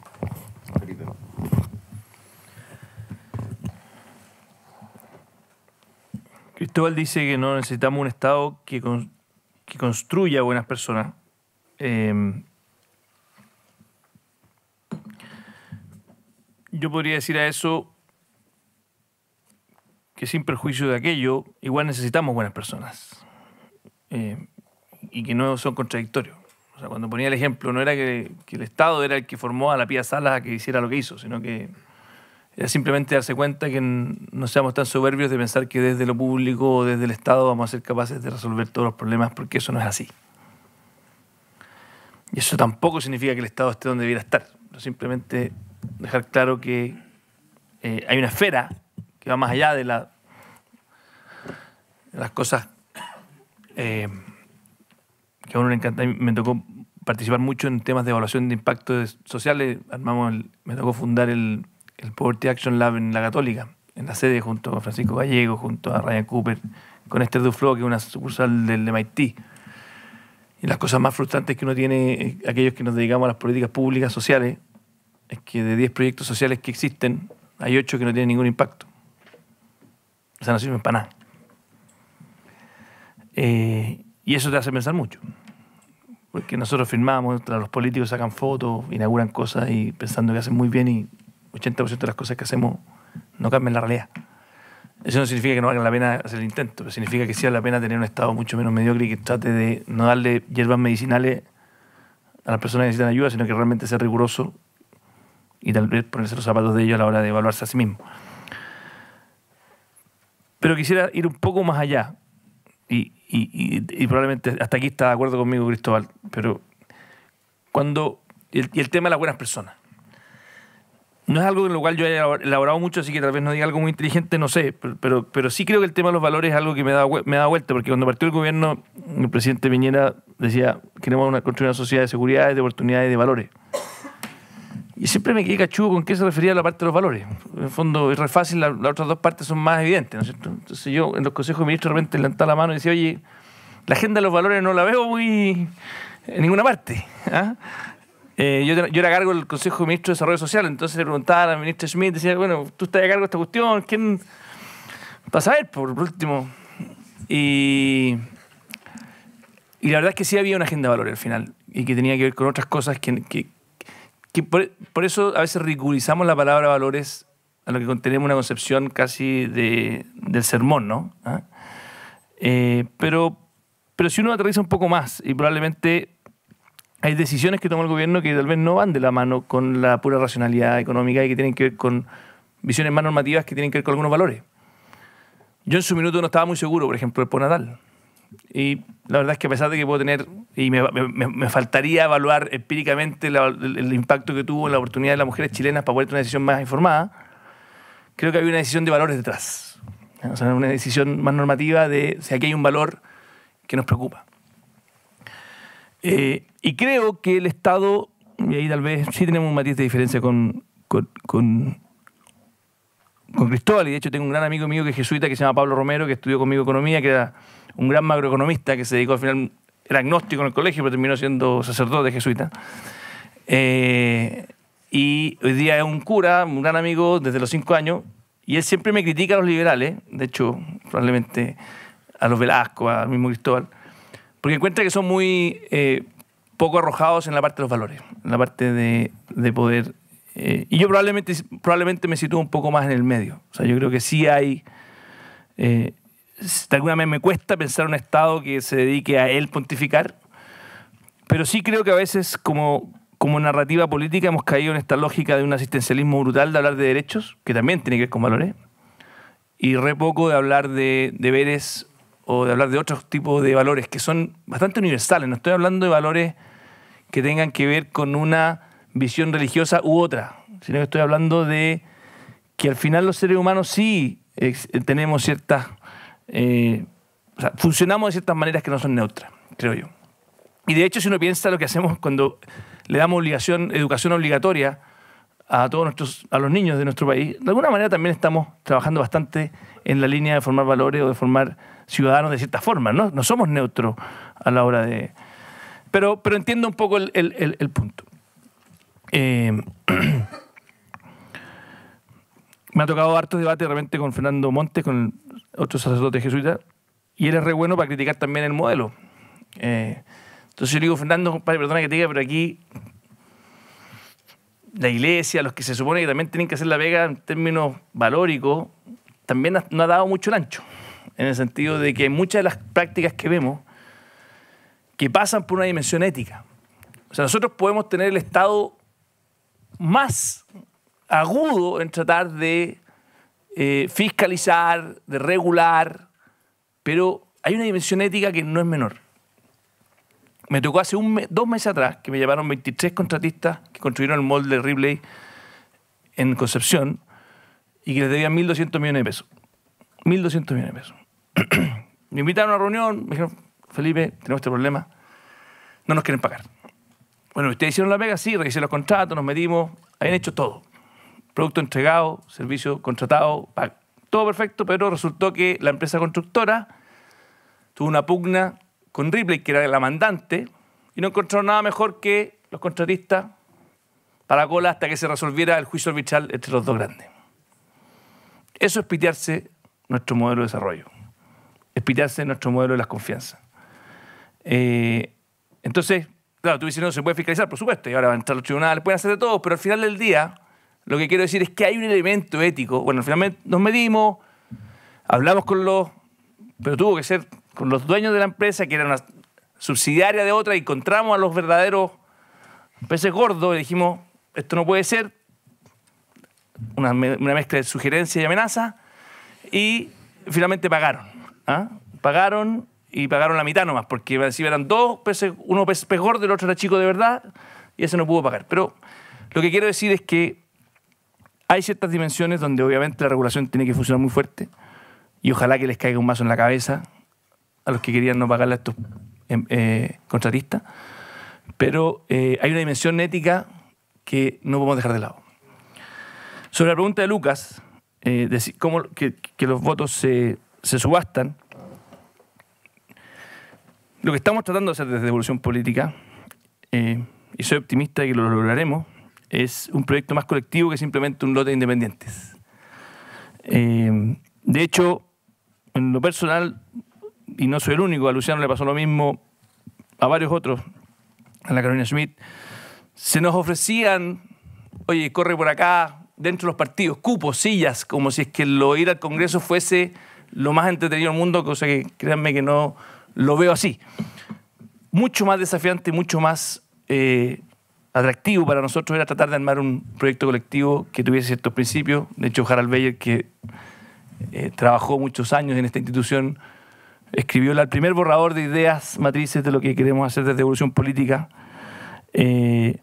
D: Cristóbal dice que no necesitamos un Estado que, que construya buenas personas. Em, yo podría decir a eso que sin perjuicio de aquello, igual necesitamos buenas personas. Eh, y que no son contradictorios. O sea, cuando ponía el ejemplo, no era que, el Estado era el que formó a la Pía Salas a que hiciera lo que hizo, sino que era simplemente darse cuenta que no seamos tan soberbios de pensar que desde lo público o desde el Estado vamos a ser capaces de resolver todos los problemas, porque eso no es así. Y eso tampoco significa que el Estado esté donde debiera estar, simplemente dejar claro que eh, hay una esfera va más allá de, las cosas eh, que a uno le encanta. Me tocó participar mucho en temas de evaluación de impactos sociales. Armamos me tocó fundar el, Poverty Action Lab en la Católica, en la sede junto a Francisco Gallego, junto a Ryan Cooper, con Esther Duflo, que es una sucursal del MIT. Y las cosas más frustrantes que uno tiene, eh, aquellos que nos dedicamos a las políticas públicas sociales, es que de 10 proyectos sociales que existen, hay 8 que no tienen ningún impacto. O sea, no sirve para nada. Eh, y eso te hace pensar mucho. Porque nosotros firmamos, los políticos sacan fotos, inauguran cosas y pensando que hacen muy bien y 80% de las cosas que hacemos no cambian la realidad. Eso no significa que no valga la pena hacer el intento, pero significa que sí vale la pena tener un Estado mucho menos mediocre y que trate de no darle hierbas medicinales a las personas que necesitan ayuda, sino que realmente sea riguroso y tal vez ponerse los zapatos de ellos a la hora de evaluarse a sí mismo. Pero quisiera ir un poco más allá. Y, probablemente hasta aquí está de acuerdo conmigo Cristóbal, pero cuando... el, tema de las buenas personas. No es algo en lo cual yo haya elaborado mucho, así que tal vez no diga algo muy inteligente, no sé, pero, sí creo que el tema de los valores es algo que me da, me da vuelta, porque cuando partió el gobierno, el presidente Piñera decía, queremos una, construir una sociedad de seguridad, de oportunidades, de valores. Y siempre me quedé cachudo con qué se refería la parte de los valores. En el fondo, es re fácil, las otras dos partes son más evidentes, ¿no es cierto? Entonces yo en los consejos de ministros de repente levantaba la mano y decía, oye, la agenda de los valores no la veo muy en ninguna parte. ¿ah? Eh, yo, yo, era cargo del Consejo de Ministros de Desarrollo Social, entonces le preguntaba a la ministra Schmidt, decía, bueno, tú estás a cargo de esta cuestión, ¿quién va a saber por último? Y, y la verdad es que sí había una agenda de valores al final, y que tenía que ver con otras cosas que, por, eso a veces ridiculizamos la palabra valores a lo que tenemos una concepción casi de, del sermón, ¿no? ¿Ah? Eh, pero, pero si uno aterriza un poco más y probablemente hay decisiones que toma el gobierno que tal vez no van de la mano con la pura racionalidad económica y que tienen que ver con visiones más normativas que tienen que ver con algunos valores. Yo en su minuto no estaba muy seguro, por ejemplo, del postnatal. Y la verdad es que a pesar de que puedo tener y me, faltaría evaluar empíricamente el, impacto que tuvo en la oportunidad de las mujeres chilenas para poder a una decisión más informada, creo que había una decisión de valores detrás. O sea, una decisión más normativa de si aquí hay un valor que nos preocupa. Eh, y creo que el Estado, y ahí tal vez sí tenemos un matiz de diferencia con, con, con Cristóbal, y de hecho tengo un gran amigo mío que es jesuita que se llama Pablo Romero, que estudió conmigo economía, que era un gran macroeconomista que se dedicó al final era agnóstico en el colegio, pero terminó siendo sacerdote jesuita. Eh, y hoy día es un cura, un gran amigo desde los cinco años, y él siempre me critica a los liberales, de hecho, probablemente a los Velasco, al mismo Cristóbal, porque encuentra que son muy eh, poco arrojados en la parte de los valores, en la parte de, de poder. Eh, y yo probablemente, probablemente me sitúo un poco más en el medio. O sea, yo creo que sí hay de alguna manera me cuesta pensar un Estado que se dedique a él pontificar, pero sí creo que a veces como, como narrativa política hemos caído en esta lógica de un asistencialismo brutal de hablar de derechos, que también tiene que ver con valores, y re poco de hablar de deberes o de hablar de otros tipos de valores que son bastante universales. No estoy hablando de valores que tengan que ver con una visión religiosa u otra, sino que estoy hablando de que al final los seres humanos sí tenemos ciertas eh, o sea, funcionamos de ciertas maneras que no son neutras, creo yo. Y de hecho, si uno piensa lo que hacemos cuando le damos obligación, educación obligatoria a todos nuestros, a los niños de nuestro país, de alguna manera también estamos trabajando bastante en la línea de formar valores o de formar ciudadanos de cierta forma, ¿no? No somos neutros a la hora de... Pero, pero entiendo un poco el, punto. Eh, me ha tocado harto debate realmente con Fernando Montes, con el otro sacerdote jesuita, y él es re bueno para criticar también el modelo. Eh, entonces yo digo, Fernando, compadre, perdona que te diga, pero aquí la iglesia, los que se supone que también tienen que hacer la vega en términos valóricos, también no ha dado mucho el ancho, en el sentido de que muchas de las prácticas que vemos que pasan por una dimensión ética. O sea, nosotros podemos tener el estado más agudo en tratar de eh, fiscalizar, de regular, pero hay una dimensión ética que no es menor. Me tocó hace dos meses atrás que me llevaron 23 contratistas que construyeron el molde de Ripley en Concepción y que les debían 1.200 millones de pesos. 1.200 millones de pesos. me invitaron a una reunión, me dijeron, Felipe, tenemos este problema, no nos quieren pagar. Bueno, ustedes hicieron la pega, sí, revisé los contratos, nos metimos, habían hecho todo producto entregado, servicio contratado, todo perfecto, pero resultó que la empresa constructora tuvo una pugna con Ripley, que era la mandante, y no encontraron nada mejor que los contratistas para cola hasta que se resolviera el juicio arbitral entre los dos grandes. Eso es pitearse nuestro modelo de desarrollo, es pitearse nuestro modelo de las confianzas. Eh, entonces, claro, tú dices, no, se puede fiscalizar, por supuesto, y ahora van a entrar los tribunales, pueden hacer de todo, pero al final del día lo que quiero decir es que hay un elemento ético. Bueno, finalmente nos medimos, hablamos con los, pero tuvo que ser con los dueños de la empresa, que era una subsidiaria de otra, y encontramos a los verdaderos peces gordos y dijimos, esto no puede ser, una, mezcla de sugerencia y amenaza, y finalmente pagaron. ¿ah? Pagaron y pagaron la mitad nomás, porque si eran dos peces, uno pez gordo y el otro era chico de verdad, y ese no pudo pagar. Pero lo que quiero decir es que hay ciertas dimensiones donde obviamente la regulación tiene que funcionar muy fuerte y ojalá que les caiga un mazo en la cabeza a los que querían no pagarle a estos em, eh, contratistas. Pero eh, hay una dimensión ética que no podemos dejar de lado. Sobre la pregunta de Lucas, eh, de cómo que, los votos se, se subastan, lo que estamos tratando de hacer desde Evolución Política, y soy optimista de que lo lograremos, es un proyecto más colectivo que simplemente un lote de independientes. Eh, de hecho, en lo personal, y no soy el único, a Luciano le pasó lo mismo, a varios otros, a la Carolina Schmidt, se nos ofrecían, oye, corre por acá, dentro de los partidos, cupos, sillas, como si es que lo ir al Congreso fuese lo más entretenido del mundo, cosa que créanme que no lo veo así. Mucho más desafiante, mucho más eh, atractivo para nosotros era tratar de armar un proyecto colectivo que tuviese ciertos principios. De hecho, Harald Beyer, que eh, trabajó muchos años en esta institución, escribió el primer borrador de ideas matrices de lo que queremos hacer desde Evolución Política. Eh,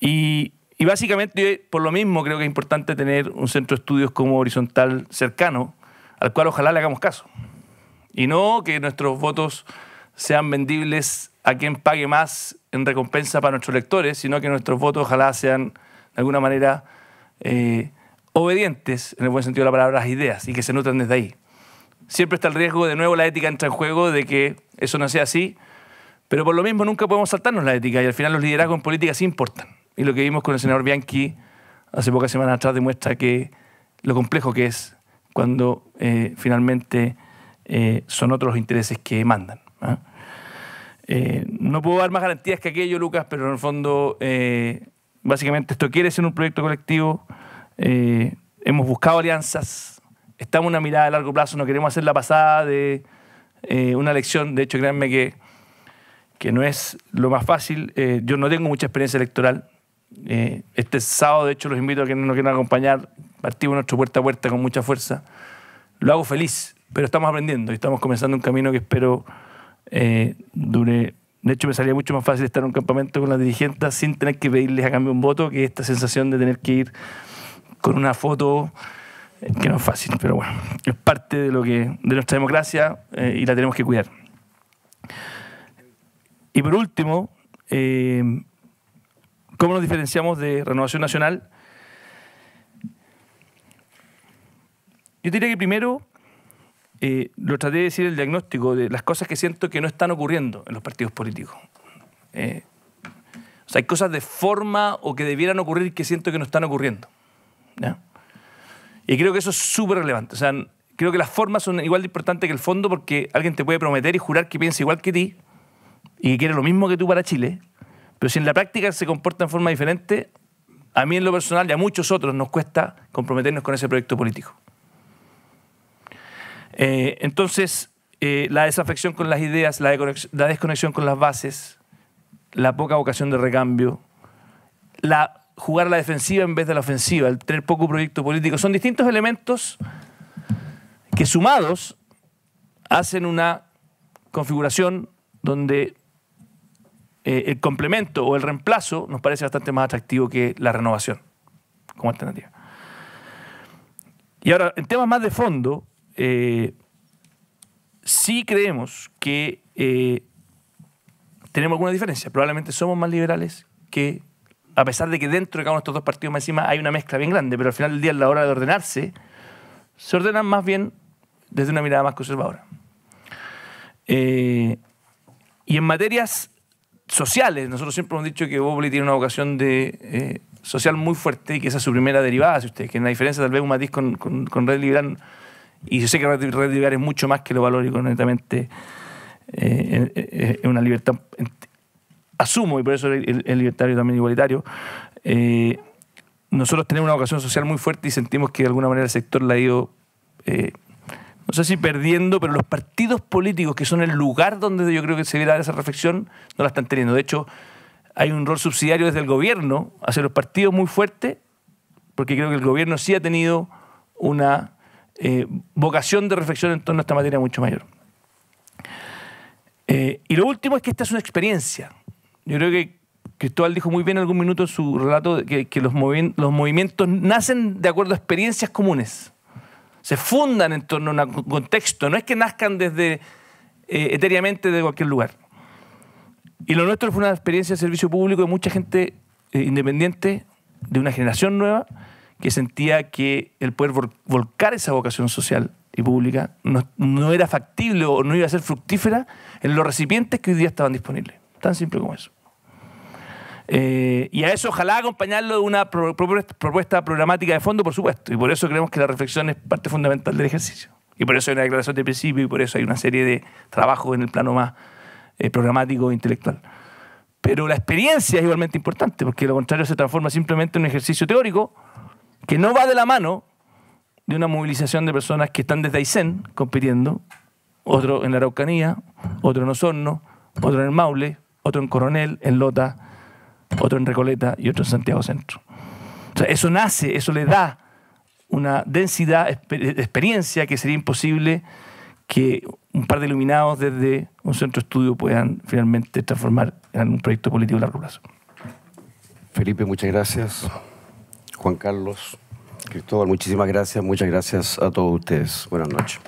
D: y, y, básicamente, por lo mismo, creo que es importante tener un centro de estudios como horizontal cercano, al cual ojalá le hagamos caso. Y no que nuestros votos sean vendibles a quien pague más en recompensa para nuestros lectores, sino que nuestros votos ojalá sean de alguna manera eh, obedientes, en el buen sentido de la palabra, a las ideas y que se nutran desde ahí. Siempre está el riesgo, de nuevo, la ética entra en juego de que eso no sea así, pero por lo mismo nunca podemos saltarnos la ética y al final los liderazgos en política sí importan. Y lo que vimos con el senador Bianchi hace pocas semanas atrás demuestra que lo complejo que es cuando eh, finalmente eh, son otros los intereses que mandan. ¿ah? Eh, no puedo dar más garantías que aquello, Lucas, pero en el fondo, eh, básicamente esto quiere ser un proyecto colectivo. Eh, hemos buscado alianzas, estamos en una mirada a largo plazo, no queremos hacer la pasada de una elección. De hecho, créanme que, que no es lo más fácil. yo no tengo mucha experiencia electoral. este sábado, de hecho, los invito a que nos quieran acompañar. Partimos nuestro puerta a puerta con mucha fuerza. Lo hago feliz, pero estamos aprendiendo y estamos comenzando un camino que espero eh, de hecho, me salía mucho más fácil estar en un campamento con la dirigentes sin tener que pedirles a cambio un voto que esta sensación de tener que ir con una foto eh, que no es fácil, pero bueno, es parte de lo que de nuestra democracia eh, y la tenemos que cuidar. Y por último, ¿cómo nos diferenciamos de Renovación Nacional? Yo diría que primero eh, lo traté de decir el diagnóstico de las cosas que siento que no están ocurriendo en los partidos políticos. Eh, o sea, hay cosas de forma o que debieran ocurrir que siento que no están ocurriendo. Y creo que eso es súper relevante. O sea, creo que las formas son igual de importantes que el fondo porque alguien te puede prometer y jurar que piensa igual que ti y que quiere lo mismo que tú para Chile, pero si en la práctica se comporta en forma diferente, a mí en lo personal y a muchos otros nos cuesta comprometernos con ese proyecto político. Eh, entonces, eh, la desafección con las ideas, la, desconexión con las bases, la poca vocación de recambio, la jugar la defensiva en vez de la ofensiva, el tener poco proyecto político, son distintos elementos que sumados hacen una configuración donde eh, el complemento o el reemplazo nos parece bastante más atractivo que la renovación como alternativa. Y ahora, en temas más de fondo, eh, sí creemos que eh, tenemos alguna diferencia. Probablemente somos más liberales que, a pesar de que dentro de cada uno de estos dos partidos más encima hay una mezcla bien grande, pero al final del día, a la hora de ordenarse, se ordenan más bien desde una mirada más conservadora. Eh, y en materias sociales, nosotros siempre hemos dicho que Boboli tiene una vocación de, eh, social muy fuerte y que esa es su primera derivada, si usted, que en la diferencia tal vez un matiz con, con Red Liberal y yo sé que lugar es mucho más que lo valórico netamente. Eh, eh, eh, es una libertad, asumo, y por eso es libertario también igualitario, eh, nosotros tenemos una vocación social muy fuerte y sentimos que de alguna manera el sector la ha ido, no sé si perdiendo, pero los partidos políticos, que son el lugar donde yo creo que se viera esa reflexión, no la están teniendo. De hecho, hay un rol subsidiario desde el gobierno hacia los partidos muy fuerte, porque creo que el gobierno sí ha tenido una eh, vocación de reflexión en torno a esta materia mucho mayor. Eh, y lo último es que esta es una experiencia. Yo creo que Cristóbal dijo muy bien en algún minuto en su relato que, que los, movimientos nacen de acuerdo a experiencias comunes. Se fundan en torno a un contexto. No es que nazcan desde eh, etéreamente de cualquier lugar. Y lo nuestro fue una experiencia de servicio público de mucha gente independiente, de una generación nueva, que sentía que el poder volcar esa vocación social y pública no, era factible o no iba a ser fructífera en los recipientes que hoy día estaban disponibles. Tan simple como eso. Eh, y a eso ojalá acompañarlo de una propuesta programática de fondo, por supuesto. Y por eso creemos que la reflexión es parte fundamental del ejercicio. Y por eso hay una declaración de principio y por eso hay una serie de trabajos en el plano más eh, programático e intelectual. Pero la experiencia es igualmente importante, porque lo contrario se transforma simplemente en un ejercicio teórico que no va de la mano de una movilización de personas que están desde Aysén compitiendo, otro en la Araucanía, otro en Osorno, otro en el Maule, otro en Coronel, en Lota, otro en Recoleta y otro en Santiago Centro. eso nace, eso le da una densidad de experiencia que sería imposible que un par de iluminados desde un centro de estudio puedan finalmente transformar en un proyecto político de largo plazo.
A: Felipe, muchas gracias. Juan Carlos, Cristóbal, muchísimas gracias, muchas gracias a todos ustedes. Buenas noches.